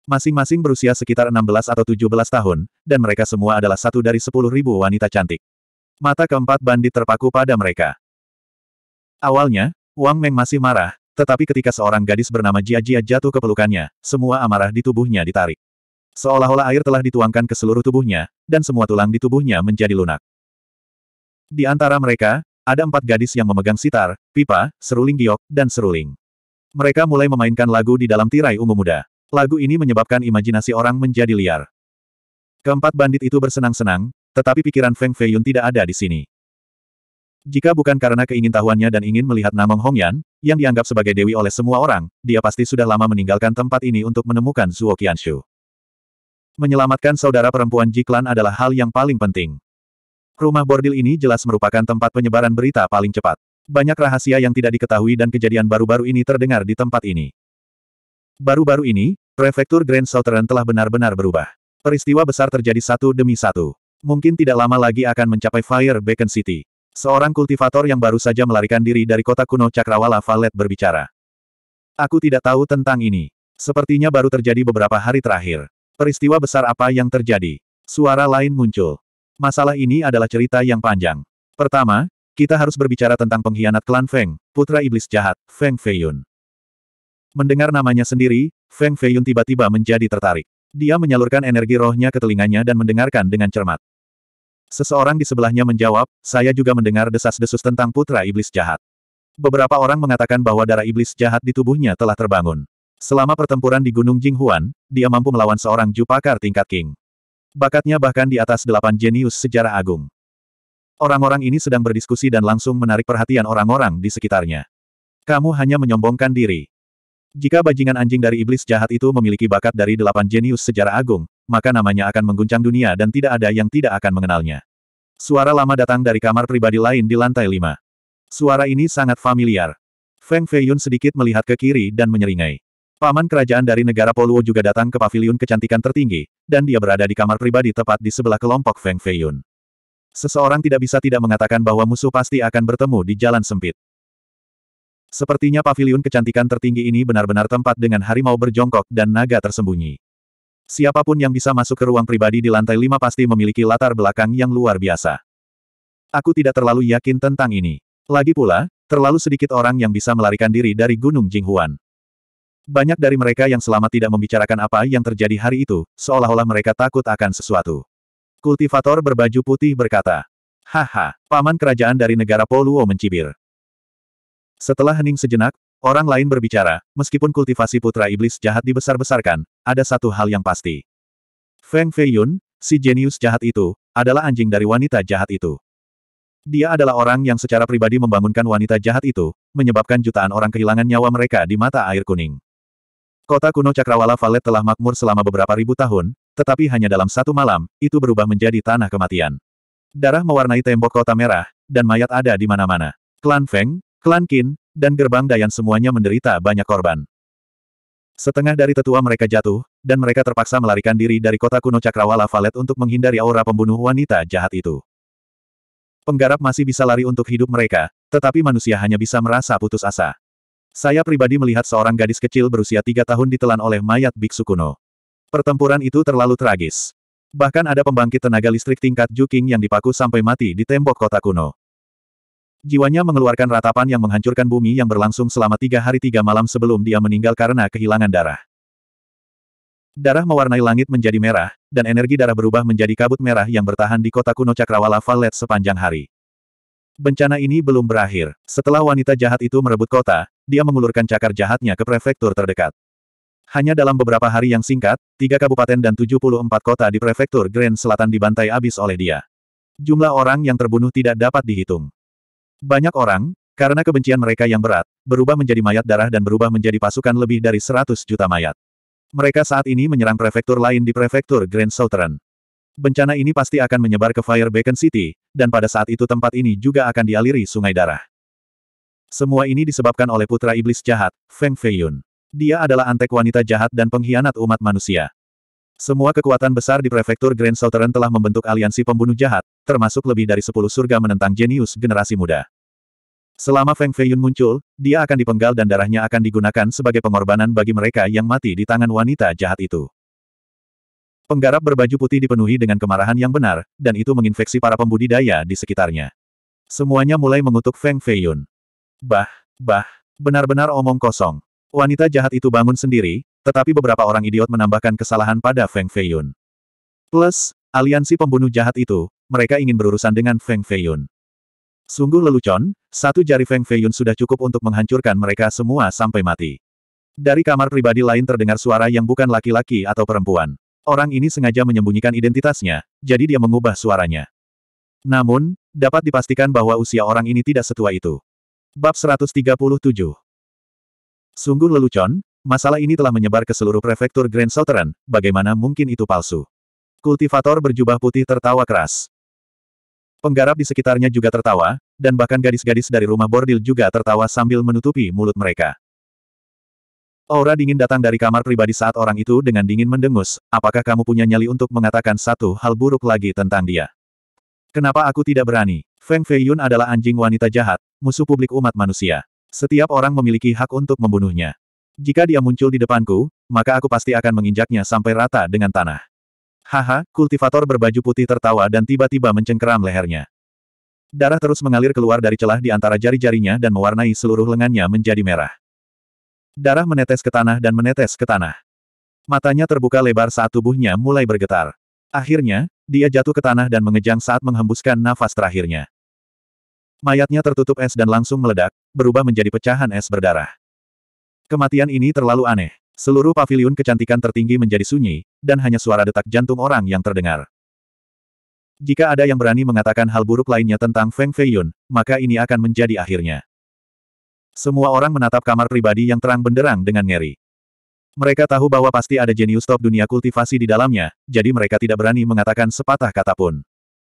Masing-masing berusia sekitar 16 atau 17 tahun, dan mereka semua adalah satu dari sepuluh ribu wanita cantik. Mata keempat bandit terpaku pada mereka. Awalnya, Wang Meng masih marah, tetapi ketika seorang gadis bernama Jia Jia jatuh ke pelukannya, semua amarah di tubuhnya ditarik. Seolah-olah air telah dituangkan ke seluruh tubuhnya, dan semua tulang di tubuhnya menjadi lunak. Di antara mereka, ada empat gadis yang memegang sitar, pipa, seruling giok, dan seruling. Mereka mulai memainkan lagu di dalam tirai ungu muda. Lagu ini menyebabkan imajinasi orang menjadi liar. Keempat bandit itu bersenang-senang, tetapi pikiran Feng Feiyun tidak ada di sini. Jika bukan karena keingintahuannya dan ingin melihat Namong Hongyan, yang dianggap sebagai dewi oleh semua orang, dia pasti sudah lama meninggalkan tempat ini untuk menemukan Zuo Qianshu. Menyelamatkan saudara perempuan Jiklan adalah hal yang paling penting. Rumah bordil ini jelas merupakan tempat penyebaran berita paling cepat. Banyak rahasia yang tidak diketahui dan kejadian baru-baru ini terdengar di tempat ini. Baru-baru ini, prefektur Grand Southern telah benar-benar berubah. Peristiwa besar terjadi satu demi satu. Mungkin tidak lama lagi akan mencapai Fire Beacon City. Seorang kultivator yang baru saja melarikan diri dari kota kuno Cakrawala Valet berbicara. Aku tidak tahu tentang ini. Sepertinya baru terjadi beberapa hari terakhir. Peristiwa besar apa yang terjadi? Suara lain muncul. Masalah ini adalah cerita yang panjang. Pertama, kita harus berbicara tentang pengkhianat klan Feng, putra iblis jahat, Feng Feiyun. Mendengar namanya sendiri, Feng Feiyun tiba-tiba menjadi tertarik. Dia menyalurkan energi rohnya ke telinganya dan mendengarkan dengan cermat. Seseorang di sebelahnya menjawab, saya juga mendengar desas-desus tentang putra iblis jahat. Beberapa orang mengatakan bahwa darah iblis jahat di tubuhnya telah terbangun. Selama pertempuran di Gunung Jinghuan, dia mampu melawan seorang jupakar tingkat King. Bakatnya bahkan di atas delapan jenius sejarah agung. Orang-orang ini sedang berdiskusi dan langsung menarik perhatian orang-orang di sekitarnya. Kamu hanya menyombongkan diri. Jika bajingan anjing dari iblis jahat itu memiliki bakat dari delapan jenius sejarah agung, maka namanya akan mengguncang dunia dan tidak ada yang tidak akan mengenalnya. Suara lama datang dari kamar pribadi lain di lantai lima. Suara ini sangat familiar. Feng Feiyun sedikit melihat ke kiri dan menyeringai. Paman kerajaan dari negara Poluo juga datang ke pavilion kecantikan tertinggi, dan dia berada di kamar pribadi tepat di sebelah kelompok Feng Feiyun. Seseorang tidak bisa tidak mengatakan bahwa musuh pasti akan bertemu di jalan sempit. Sepertinya pavilion kecantikan tertinggi ini benar-benar tempat dengan harimau berjongkok dan naga tersembunyi. Siapapun yang bisa masuk ke ruang pribadi di lantai lima pasti memiliki latar belakang yang luar biasa. Aku tidak terlalu yakin tentang ini. Lagi pula, terlalu sedikit orang yang bisa melarikan diri dari Gunung Jinghuan. Banyak dari mereka yang selama tidak membicarakan apa yang terjadi hari itu, seolah-olah mereka takut akan sesuatu. Kultivator berbaju putih berkata, Haha, paman kerajaan dari negara Poluo mencibir. Setelah hening sejenak, orang lain berbicara, meskipun kultivasi putra iblis jahat dibesar-besarkan, ada satu hal yang pasti. Feng Feiyun, si jenius jahat itu, adalah anjing dari wanita jahat itu. Dia adalah orang yang secara pribadi membangunkan wanita jahat itu, menyebabkan jutaan orang kehilangan nyawa mereka di mata air kuning. Kota kuno Cakrawala Valet telah makmur selama beberapa ribu tahun, tetapi hanya dalam satu malam, itu berubah menjadi tanah kematian. Darah mewarnai tembok kota merah, dan mayat ada di mana-mana. Klan Feng, Klan Qin, dan Gerbang Dayan semuanya menderita banyak korban. Setengah dari tetua mereka jatuh, dan mereka terpaksa melarikan diri dari kota kuno Cakrawala Valet untuk menghindari aura pembunuh wanita jahat itu. Penggarap masih bisa lari untuk hidup mereka, tetapi manusia hanya bisa merasa putus asa. Saya pribadi melihat seorang gadis kecil berusia tiga tahun ditelan oleh mayat biksu kuno. Pertempuran itu terlalu tragis. Bahkan ada pembangkit tenaga listrik tingkat Juking yang dipaku sampai mati di tembok kota kuno. Jiwanya mengeluarkan ratapan yang menghancurkan bumi yang berlangsung selama tiga hari tiga malam sebelum dia meninggal karena kehilangan darah. Darah mewarnai langit menjadi merah, dan energi darah berubah menjadi kabut merah yang bertahan di kota kuno Cakrawala Valet sepanjang hari. Bencana ini belum berakhir. Setelah wanita jahat itu merebut kota, dia mengulurkan cakar jahatnya ke prefektur terdekat. Hanya dalam beberapa hari yang singkat, tiga kabupaten dan 74 kota di prefektur Grand Selatan dibantai abis oleh dia. Jumlah orang yang terbunuh tidak dapat dihitung. Banyak orang, karena kebencian mereka yang berat, berubah menjadi mayat darah dan berubah menjadi pasukan lebih dari 100 juta mayat. Mereka saat ini menyerang prefektur lain di prefektur Grand Southern. Bencana ini pasti akan menyebar ke Fire Beacon City, dan pada saat itu tempat ini juga akan dialiri sungai darah. Semua ini disebabkan oleh putra iblis jahat, Feng Feiyun. Dia adalah antek wanita jahat dan pengkhianat umat manusia. Semua kekuatan besar di prefektur Grand Southern telah membentuk aliansi pembunuh jahat, termasuk lebih dari sepuluh surga menentang jenius generasi muda. Selama Feng Feiyun muncul, dia akan dipenggal dan darahnya akan digunakan sebagai pengorbanan bagi mereka yang mati di tangan wanita jahat itu. Penggarap berbaju putih dipenuhi dengan kemarahan yang benar, dan itu menginfeksi para pembudidaya di sekitarnya. Semuanya mulai mengutuk Feng Feiyun. Bah, bah, benar-benar omong kosong. Wanita jahat itu bangun sendiri, tetapi beberapa orang idiot menambahkan kesalahan pada Feng Feiyun. Plus, aliansi pembunuh jahat itu, mereka ingin berurusan dengan Feng Feiyun. Sungguh lelucon, satu jari Feng Feiyun sudah cukup untuk menghancurkan mereka semua sampai mati. Dari kamar pribadi lain terdengar suara yang bukan laki-laki atau perempuan. Orang ini sengaja menyembunyikan identitasnya, jadi dia mengubah suaranya. Namun, dapat dipastikan bahwa usia orang ini tidak setua itu. Bab 137 Sungguh lelucon, masalah ini telah menyebar ke seluruh prefektur Grand Southern, bagaimana mungkin itu palsu. Kultivator berjubah putih tertawa keras. Penggarap di sekitarnya juga tertawa, dan bahkan gadis-gadis dari rumah bordil juga tertawa sambil menutupi mulut mereka. Aura dingin datang dari kamar pribadi saat orang itu dengan dingin mendengus, apakah kamu punya nyali untuk mengatakan satu hal buruk lagi tentang dia? Kenapa aku tidak berani? Feng Feiyun adalah anjing wanita jahat, musuh publik umat manusia. Setiap orang memiliki hak untuk membunuhnya. Jika dia muncul di depanku, maka aku pasti akan menginjaknya sampai rata dengan tanah. Haha, kultivator berbaju putih tertawa dan tiba-tiba mencengkeram lehernya. Darah terus mengalir keluar dari celah di antara jari-jarinya dan mewarnai seluruh lengannya menjadi merah. Darah menetes ke tanah dan menetes ke tanah. Matanya terbuka lebar saat tubuhnya mulai bergetar. Akhirnya, dia jatuh ke tanah dan mengejang saat menghembuskan nafas terakhirnya. Mayatnya tertutup es dan langsung meledak, berubah menjadi pecahan es berdarah. Kematian ini terlalu aneh. Seluruh pavilion kecantikan tertinggi menjadi sunyi, dan hanya suara detak jantung orang yang terdengar. Jika ada yang berani mengatakan hal buruk lainnya tentang Feng Feiyun, maka ini akan menjadi akhirnya. Semua orang menatap kamar pribadi yang terang benderang dengan ngeri. Mereka tahu bahwa pasti ada jenius top dunia kultivasi di dalamnya, jadi mereka tidak berani mengatakan sepatah kata pun.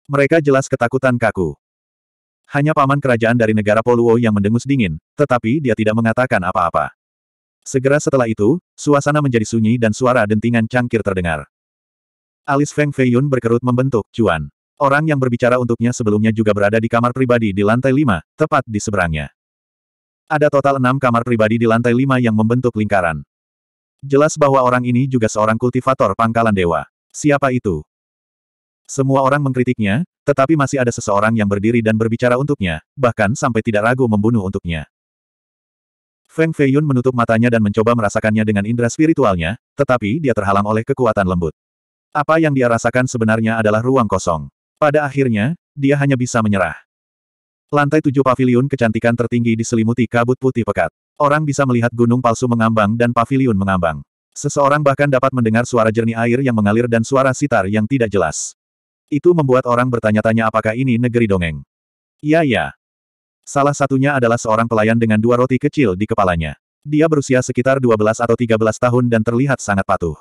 Mereka jelas ketakutan kaku. Hanya paman kerajaan dari negara Poluo yang mendengus dingin, tetapi dia tidak mengatakan apa-apa. Segera setelah itu, suasana menjadi sunyi dan suara dentingan cangkir terdengar. Alis Feng Feiyun berkerut membentuk cuan. Orang yang berbicara untuknya sebelumnya juga berada di kamar pribadi di lantai lima, tepat di seberangnya. Ada total enam kamar pribadi di lantai lima yang membentuk lingkaran. Jelas bahwa orang ini juga seorang kultivator pangkalan dewa. Siapa itu? Semua orang mengkritiknya, tetapi masih ada seseorang yang berdiri dan berbicara untuknya, bahkan sampai tidak ragu membunuh untuknya. Feng Feiyun menutup matanya dan mencoba merasakannya dengan indera spiritualnya, tetapi dia terhalang oleh kekuatan lembut. Apa yang dia rasakan sebenarnya adalah ruang kosong. Pada akhirnya, dia hanya bisa menyerah. Lantai tujuh paviliun kecantikan tertinggi diselimuti kabut putih pekat. Orang bisa melihat gunung palsu mengambang dan paviliun mengambang. Seseorang bahkan dapat mendengar suara jernih air yang mengalir dan suara sitar yang tidak jelas. Itu membuat orang bertanya-tanya apakah ini negeri dongeng. Iya ya. Salah satunya adalah seorang pelayan dengan dua roti kecil di kepalanya. Dia berusia sekitar 12 atau 13 tahun dan terlihat sangat patuh.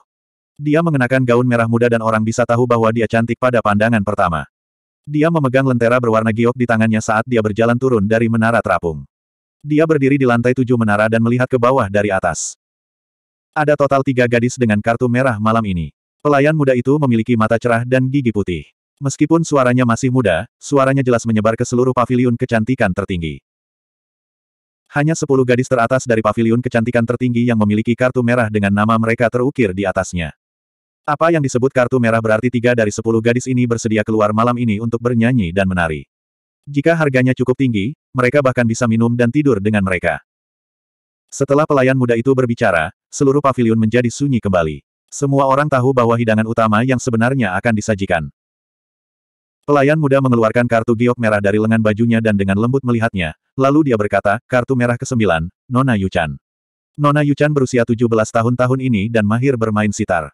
Dia mengenakan gaun merah muda dan orang bisa tahu bahwa dia cantik pada pandangan pertama. Dia memegang lentera berwarna giok di tangannya saat dia berjalan turun dari menara terapung. Dia berdiri di lantai tujuh menara dan melihat ke bawah dari atas. Ada total tiga gadis dengan kartu merah malam ini. Pelayan muda itu memiliki mata cerah dan gigi putih. Meskipun suaranya masih muda, suaranya jelas menyebar ke seluruh paviliun kecantikan tertinggi. Hanya sepuluh gadis teratas dari paviliun kecantikan tertinggi yang memiliki kartu merah dengan nama mereka terukir di atasnya. Apa yang disebut kartu merah berarti tiga dari sepuluh gadis ini bersedia keluar malam ini untuk bernyanyi dan menari. Jika harganya cukup tinggi, mereka bahkan bisa minum dan tidur dengan mereka. Setelah pelayan muda itu berbicara, seluruh paviliun menjadi sunyi kembali. Semua orang tahu bahwa hidangan utama yang sebenarnya akan disajikan. Pelayan muda mengeluarkan kartu giok merah dari lengan bajunya dan dengan lembut melihatnya, lalu dia berkata, kartu merah ke-9, Nona Yuchan. Nona Yuchan berusia 17 tahun tahun ini dan mahir bermain sitar.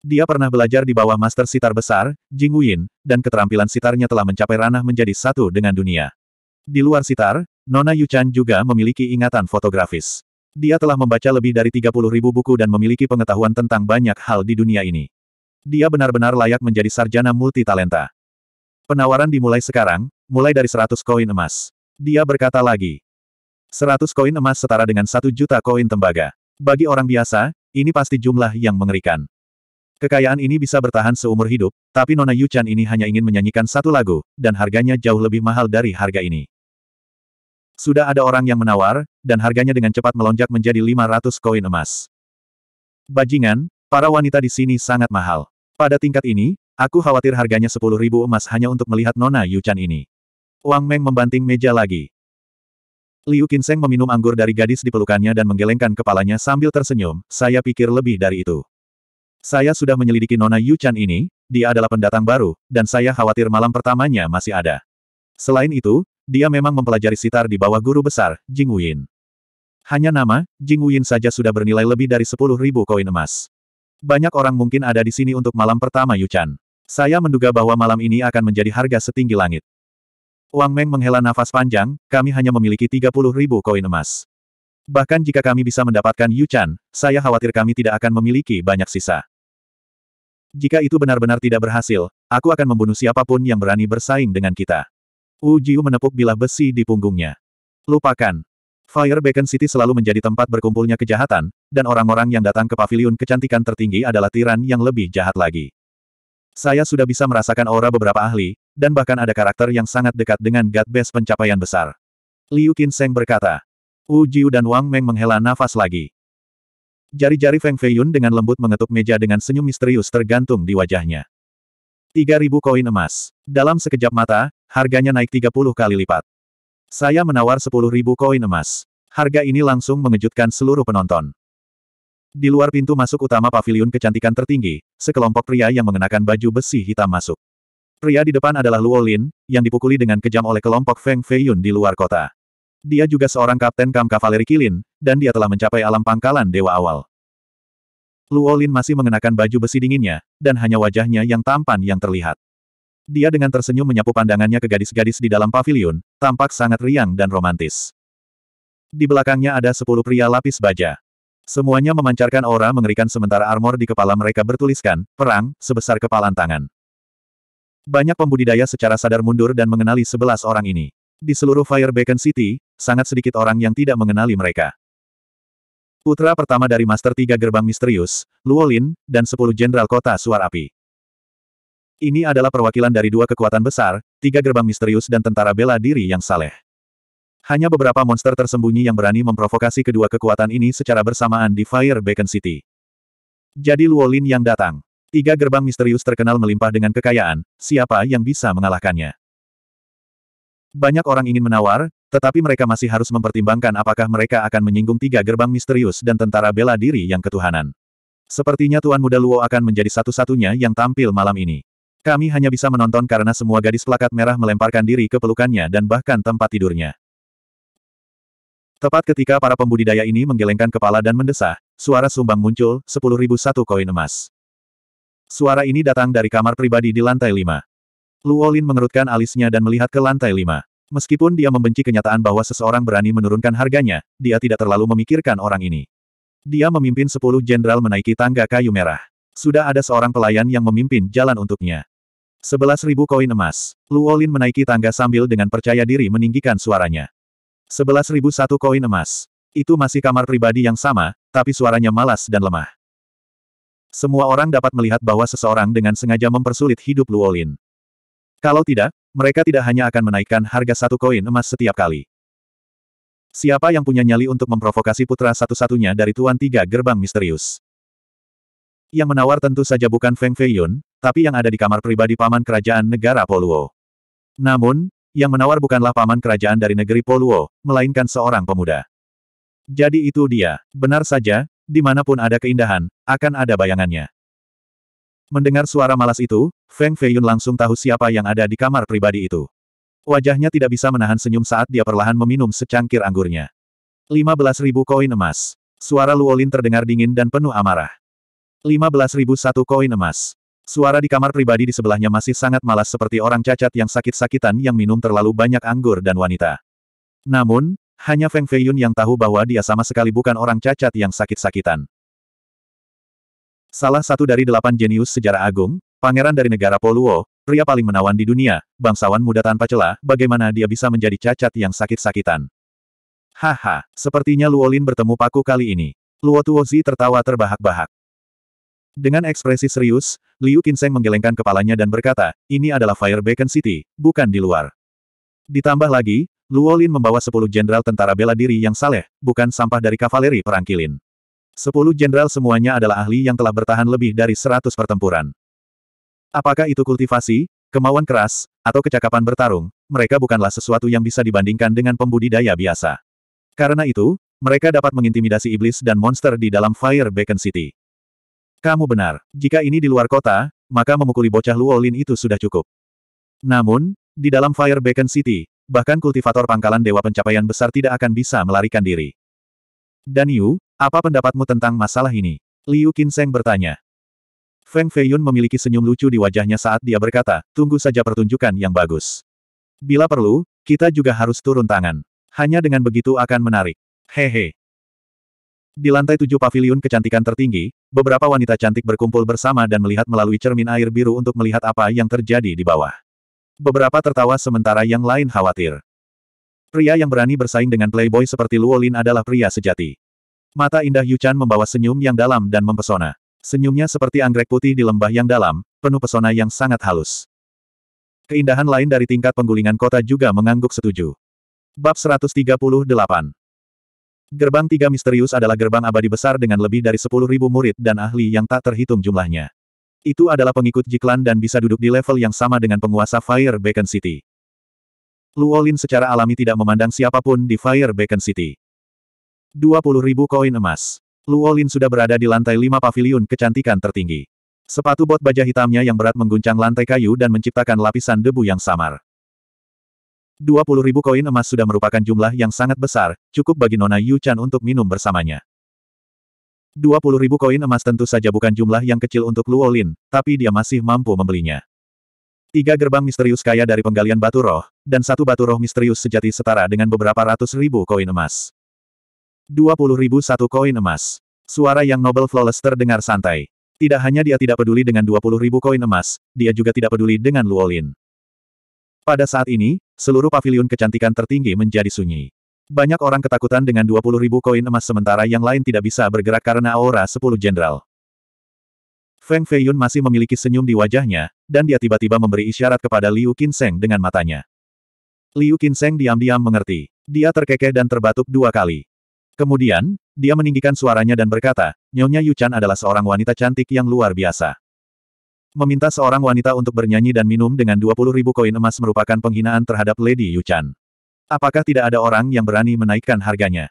Dia pernah belajar di bawah master sitar besar, Jing Wuyin, dan keterampilan sitarnya telah mencapai ranah menjadi satu dengan dunia. Di luar sitar, Nona Yuchan juga memiliki ingatan fotografis. Dia telah membaca lebih dari 30 ribu buku dan memiliki pengetahuan tentang banyak hal di dunia ini. Dia benar-benar layak menjadi sarjana multitalenta. Penawaran dimulai sekarang, mulai dari 100 koin emas. Dia berkata lagi. 100 koin emas setara dengan 1 juta koin tembaga. Bagi orang biasa, ini pasti jumlah yang mengerikan. Kekayaan ini bisa bertahan seumur hidup, tapi Nona Yuchan ini hanya ingin menyanyikan satu lagu, dan harganya jauh lebih mahal dari harga ini. Sudah ada orang yang menawar, dan harganya dengan cepat melonjak menjadi 500 koin emas. Bajingan, para wanita di sini sangat mahal. Pada tingkat ini, Aku khawatir harganya sepuluh ribu emas hanya untuk melihat Nona Yuchan ini. Wang Meng membanting meja lagi. Liu Qinseng meminum anggur dari gadis di pelukannya dan menggelengkan kepalanya sambil tersenyum, saya pikir lebih dari itu. Saya sudah menyelidiki Nona Yuchan ini, dia adalah pendatang baru, dan saya khawatir malam pertamanya masih ada. Selain itu, dia memang mempelajari sitar di bawah guru besar, Jing Wuyin. Hanya nama, Jing Wuyin saja sudah bernilai lebih dari sepuluh ribu koin emas. Banyak orang mungkin ada di sini untuk malam pertama Yuchan. Saya menduga bahwa malam ini akan menjadi harga setinggi langit. Wang Meng menghela nafas panjang, kami hanya memiliki 30 ribu koin emas. Bahkan jika kami bisa mendapatkan Yu Chan, saya khawatir kami tidak akan memiliki banyak sisa. Jika itu benar-benar tidak berhasil, aku akan membunuh siapapun yang berani bersaing dengan kita. Wu Jiu menepuk bilah besi di punggungnya. Lupakan. Fire Beacon City selalu menjadi tempat berkumpulnya kejahatan, dan orang-orang yang datang ke Paviliun kecantikan tertinggi adalah tiran yang lebih jahat lagi. Saya sudah bisa merasakan aura beberapa ahli, dan bahkan ada karakter yang sangat dekat dengan God Best pencapaian besar. Liu Qinseng berkata. Wu Jiu dan Wang Meng menghela nafas lagi. Jari-jari Feng Feiyun dengan lembut mengetuk meja dengan senyum misterius tergantung di wajahnya. 3000 koin emas. Dalam sekejap mata, harganya naik 30 kali lipat. Saya menawar 10.000 koin emas. Harga ini langsung mengejutkan seluruh penonton. Di luar pintu masuk utama pavilion kecantikan tertinggi, sekelompok pria yang mengenakan baju besi hitam masuk. Pria di depan adalah Luo Lin, yang dipukuli dengan kejam oleh kelompok Feng Feiyun di luar kota. Dia juga seorang kapten kam kavaleri Kilin, dan dia telah mencapai alam pangkalan dewa awal. Luo Lin masih mengenakan baju besi dinginnya, dan hanya wajahnya yang tampan yang terlihat. Dia dengan tersenyum menyapu pandangannya ke gadis-gadis di dalam pavilion, tampak sangat riang dan romantis. Di belakangnya ada sepuluh pria lapis baja. Semuanya memancarkan aura mengerikan sementara armor di kepala mereka bertuliskan, perang, sebesar kepalan tangan. Banyak pembudidaya secara sadar mundur dan mengenali sebelas orang ini. Di seluruh Fire Beacon City, sangat sedikit orang yang tidak mengenali mereka. Putra pertama dari Master Tiga Gerbang Misterius, Luolin, dan sepuluh Jenderal Kota Suar Api. Ini adalah perwakilan dari dua kekuatan besar, tiga gerbang misterius dan tentara bela diri yang saleh. Hanya beberapa monster tersembunyi yang berani memprovokasi kedua kekuatan ini secara bersamaan di Fire Beacon City. Jadi Luolin yang datang. Tiga gerbang misterius terkenal melimpah dengan kekayaan, siapa yang bisa mengalahkannya? Banyak orang ingin menawar, tetapi mereka masih harus mempertimbangkan apakah mereka akan menyinggung tiga gerbang misterius dan tentara bela diri yang ketuhanan. Sepertinya Tuan Muda Luo akan menjadi satu-satunya yang tampil malam ini. Kami hanya bisa menonton karena semua gadis pelakat merah melemparkan diri ke pelukannya dan bahkan tempat tidurnya. Tepat ketika para pembudidaya ini menggelengkan kepala dan mendesah, suara sumbang muncul, 10.001 koin emas. Suara ini datang dari kamar pribadi di lantai lima. Luolin mengerutkan alisnya dan melihat ke lantai lima. Meskipun dia membenci kenyataan bahwa seseorang berani menurunkan harganya, dia tidak terlalu memikirkan orang ini. Dia memimpin 10 jenderal menaiki tangga kayu merah. Sudah ada seorang pelayan yang memimpin jalan untuknya. 11.000 koin emas. Luolin menaiki tangga sambil dengan percaya diri meninggikan suaranya. 11.001 koin emas. Itu masih kamar pribadi yang sama, tapi suaranya malas dan lemah. Semua orang dapat melihat bahwa seseorang dengan sengaja mempersulit hidup Luolin. Kalau tidak, mereka tidak hanya akan menaikkan harga satu koin emas setiap kali. Siapa yang punya nyali untuk memprovokasi putra satu-satunya dari Tuan Tiga Gerbang Misterius? Yang menawar tentu saja bukan Feng Feiyun, tapi yang ada di kamar pribadi paman kerajaan negara Poluo. Namun, yang menawar bukanlah paman kerajaan dari negeri Poluo, melainkan seorang pemuda. Jadi itu dia. Benar saja, dimanapun ada keindahan, akan ada bayangannya. Mendengar suara malas itu, Feng Feiyun langsung tahu siapa yang ada di kamar pribadi itu. Wajahnya tidak bisa menahan senyum saat dia perlahan meminum secangkir anggurnya. 15.000 koin emas. Suara Luolin terdengar dingin dan penuh amarah. 15.001 koin emas. Suara di kamar pribadi di sebelahnya masih sangat malas seperti orang cacat yang sakit-sakitan yang minum terlalu banyak anggur dan wanita. Namun, hanya Feng Feiyun yang tahu bahwa dia sama sekali bukan orang cacat yang sakit-sakitan. Salah satu dari delapan jenius sejarah agung, pangeran dari negara Poluo, pria paling menawan di dunia, bangsawan muda tanpa celah, bagaimana dia bisa menjadi cacat yang sakit-sakitan. Haha, sepertinya Luolin bertemu Paku kali ini. Luo Tuozi tertawa terbahak-bahak. Dengan ekspresi serius, Liu Qinseng menggelengkan kepalanya dan berkata, ini adalah Fire Beacon City, bukan di luar. Ditambah lagi, Luolin membawa sepuluh jenderal tentara bela diri yang saleh, bukan sampah dari kavaleri perang kilin. Sepuluh jenderal semuanya adalah ahli yang telah bertahan lebih dari seratus pertempuran. Apakah itu kultivasi, kemauan keras, atau kecakapan bertarung, mereka bukanlah sesuatu yang bisa dibandingkan dengan pembudidaya biasa. Karena itu, mereka dapat mengintimidasi iblis dan monster di dalam Fire Beacon City. Kamu benar. Jika ini di luar kota, maka memukuli bocah Luolin itu sudah cukup. Namun, di dalam Fire Beacon City, bahkan kultivator pangkalan Dewa Pencapaian Besar tidak akan bisa melarikan diri. Dan Yu, apa pendapatmu tentang masalah ini? Liu Qinseng bertanya. Feng Feiyun memiliki senyum lucu di wajahnya saat dia berkata, tunggu saja pertunjukan yang bagus. Bila perlu, kita juga harus turun tangan. Hanya dengan begitu akan menarik. Hehe. Di lantai tujuh pavilion kecantikan tertinggi, beberapa wanita cantik berkumpul bersama dan melihat melalui cermin air biru untuk melihat apa yang terjadi di bawah. Beberapa tertawa sementara yang lain khawatir. Pria yang berani bersaing dengan playboy seperti Luo Lin adalah pria sejati. Mata indah Yuchan membawa senyum yang dalam dan mempesona. Senyumnya seperti anggrek putih di lembah yang dalam, penuh pesona yang sangat halus. Keindahan lain dari tingkat penggulingan kota juga mengangguk setuju. Bab 138 Gerbang tiga misterius adalah gerbang abadi besar dengan lebih dari 10.000 murid dan ahli yang tak terhitung jumlahnya. Itu adalah pengikut Jiklan dan bisa duduk di level yang sama dengan penguasa Fire Beacon City. Luolin secara alami tidak memandang siapapun di Fire Beacon City. 20.000 koin emas. Luolin sudah berada di lantai 5 paviliun kecantikan tertinggi. Sepatu bot baja hitamnya yang berat mengguncang lantai kayu dan menciptakan lapisan debu yang samar ribu koin emas sudah merupakan jumlah yang sangat besar, cukup bagi Nona Yu Chan untuk minum bersamanya. ribu koin emas tentu saja bukan jumlah yang kecil untuk Luo Lin, tapi dia masih mampu membelinya. Tiga gerbang misterius kaya dari penggalian batu roh, dan satu batu roh misterius sejati setara dengan beberapa ratus ribu koin emas. ribu satu koin emas. Suara yang Nobel Flawless terdengar santai. Tidak hanya dia tidak peduli dengan ribu koin emas, dia juga tidak peduli dengan Luolin. Pada saat ini, Seluruh pavilion kecantikan tertinggi menjadi sunyi. Banyak orang ketakutan dengan 20 ribu koin emas sementara yang lain tidak bisa bergerak karena aura 10 jenderal. Feng Feiyun masih memiliki senyum di wajahnya, dan dia tiba-tiba memberi isyarat kepada Liu Qinseng dengan matanya. Liu Qinseng diam-diam mengerti. Dia terkekeh dan terbatuk dua kali. Kemudian, dia meninggikan suaranya dan berkata, Nyonya Yuchan adalah seorang wanita cantik yang luar biasa. Meminta seorang wanita untuk bernyanyi dan minum dengan 20 ribu koin emas merupakan penghinaan terhadap Lady Yuchan. Apakah tidak ada orang yang berani menaikkan harganya?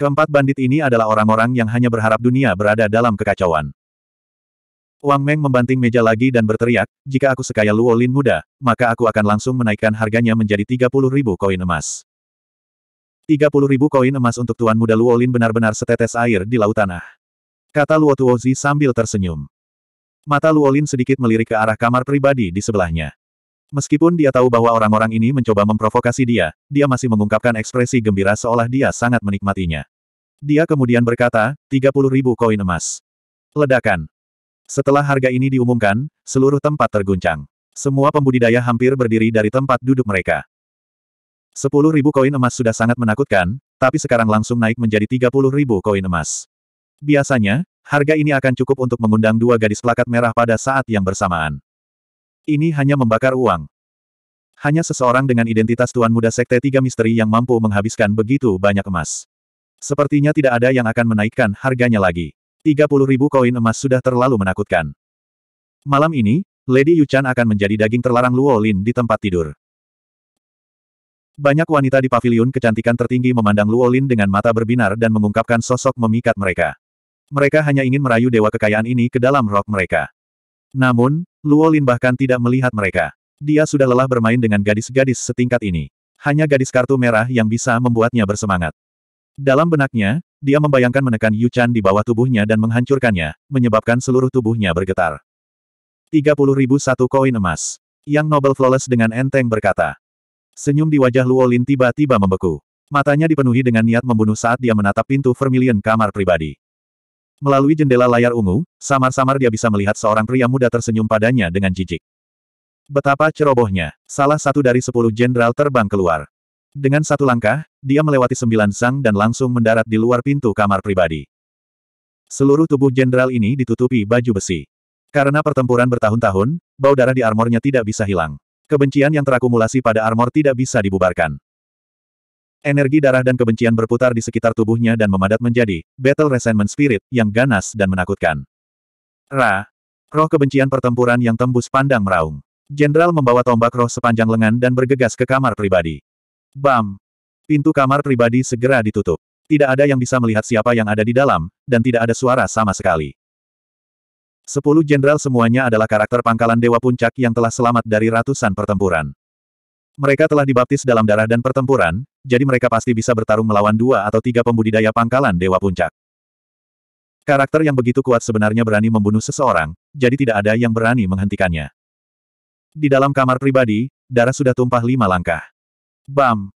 Keempat bandit ini adalah orang-orang yang hanya berharap dunia berada dalam kekacauan. Wang Meng membanting meja lagi dan berteriak, jika aku sekaya Luo Lin muda, maka aku akan langsung menaikkan harganya menjadi 30 ribu koin emas. 30 ribu koin emas untuk Tuan Muda Luo Lin benar-benar setetes air di lautanah. Kata Luo Tuozi sambil tersenyum. Mata Luolin sedikit melirik ke arah kamar pribadi di sebelahnya. Meskipun dia tahu bahwa orang-orang ini mencoba memprovokasi dia, dia masih mengungkapkan ekspresi gembira seolah dia sangat menikmatinya. Dia kemudian berkata, 30 ribu koin emas. Ledakan. Setelah harga ini diumumkan, seluruh tempat terguncang. Semua pembudidaya hampir berdiri dari tempat duduk mereka. 10 ribu koin emas sudah sangat menakutkan, tapi sekarang langsung naik menjadi 30 ribu koin emas. Biasanya, Harga ini akan cukup untuk mengundang dua gadis plakat merah pada saat yang bersamaan. Ini hanya membakar uang. Hanya seseorang dengan identitas Tuan Muda Sekte Tiga Misteri yang mampu menghabiskan begitu banyak emas. Sepertinya tidak ada yang akan menaikkan harganya lagi. 30 ribu koin emas sudah terlalu menakutkan. Malam ini, Lady Yuchan akan menjadi daging terlarang Luo Lin di tempat tidur. Banyak wanita di paviliun kecantikan tertinggi memandang Luo Lin dengan mata berbinar dan mengungkapkan sosok memikat mereka. Mereka hanya ingin merayu dewa kekayaan ini ke dalam rok mereka. Namun, Luo Lin bahkan tidak melihat mereka. Dia sudah lelah bermain dengan gadis-gadis setingkat ini. Hanya gadis kartu merah yang bisa membuatnya bersemangat. Dalam benaknya, dia membayangkan menekan Yu Chan di bawah tubuhnya dan menghancurkannya, menyebabkan seluruh tubuhnya bergetar. 30.001 koin emas. Yang Nobel Flawless dengan enteng berkata. Senyum di wajah Luo Lin tiba-tiba membeku. Matanya dipenuhi dengan niat membunuh saat dia menatap pintu vermilion kamar pribadi. Melalui jendela layar ungu, samar-samar dia bisa melihat seorang pria muda tersenyum padanya dengan jijik. Betapa cerobohnya, salah satu dari sepuluh jenderal terbang keluar. Dengan satu langkah, dia melewati sembilan sang dan langsung mendarat di luar pintu kamar pribadi. Seluruh tubuh jenderal ini ditutupi baju besi. Karena pertempuran bertahun-tahun, bau darah di armornya tidak bisa hilang. Kebencian yang terakumulasi pada armor tidak bisa dibubarkan. Energi darah dan kebencian berputar di sekitar tubuhnya dan memadat menjadi Battle Resentment Spirit yang ganas dan menakutkan. Ra. Roh kebencian pertempuran yang tembus pandang meraung. Jenderal membawa tombak roh sepanjang lengan dan bergegas ke kamar pribadi. Bam. Pintu kamar pribadi segera ditutup. Tidak ada yang bisa melihat siapa yang ada di dalam, dan tidak ada suara sama sekali. Sepuluh jenderal semuanya adalah karakter pangkalan Dewa Puncak yang telah selamat dari ratusan pertempuran. Mereka telah dibaptis dalam darah dan pertempuran, jadi mereka pasti bisa bertarung melawan dua atau tiga pembudidaya pangkalan Dewa Puncak. Karakter yang begitu kuat sebenarnya berani membunuh seseorang, jadi tidak ada yang berani menghentikannya. Di dalam kamar pribadi, darah sudah tumpah lima langkah. Bam!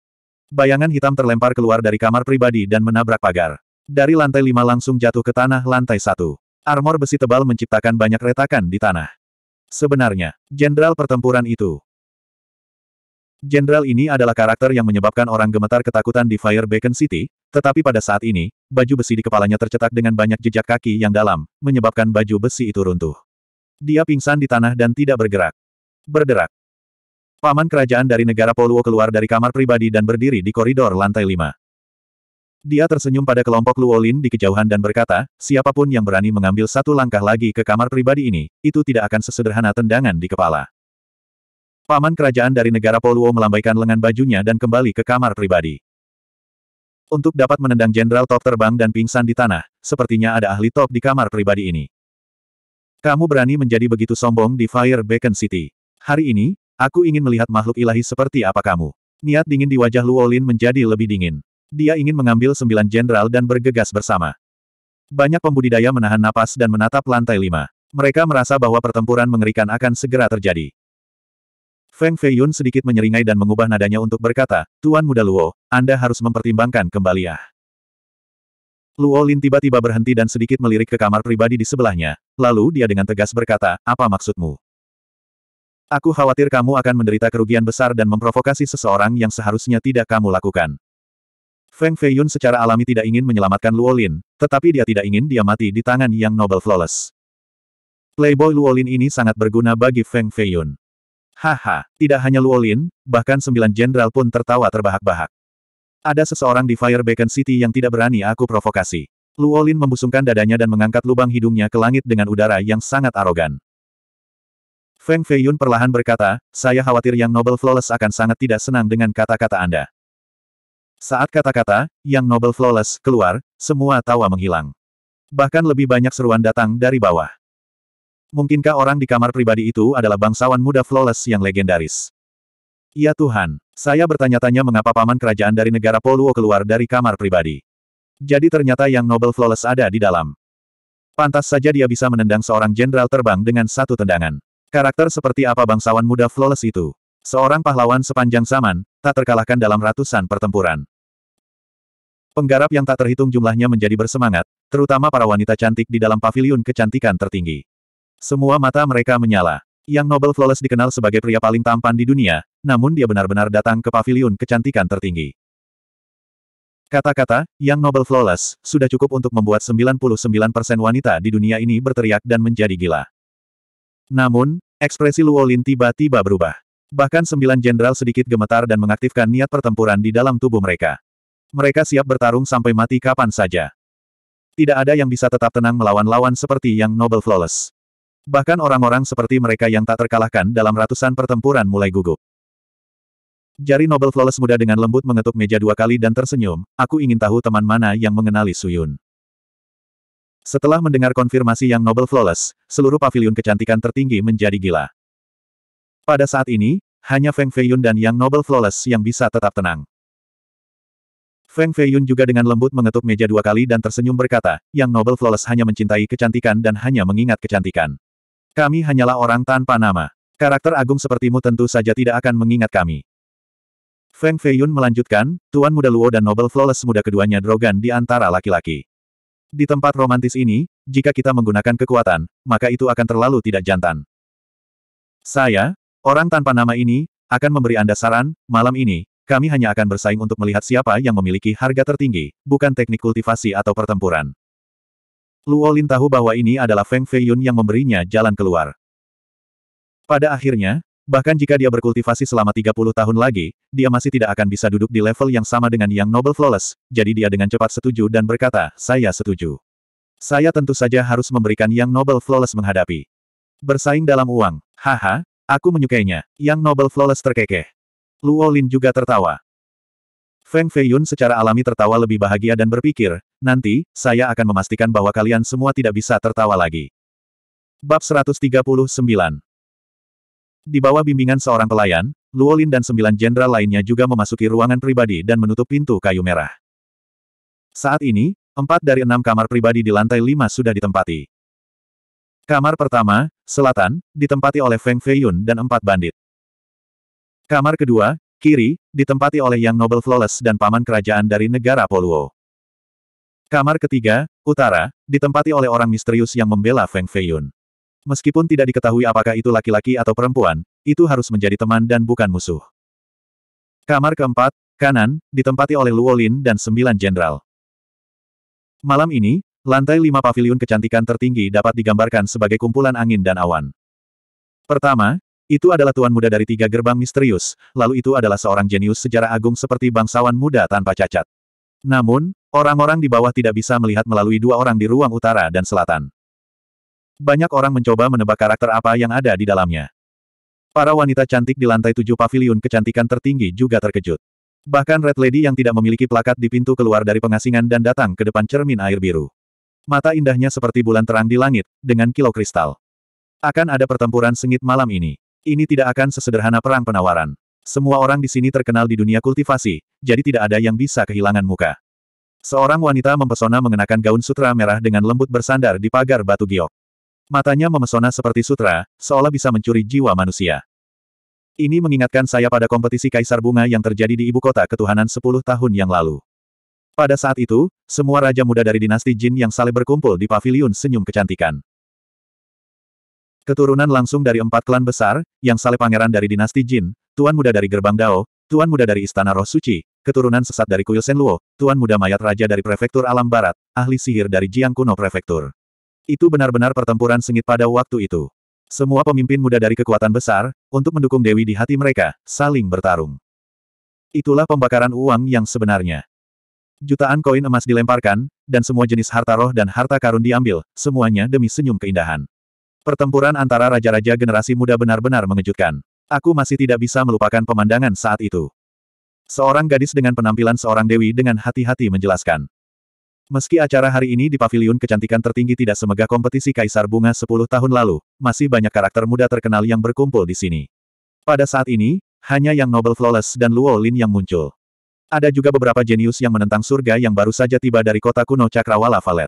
Bayangan hitam terlempar keluar dari kamar pribadi dan menabrak pagar. Dari lantai lima langsung jatuh ke tanah lantai satu. Armor besi tebal menciptakan banyak retakan di tanah. Sebenarnya, jenderal pertempuran itu, Jenderal ini adalah karakter yang menyebabkan orang gemetar ketakutan di Fire Beacon City, tetapi pada saat ini, baju besi di kepalanya tercetak dengan banyak jejak kaki yang dalam, menyebabkan baju besi itu runtuh. Dia pingsan di tanah dan tidak bergerak. Berderak. Paman kerajaan dari negara Poluo keluar dari kamar pribadi dan berdiri di koridor lantai lima. Dia tersenyum pada kelompok Luolin di kejauhan dan berkata, siapapun yang berani mengambil satu langkah lagi ke kamar pribadi ini, itu tidak akan sesederhana tendangan di kepala. Paman kerajaan dari negara Poluo melambaikan lengan bajunya dan kembali ke kamar pribadi. Untuk dapat menendang Jenderal Top terbang dan pingsan di tanah, sepertinya ada ahli top di kamar pribadi ini. Kamu berani menjadi begitu sombong di Fire Beacon City. Hari ini, aku ingin melihat makhluk ilahi seperti apa kamu. Niat dingin di wajah Luolin menjadi lebih dingin. Dia ingin mengambil sembilan jenderal dan bergegas bersama. Banyak pembudidaya menahan napas dan menatap lantai lima. Mereka merasa bahwa pertempuran mengerikan akan segera terjadi. Feng Feiyun sedikit menyeringai dan mengubah nadanya untuk berkata, Tuan Muda Luo, Anda harus mempertimbangkan kembali ya. Luo Lin tiba-tiba berhenti dan sedikit melirik ke kamar pribadi di sebelahnya, lalu dia dengan tegas berkata, apa maksudmu? Aku khawatir kamu akan menderita kerugian besar dan memprovokasi seseorang yang seharusnya tidak kamu lakukan. Feng Feiyun secara alami tidak ingin menyelamatkan Luo Lin, tetapi dia tidak ingin dia mati di tangan yang Noble Flawless. Playboy Luo Lin ini sangat berguna bagi Feng Feiyun. Haha, tidak hanya Luolin, bahkan sembilan jenderal pun tertawa terbahak-bahak. Ada seseorang di Fire Beacon City yang tidak berani aku provokasi. Luolin membusungkan dadanya dan mengangkat lubang hidungnya ke langit dengan udara yang sangat arogan. Feng Feiyun perlahan berkata, saya khawatir yang Noble Flawless akan sangat tidak senang dengan kata-kata Anda. Saat kata-kata, yang Noble Flawless, keluar, semua tawa menghilang. Bahkan lebih banyak seruan datang dari bawah. Mungkinkah orang di kamar pribadi itu adalah bangsawan muda flawless yang legendaris? Ya Tuhan, saya bertanya-tanya mengapa paman kerajaan dari negara Poluo keluar dari kamar pribadi. Jadi ternyata yang Nobel Flawless ada di dalam. Pantas saja dia bisa menendang seorang jenderal terbang dengan satu tendangan. Karakter seperti apa bangsawan muda Flawless itu? Seorang pahlawan sepanjang zaman, tak terkalahkan dalam ratusan pertempuran. Penggarap yang tak terhitung jumlahnya menjadi bersemangat, terutama para wanita cantik di dalam paviliun kecantikan tertinggi. Semua mata mereka menyala. Yang Noble Flawless dikenal sebagai pria paling tampan di dunia, namun dia benar-benar datang ke pavilion kecantikan tertinggi. Kata-kata, Yang Noble Flawless, sudah cukup untuk membuat 99% wanita di dunia ini berteriak dan menjadi gila. Namun, ekspresi Luolin tiba-tiba berubah. Bahkan sembilan jenderal sedikit gemetar dan mengaktifkan niat pertempuran di dalam tubuh mereka. Mereka siap bertarung sampai mati kapan saja. Tidak ada yang bisa tetap tenang melawan lawan seperti Yang Noble Flawless. Bahkan orang-orang seperti mereka yang tak terkalahkan dalam ratusan pertempuran mulai gugup. Jari Nobel Flawless muda dengan lembut mengetuk meja dua kali dan tersenyum, aku ingin tahu teman mana yang mengenali Suyun. Setelah mendengar konfirmasi yang Nobel Flawless, seluruh pavilion kecantikan tertinggi menjadi gila. Pada saat ini, hanya Feng Feiyun dan Yang Nobel Flawless yang bisa tetap tenang. Feng Feiyun juga dengan lembut mengetuk meja dua kali dan tersenyum berkata, Yang Nobel Flawless hanya mencintai kecantikan dan hanya mengingat kecantikan. Kami hanyalah orang tanpa nama. Karakter agung sepertimu tentu saja tidak akan mengingat kami. Feng Feiyun melanjutkan, Tuan Muda Luo dan Nobel Flawless Muda keduanya drogan di antara laki-laki. Di tempat romantis ini, jika kita menggunakan kekuatan, maka itu akan terlalu tidak jantan. Saya, orang tanpa nama ini, akan memberi Anda saran, malam ini, kami hanya akan bersaing untuk melihat siapa yang memiliki harga tertinggi, bukan teknik kultivasi atau pertempuran. Luo Lin tahu bahwa ini adalah Feng Feiyun yang memberinya jalan keluar. Pada akhirnya, bahkan jika dia berkultivasi selama 30 tahun lagi, dia masih tidak akan bisa duduk di level yang sama dengan yang Noble Flawless, jadi dia dengan cepat setuju dan berkata, saya setuju. Saya tentu saja harus memberikan yang Noble Flawless menghadapi. Bersaing dalam uang, haha, aku menyukainya, yang Noble Flawless terkekeh. Luo Lin juga tertawa. Feng Feiyun secara alami tertawa lebih bahagia dan berpikir, Nanti, saya akan memastikan bahwa kalian semua tidak bisa tertawa lagi. Bab 139 Di bawah bimbingan seorang pelayan, Luolin dan sembilan jenderal lainnya juga memasuki ruangan pribadi dan menutup pintu kayu merah. Saat ini, empat dari enam kamar pribadi di lantai lima sudah ditempati. Kamar pertama, selatan, ditempati oleh Feng Feiyun dan empat bandit. Kamar kedua, kiri, ditempati oleh Yang Noble Flawless dan paman kerajaan dari negara Poluo. Kamar ketiga, utara, ditempati oleh orang misterius yang membela Feng Feiyun. Meskipun tidak diketahui apakah itu laki-laki atau perempuan, itu harus menjadi teman dan bukan musuh. Kamar keempat, kanan, ditempati oleh Luolin dan sembilan jenderal. Malam ini, lantai lima pavilion kecantikan tertinggi dapat digambarkan sebagai kumpulan angin dan awan. Pertama, itu adalah tuan muda dari tiga gerbang misterius, lalu itu adalah seorang jenius sejarah agung seperti bangsawan muda tanpa cacat. Namun, orang-orang di bawah tidak bisa melihat melalui dua orang di ruang utara dan selatan. Banyak orang mencoba menebak karakter apa yang ada di dalamnya. Para wanita cantik di lantai tujuh pavilion kecantikan tertinggi juga terkejut. Bahkan Red Lady yang tidak memiliki plakat di pintu keluar dari pengasingan dan datang ke depan cermin air biru. Mata indahnya seperti bulan terang di langit, dengan kilau kristal. Akan ada pertempuran sengit malam ini. Ini tidak akan sesederhana perang penawaran. Semua orang di sini terkenal di dunia kultivasi, jadi tidak ada yang bisa kehilangan muka. Seorang wanita mempesona mengenakan gaun sutra merah dengan lembut bersandar di pagar batu giok. Matanya memesona seperti sutra, seolah bisa mencuri jiwa manusia. Ini mengingatkan saya pada kompetisi kaisar bunga yang terjadi di ibu kota ketuhanan 10 tahun yang lalu. Pada saat itu, semua raja muda dari dinasti Jin yang saling berkumpul di paviliun senyum kecantikan. Keturunan langsung dari empat klan besar, yang Saleh pangeran dari dinasti Jin, Tuan muda dari gerbang Dao, Tuan muda dari Istana Roh Suci, keturunan sesat dari Kuil Senluo, Tuan muda mayat raja dari Prefektur Alam Barat, ahli sihir dari Jiang Kuno Prefektur. Itu benar-benar pertempuran sengit pada waktu itu. Semua pemimpin muda dari kekuatan besar, untuk mendukung Dewi di hati mereka, saling bertarung. Itulah pembakaran uang yang sebenarnya. Jutaan koin emas dilemparkan, dan semua jenis harta roh dan harta karun diambil, semuanya demi senyum keindahan. Pertempuran antara raja-raja generasi muda benar-benar mengejutkan. Aku masih tidak bisa melupakan pemandangan saat itu. Seorang gadis dengan penampilan seorang dewi dengan hati-hati menjelaskan. Meski acara hari ini di paviliun kecantikan tertinggi tidak semegah kompetisi Kaisar Bunga 10 tahun lalu, masih banyak karakter muda terkenal yang berkumpul di sini. Pada saat ini, hanya yang Nobel Flawless dan Luo Lin yang muncul. Ada juga beberapa jenius yang menentang surga yang baru saja tiba dari kota kuno Cakrawala Valet.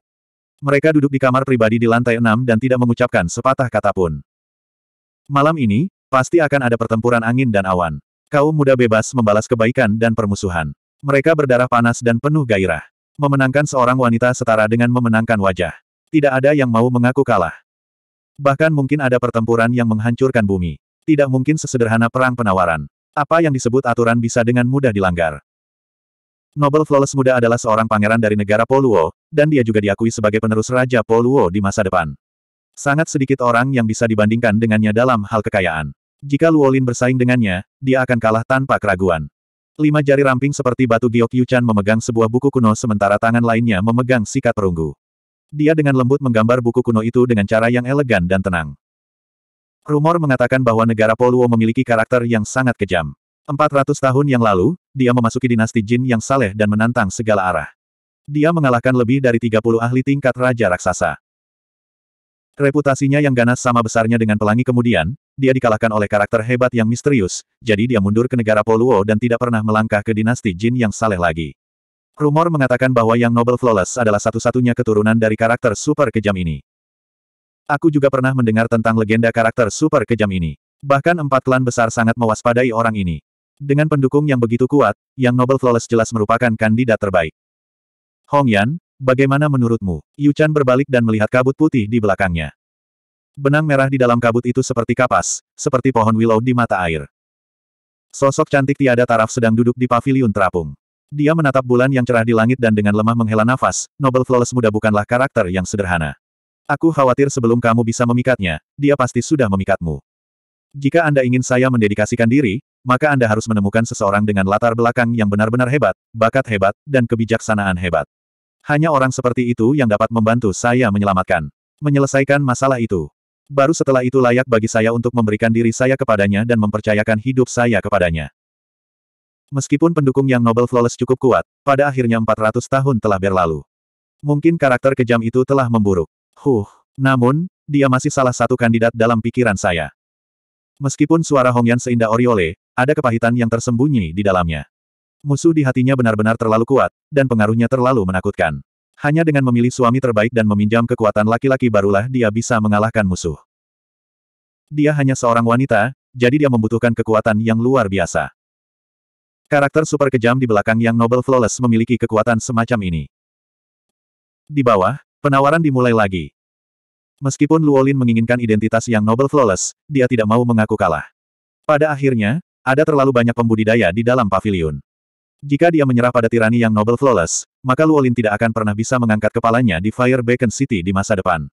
Mereka duduk di kamar pribadi di lantai enam dan tidak mengucapkan sepatah kata pun. Malam ini, Pasti akan ada pertempuran angin dan awan. Kaum muda bebas membalas kebaikan dan permusuhan. Mereka berdarah panas dan penuh gairah. Memenangkan seorang wanita setara dengan memenangkan wajah. Tidak ada yang mau mengaku kalah. Bahkan mungkin ada pertempuran yang menghancurkan bumi. Tidak mungkin sesederhana perang penawaran. Apa yang disebut aturan bisa dengan mudah dilanggar. Noble Flawless Muda adalah seorang pangeran dari negara Poluo, dan dia juga diakui sebagai penerus Raja Poluo di masa depan. Sangat sedikit orang yang bisa dibandingkan dengannya dalam hal kekayaan. Jika Luolin bersaing dengannya, dia akan kalah tanpa keraguan. Lima jari ramping seperti batu giok Yuchan memegang sebuah buku kuno sementara tangan lainnya memegang sikat perunggu. Dia dengan lembut menggambar buku kuno itu dengan cara yang elegan dan tenang. Rumor mengatakan bahwa negara Poluo memiliki karakter yang sangat kejam. 400 tahun yang lalu, dia memasuki dinasti Jin yang saleh dan menantang segala arah. Dia mengalahkan lebih dari 30 ahli tingkat Raja Raksasa. Reputasinya yang ganas sama besarnya dengan pelangi kemudian, dia dikalahkan oleh karakter hebat yang misterius, jadi dia mundur ke negara Poluo dan tidak pernah melangkah ke dinasti Jin yang saleh lagi. Rumor mengatakan bahwa Yang Noble Flawless adalah satu-satunya keturunan dari karakter super kejam ini. Aku juga pernah mendengar tentang legenda karakter super kejam ini. Bahkan empat klan besar sangat mewaspadai orang ini. Dengan pendukung yang begitu kuat, Yang Noble Flawless jelas merupakan kandidat terbaik. Hong Yan, bagaimana menurutmu? Yu Chan berbalik dan melihat kabut putih di belakangnya. Benang merah di dalam kabut itu seperti kapas, seperti pohon willow di mata air. Sosok cantik tiada taraf sedang duduk di paviliun terapung. Dia menatap bulan yang cerah di langit dan dengan lemah menghela nafas, Nobel Flawless muda bukanlah karakter yang sederhana. Aku khawatir sebelum kamu bisa memikatnya, dia pasti sudah memikatmu. Jika Anda ingin saya mendedikasikan diri, maka Anda harus menemukan seseorang dengan latar belakang yang benar-benar hebat, bakat hebat, dan kebijaksanaan hebat. Hanya orang seperti itu yang dapat membantu saya menyelamatkan. Menyelesaikan masalah itu. Baru setelah itu layak bagi saya untuk memberikan diri saya kepadanya dan mempercayakan hidup saya kepadanya. Meskipun pendukung yang Nobel Flawless cukup kuat, pada akhirnya 400 tahun telah berlalu. Mungkin karakter kejam itu telah memburuk. Huh, namun, dia masih salah satu kandidat dalam pikiran saya. Meskipun suara Hongyan seindah Oriole, ada kepahitan yang tersembunyi di dalamnya. Musuh di hatinya benar-benar terlalu kuat, dan pengaruhnya terlalu menakutkan. Hanya dengan memilih suami terbaik dan meminjam kekuatan laki-laki barulah dia bisa mengalahkan musuh. Dia hanya seorang wanita, jadi dia membutuhkan kekuatan yang luar biasa. Karakter super kejam di belakang yang Noble Flawless memiliki kekuatan semacam ini. Di bawah, penawaran dimulai lagi. Meskipun Luolin menginginkan identitas yang Noble Flawless, dia tidak mau mengaku kalah. Pada akhirnya, ada terlalu banyak pembudidaya di dalam pavilion. Jika dia menyerah pada tirani yang Noble Flawless, maka Luolin tidak akan pernah bisa mengangkat kepalanya di Fire Beacon City di masa depan.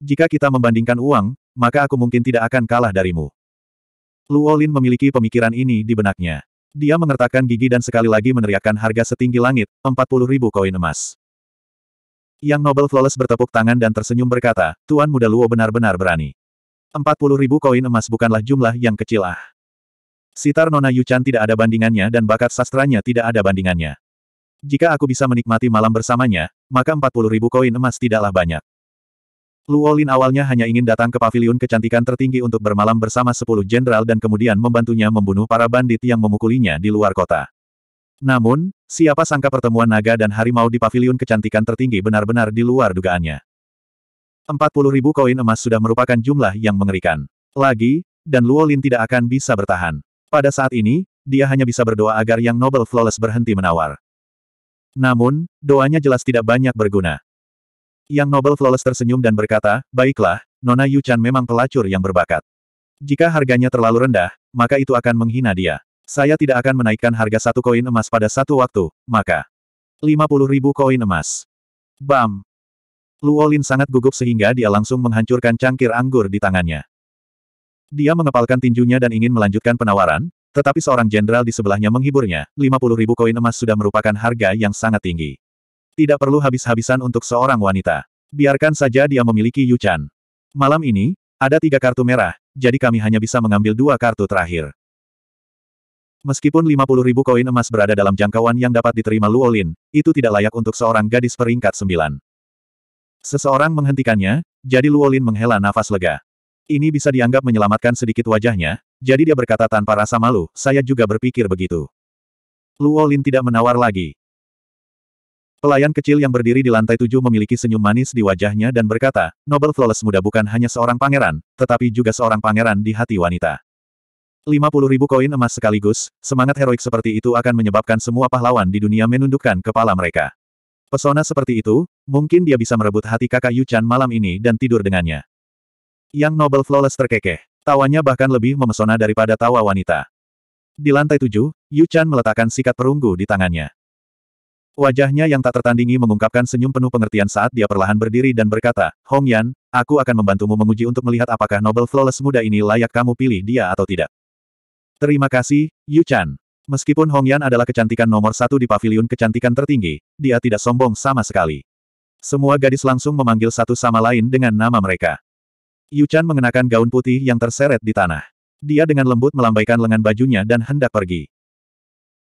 Jika kita membandingkan uang, maka aku mungkin tidak akan kalah darimu. Luolin memiliki pemikiran ini di benaknya. Dia mengertakkan gigi dan sekali lagi meneriakkan harga setinggi langit, 40 ribu koin emas. Yang Noble Flawless bertepuk tangan dan tersenyum berkata, Tuan Muda Luo benar-benar berani. 40 ribu koin emas bukanlah jumlah yang kecil ah. Sitar Nona Yuchan tidak ada bandingannya dan bakat sastranya tidak ada bandingannya. Jika aku bisa menikmati malam bersamanya, maka 40 ribu koin emas tidaklah banyak. Luolin awalnya hanya ingin datang ke Pavilion kecantikan tertinggi untuk bermalam bersama 10 jenderal dan kemudian membantunya membunuh para bandit yang memukulinya di luar kota. Namun, siapa sangka pertemuan naga dan harimau di Pavilion kecantikan tertinggi benar-benar di luar dugaannya. 40 ribu koin emas sudah merupakan jumlah yang mengerikan. Lagi, dan Luolin tidak akan bisa bertahan. Pada saat ini, dia hanya bisa berdoa agar Yang Noble Flawless berhenti menawar. Namun, doanya jelas tidak banyak berguna. Yang Noble Flawless tersenyum dan berkata, Baiklah, Nona Yuchan memang pelacur yang berbakat. Jika harganya terlalu rendah, maka itu akan menghina dia. Saya tidak akan menaikkan harga satu koin emas pada satu waktu, maka 50 ribu koin emas. Bam! Luolin sangat gugup sehingga dia langsung menghancurkan cangkir anggur di tangannya. Dia mengepalkan tinjunya dan ingin melanjutkan penawaran, tetapi seorang jenderal di sebelahnya menghiburnya, 50 ribu koin emas sudah merupakan harga yang sangat tinggi. Tidak perlu habis-habisan untuk seorang wanita. Biarkan saja dia memiliki Yuchan. Malam ini, ada tiga kartu merah, jadi kami hanya bisa mengambil dua kartu terakhir. Meskipun 50 ribu koin emas berada dalam jangkauan yang dapat diterima Luolin, itu tidak layak untuk seorang gadis peringkat sembilan. Seseorang menghentikannya, jadi Luolin menghela nafas lega. Ini bisa dianggap menyelamatkan sedikit wajahnya, jadi dia berkata tanpa rasa malu, saya juga berpikir begitu. Luo Lin tidak menawar lagi. Pelayan kecil yang berdiri di lantai tujuh memiliki senyum manis di wajahnya dan berkata, Nobel Flawless muda bukan hanya seorang pangeran, tetapi juga seorang pangeran di hati wanita. 50 ribu koin emas sekaligus, semangat heroik seperti itu akan menyebabkan semua pahlawan di dunia menundukkan kepala mereka. Pesona seperti itu, mungkin dia bisa merebut hati kakak Yuchan malam ini dan tidur dengannya. Yang Noble Flawless terkekeh. Tawanya bahkan lebih memesona daripada tawa wanita. Di lantai tujuh, Yu Chan meletakkan sikat perunggu di tangannya. Wajahnya yang tak tertandingi mengungkapkan senyum penuh pengertian saat dia perlahan berdiri dan berkata, Hong Yan, aku akan membantumu menguji untuk melihat apakah Nobel Flawless muda ini layak kamu pilih dia atau tidak. Terima kasih, Yu Chan. Meskipun Hong Yan adalah kecantikan nomor satu di pavilion kecantikan tertinggi, dia tidak sombong sama sekali. Semua gadis langsung memanggil satu sama lain dengan nama mereka. Yu Chan mengenakan gaun putih yang terseret di tanah. Dia dengan lembut melambaikan lengan bajunya dan hendak pergi.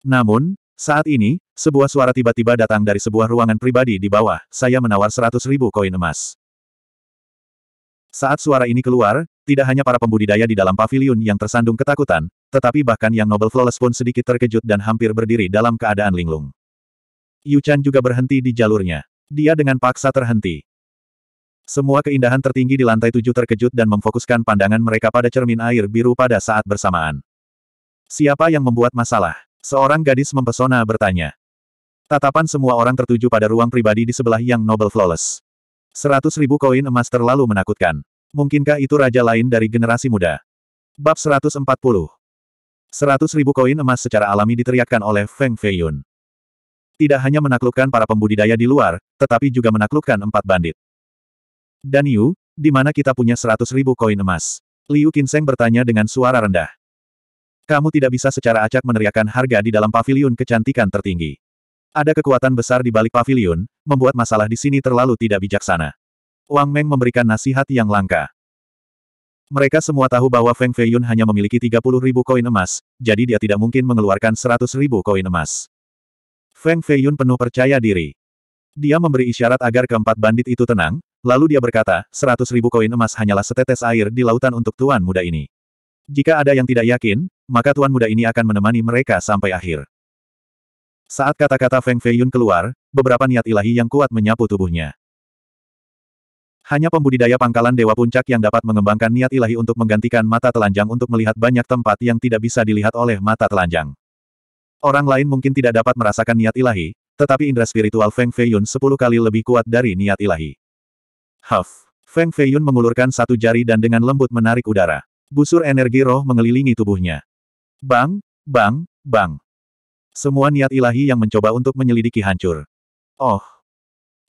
Namun, saat ini, sebuah suara tiba-tiba datang dari sebuah ruangan pribadi di bawah, saya menawar seratus ribu koin emas. Saat suara ini keluar, tidak hanya para pembudidaya di dalam pavilion yang tersandung ketakutan, tetapi bahkan yang Nobel Flawless pun sedikit terkejut dan hampir berdiri dalam keadaan linglung. Yu Chan juga berhenti di jalurnya. Dia dengan paksa terhenti. Semua keindahan tertinggi di lantai tujuh terkejut dan memfokuskan pandangan mereka pada cermin air biru pada saat bersamaan. Siapa yang membuat masalah? Seorang gadis mempesona bertanya. Tatapan semua orang tertuju pada ruang pribadi di sebelah yang Noble Flawless. Seratus ribu koin emas terlalu menakutkan. Mungkinkah itu raja lain dari generasi muda? Bab 140 Seratus ribu koin emas secara alami diteriakkan oleh Feng Feiyun. Tidak hanya menaklukkan para pembudidaya di luar, tetapi juga menaklukkan empat bandit. Dan Yu, di mana kita punya seratus ribu koin emas? Liu Qinseng bertanya dengan suara rendah. Kamu tidak bisa secara acak meneriakkan harga di dalam pavilion kecantikan tertinggi. Ada kekuatan besar di balik pavilion, membuat masalah di sini terlalu tidak bijaksana. Wang Meng memberikan nasihat yang langka. Mereka semua tahu bahwa Feng Feiyun hanya memiliki 30 ribu koin emas, jadi dia tidak mungkin mengeluarkan 100 ribu koin emas. Feng Feiyun penuh percaya diri. Dia memberi isyarat agar keempat bandit itu tenang, Lalu dia berkata, seratus ribu koin emas hanyalah setetes air di lautan untuk tuan muda ini. Jika ada yang tidak yakin, maka tuan muda ini akan menemani mereka sampai akhir. Saat kata-kata Feng Feiyun keluar, beberapa niat ilahi yang kuat menyapu tubuhnya. Hanya pembudidaya pangkalan Dewa Puncak yang dapat mengembangkan niat ilahi untuk menggantikan mata telanjang untuk melihat banyak tempat yang tidak bisa dilihat oleh mata telanjang. Orang lain mungkin tidak dapat merasakan niat ilahi, tetapi indera spiritual Feng Feiyun sepuluh kali lebih kuat dari niat ilahi. Huff. Feng Feiyun mengulurkan satu jari dan dengan lembut menarik udara. Busur energi roh mengelilingi tubuhnya. Bang, bang, bang. Semua niat ilahi yang mencoba untuk menyelidiki hancur. Oh.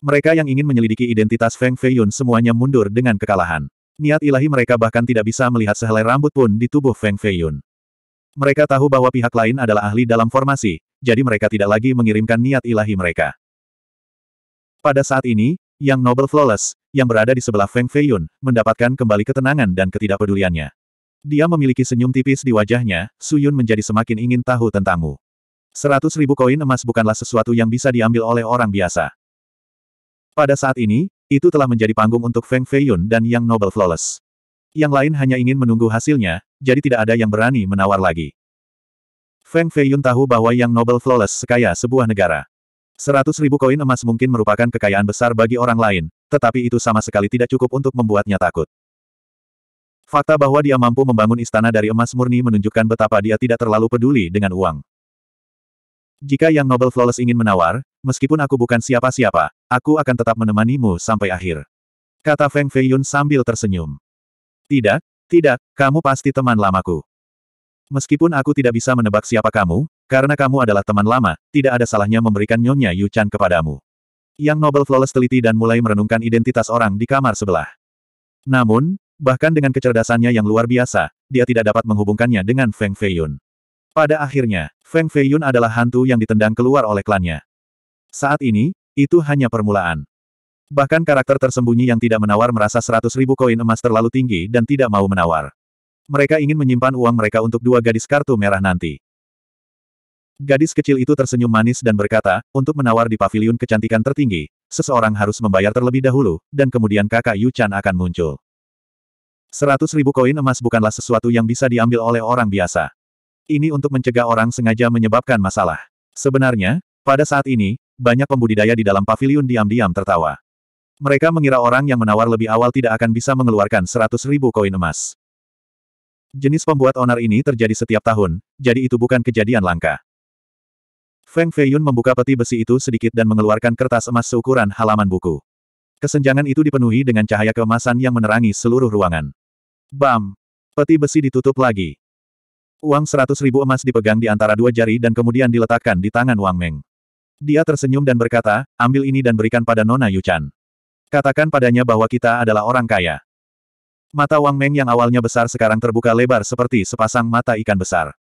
Mereka yang ingin menyelidiki identitas Feng Feiyun semuanya mundur dengan kekalahan. Niat ilahi mereka bahkan tidak bisa melihat sehelai rambut pun di tubuh Feng Feiyun. Mereka tahu bahwa pihak lain adalah ahli dalam formasi, jadi mereka tidak lagi mengirimkan niat ilahi mereka. Pada saat ini, yang Noble Flawless, yang berada di sebelah Feng Feiyun, mendapatkan kembali ketenangan dan ketidakpeduliannya. Dia memiliki senyum tipis di wajahnya, Su Yun menjadi semakin ingin tahu tentangmu. Seratus ribu koin emas bukanlah sesuatu yang bisa diambil oleh orang biasa. Pada saat ini, itu telah menjadi panggung untuk Feng Feiyun dan Yang Noble Flawless. Yang lain hanya ingin menunggu hasilnya, jadi tidak ada yang berani menawar lagi. Feng Feiyun tahu bahwa Yang Noble Flawless sekaya sebuah negara. Seratus ribu koin emas mungkin merupakan kekayaan besar bagi orang lain, tetapi itu sama sekali tidak cukup untuk membuatnya takut. Fakta bahwa dia mampu membangun istana dari emas murni menunjukkan betapa dia tidak terlalu peduli dengan uang. Jika Yang Nobel Flawless ingin menawar, meskipun aku bukan siapa-siapa, aku akan tetap menemanimu sampai akhir. Kata Feng Feiyun sambil tersenyum. Tidak, tidak, kamu pasti teman lamaku. Meskipun aku tidak bisa menebak siapa kamu, karena kamu adalah teman lama, tidak ada salahnya memberikan Nyonya Yu Chan kepadamu. Yang Nobel Flawless teliti dan mulai merenungkan identitas orang di kamar sebelah. Namun, bahkan dengan kecerdasannya yang luar biasa, dia tidak dapat menghubungkannya dengan Feng Feiyun. Pada akhirnya, Feng Feiyun adalah hantu yang ditendang keluar oleh klannya. Saat ini, itu hanya permulaan. Bahkan karakter tersembunyi yang tidak menawar merasa 100 ribu koin emas terlalu tinggi dan tidak mau menawar. Mereka ingin menyimpan uang mereka untuk dua gadis kartu merah nanti. Gadis kecil itu tersenyum manis dan berkata, untuk menawar di pavilion kecantikan tertinggi, seseorang harus membayar terlebih dahulu, dan kemudian kakak Yu Chan akan muncul. Seratus ribu koin emas bukanlah sesuatu yang bisa diambil oleh orang biasa. Ini untuk mencegah orang sengaja menyebabkan masalah. Sebenarnya, pada saat ini, banyak pembudidaya di dalam pavilion diam-diam tertawa. Mereka mengira orang yang menawar lebih awal tidak akan bisa mengeluarkan seratus ribu koin emas. Jenis pembuat onar ini terjadi setiap tahun, jadi itu bukan kejadian langka. Feng Feiyun membuka peti besi itu sedikit dan mengeluarkan kertas emas seukuran halaman buku. Kesenjangan itu dipenuhi dengan cahaya keemasan yang menerangi seluruh ruangan. Bam! Peti besi ditutup lagi. Uang seratus ribu emas dipegang di antara dua jari dan kemudian diletakkan di tangan Wang Meng. Dia tersenyum dan berkata, ambil ini dan berikan pada Nona Yuchan. Katakan padanya bahwa kita adalah orang kaya. Mata Wang Meng yang awalnya besar sekarang terbuka lebar seperti sepasang mata ikan besar.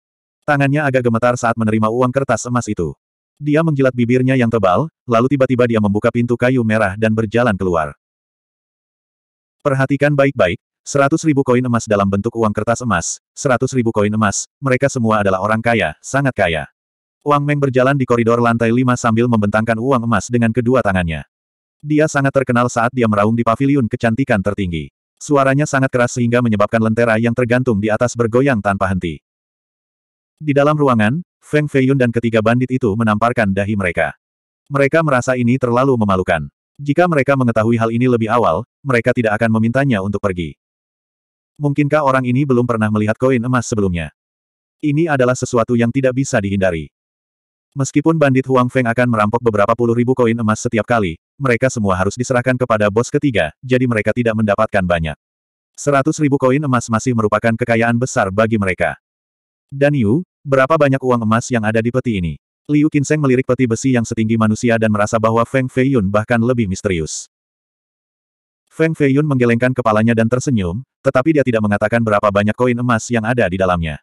Tangannya agak gemetar saat menerima uang kertas emas itu. Dia menjilat bibirnya yang tebal, lalu tiba-tiba dia membuka pintu kayu merah dan berjalan keluar. Perhatikan baik-baik, 100 ribu koin emas dalam bentuk uang kertas emas, 100 ribu koin emas, mereka semua adalah orang kaya, sangat kaya. Wang Meng berjalan di koridor lantai 5 sambil membentangkan uang emas dengan kedua tangannya. Dia sangat terkenal saat dia meraung di paviliun kecantikan tertinggi. Suaranya sangat keras sehingga menyebabkan lentera yang tergantung di atas bergoyang tanpa henti. Di dalam ruangan, Feng Feiyun dan ketiga bandit itu menamparkan dahi mereka. Mereka merasa ini terlalu memalukan. Jika mereka mengetahui hal ini lebih awal, mereka tidak akan memintanya untuk pergi. Mungkinkah orang ini belum pernah melihat koin emas sebelumnya? Ini adalah sesuatu yang tidak bisa dihindari. Meskipun bandit Huang Feng akan merampok beberapa puluh ribu koin emas setiap kali, mereka semua harus diserahkan kepada bos ketiga, jadi mereka tidak mendapatkan banyak. Seratus ribu koin emas masih merupakan kekayaan besar bagi mereka. Dan Yu, Berapa banyak uang emas yang ada di peti ini? Liu Qinseng melirik peti besi yang setinggi manusia dan merasa bahwa Feng Feiyun bahkan lebih misterius. Feng Feiyun menggelengkan kepalanya dan tersenyum, tetapi dia tidak mengatakan berapa banyak koin emas yang ada di dalamnya.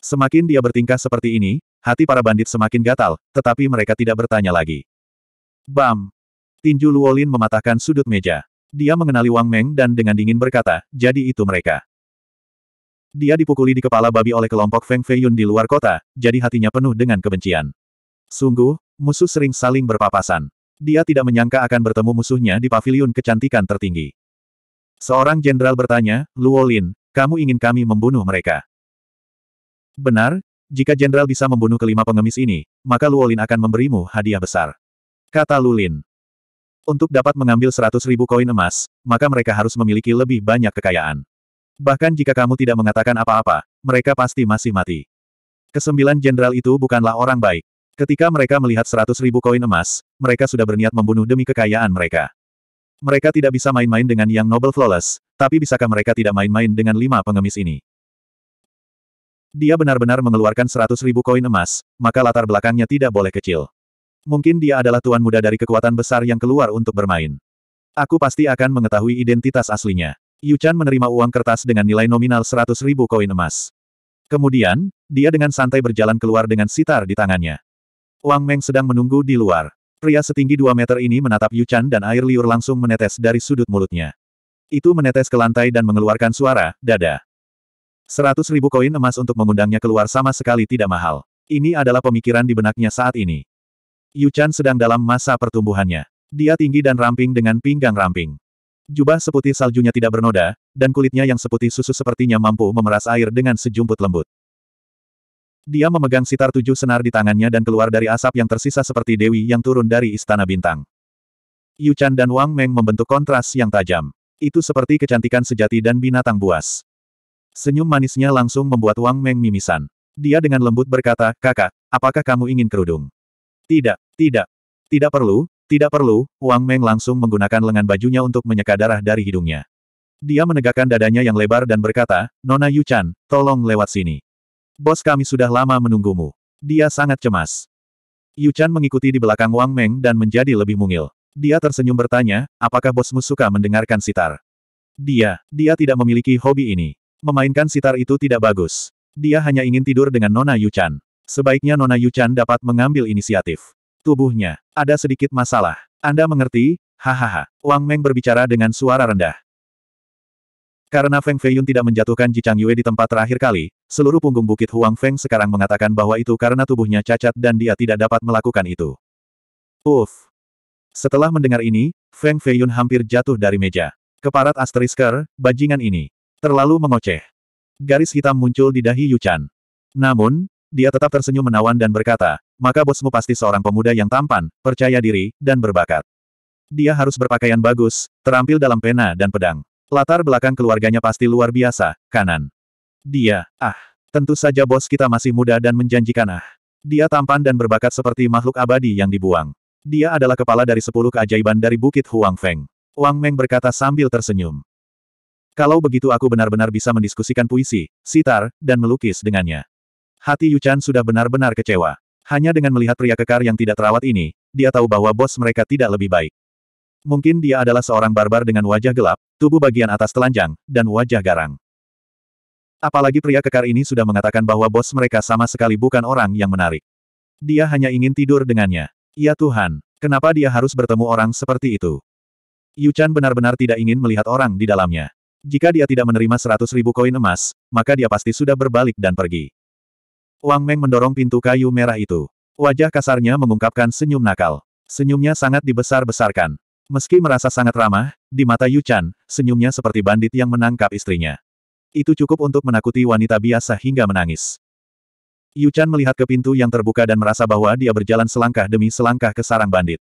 Semakin dia bertingkah seperti ini, hati para bandit semakin gatal, tetapi mereka tidak bertanya lagi. Bam! Tinju Luolin mematahkan sudut meja. Dia mengenali Wang Meng dan dengan dingin berkata, jadi itu mereka. Dia dipukuli di kepala babi oleh kelompok Feng Feiyun di luar kota, jadi hatinya penuh dengan kebencian. Sungguh, musuh sering saling berpapasan. Dia tidak menyangka akan bertemu musuhnya di paviliun kecantikan tertinggi. Seorang jenderal bertanya, Luolin, kamu ingin kami membunuh mereka? Benar, jika jenderal bisa membunuh kelima pengemis ini, maka Luolin akan memberimu hadiah besar. Kata Lulin. Untuk dapat mengambil seratus ribu koin emas, maka mereka harus memiliki lebih banyak kekayaan. Bahkan jika kamu tidak mengatakan apa-apa, mereka pasti masih mati. Kesembilan jenderal itu bukanlah orang baik. Ketika mereka melihat seratus ribu koin emas, mereka sudah berniat membunuh demi kekayaan mereka. Mereka tidak bisa main-main dengan yang Noble Flawless, tapi bisakah mereka tidak main-main dengan lima pengemis ini? Dia benar-benar mengeluarkan seratus ribu koin emas, maka latar belakangnya tidak boleh kecil. Mungkin dia adalah tuan muda dari kekuatan besar yang keluar untuk bermain. Aku pasti akan mengetahui identitas aslinya. Yu Chan menerima uang kertas dengan nilai nominal 100 ribu koin emas. Kemudian, dia dengan santai berjalan keluar dengan sitar di tangannya. Wang Meng sedang menunggu di luar. Pria setinggi 2 meter ini menatap Yu Chan dan air liur langsung menetes dari sudut mulutnya. Itu menetes ke lantai dan mengeluarkan suara, dada. 100 ribu koin emas untuk mengundangnya keluar sama sekali tidak mahal. Ini adalah pemikiran di benaknya saat ini. Yu Chan sedang dalam masa pertumbuhannya. Dia tinggi dan ramping dengan pinggang ramping. Jubah seputih saljunya tidak bernoda, dan kulitnya yang seputih susu sepertinya mampu memeras air dengan sejumput lembut. Dia memegang sitar tujuh senar di tangannya dan keluar dari asap yang tersisa seperti dewi yang turun dari istana bintang. Yu Chan dan Wang Meng membentuk kontras yang tajam. Itu seperti kecantikan sejati dan binatang buas. Senyum manisnya langsung membuat Wang Meng mimisan. Dia dengan lembut berkata, kakak, apakah kamu ingin kerudung? Tidak, tidak. Tidak perlu, tidak perlu, Wang Meng langsung menggunakan lengan bajunya untuk menyeka darah dari hidungnya. Dia menegakkan dadanya yang lebar dan berkata, Nona Yuchan, tolong lewat sini. Bos kami sudah lama menunggumu. Dia sangat cemas. Yuchan mengikuti di belakang Wang Meng dan menjadi lebih mungil. Dia tersenyum bertanya, apakah bosmu suka mendengarkan sitar? Dia, dia tidak memiliki hobi ini. Memainkan sitar itu tidak bagus. Dia hanya ingin tidur dengan Nona Yuchan. Sebaiknya Nona Yuchan dapat mengambil inisiatif. Tubuhnya. Ada sedikit masalah. Anda mengerti? Hahaha. Wang Meng berbicara dengan suara rendah. Karena Feng Feiyun tidak menjatuhkan Ji Chang Yue di tempat terakhir kali, seluruh punggung bukit Huang Feng sekarang mengatakan bahwa itu karena tubuhnya cacat dan dia tidak dapat melakukan itu. Uff. Setelah mendengar ini, Feng Feiyun hampir jatuh dari meja. Keparat asterisker, bajingan ini. Terlalu mengoceh. Garis hitam muncul di dahi Yuchan. Namun, dia tetap tersenyum menawan dan berkata, maka bosmu pasti seorang pemuda yang tampan, percaya diri, dan berbakat. Dia harus berpakaian bagus, terampil dalam pena dan pedang. Latar belakang keluarganya pasti luar biasa, kanan. Dia, ah, tentu saja bos kita masih muda dan menjanjikan ah. Dia tampan dan berbakat seperti makhluk abadi yang dibuang. Dia adalah kepala dari sepuluh keajaiban dari Bukit Huang Feng. Wang Meng berkata sambil tersenyum. Kalau begitu aku benar-benar bisa mendiskusikan puisi, sitar, dan melukis dengannya. Hati Yuchan sudah benar-benar kecewa. Hanya dengan melihat pria kekar yang tidak terawat ini, dia tahu bahwa bos mereka tidak lebih baik. Mungkin dia adalah seorang barbar dengan wajah gelap, tubuh bagian atas telanjang, dan wajah garang. Apalagi pria kekar ini sudah mengatakan bahwa bos mereka sama sekali bukan orang yang menarik. Dia hanya ingin tidur dengannya. Ya Tuhan, kenapa dia harus bertemu orang seperti itu? Yuchan benar-benar tidak ingin melihat orang di dalamnya. Jika dia tidak menerima seratus ribu koin emas, maka dia pasti sudah berbalik dan pergi. Wang Meng mendorong pintu kayu merah itu. Wajah kasarnya mengungkapkan senyum nakal. Senyumnya sangat dibesar-besarkan. Meski merasa sangat ramah, di mata Yu Chan, senyumnya seperti bandit yang menangkap istrinya. Itu cukup untuk menakuti wanita biasa hingga menangis. Yu Chan melihat ke pintu yang terbuka dan merasa bahwa dia berjalan selangkah demi selangkah ke sarang bandit.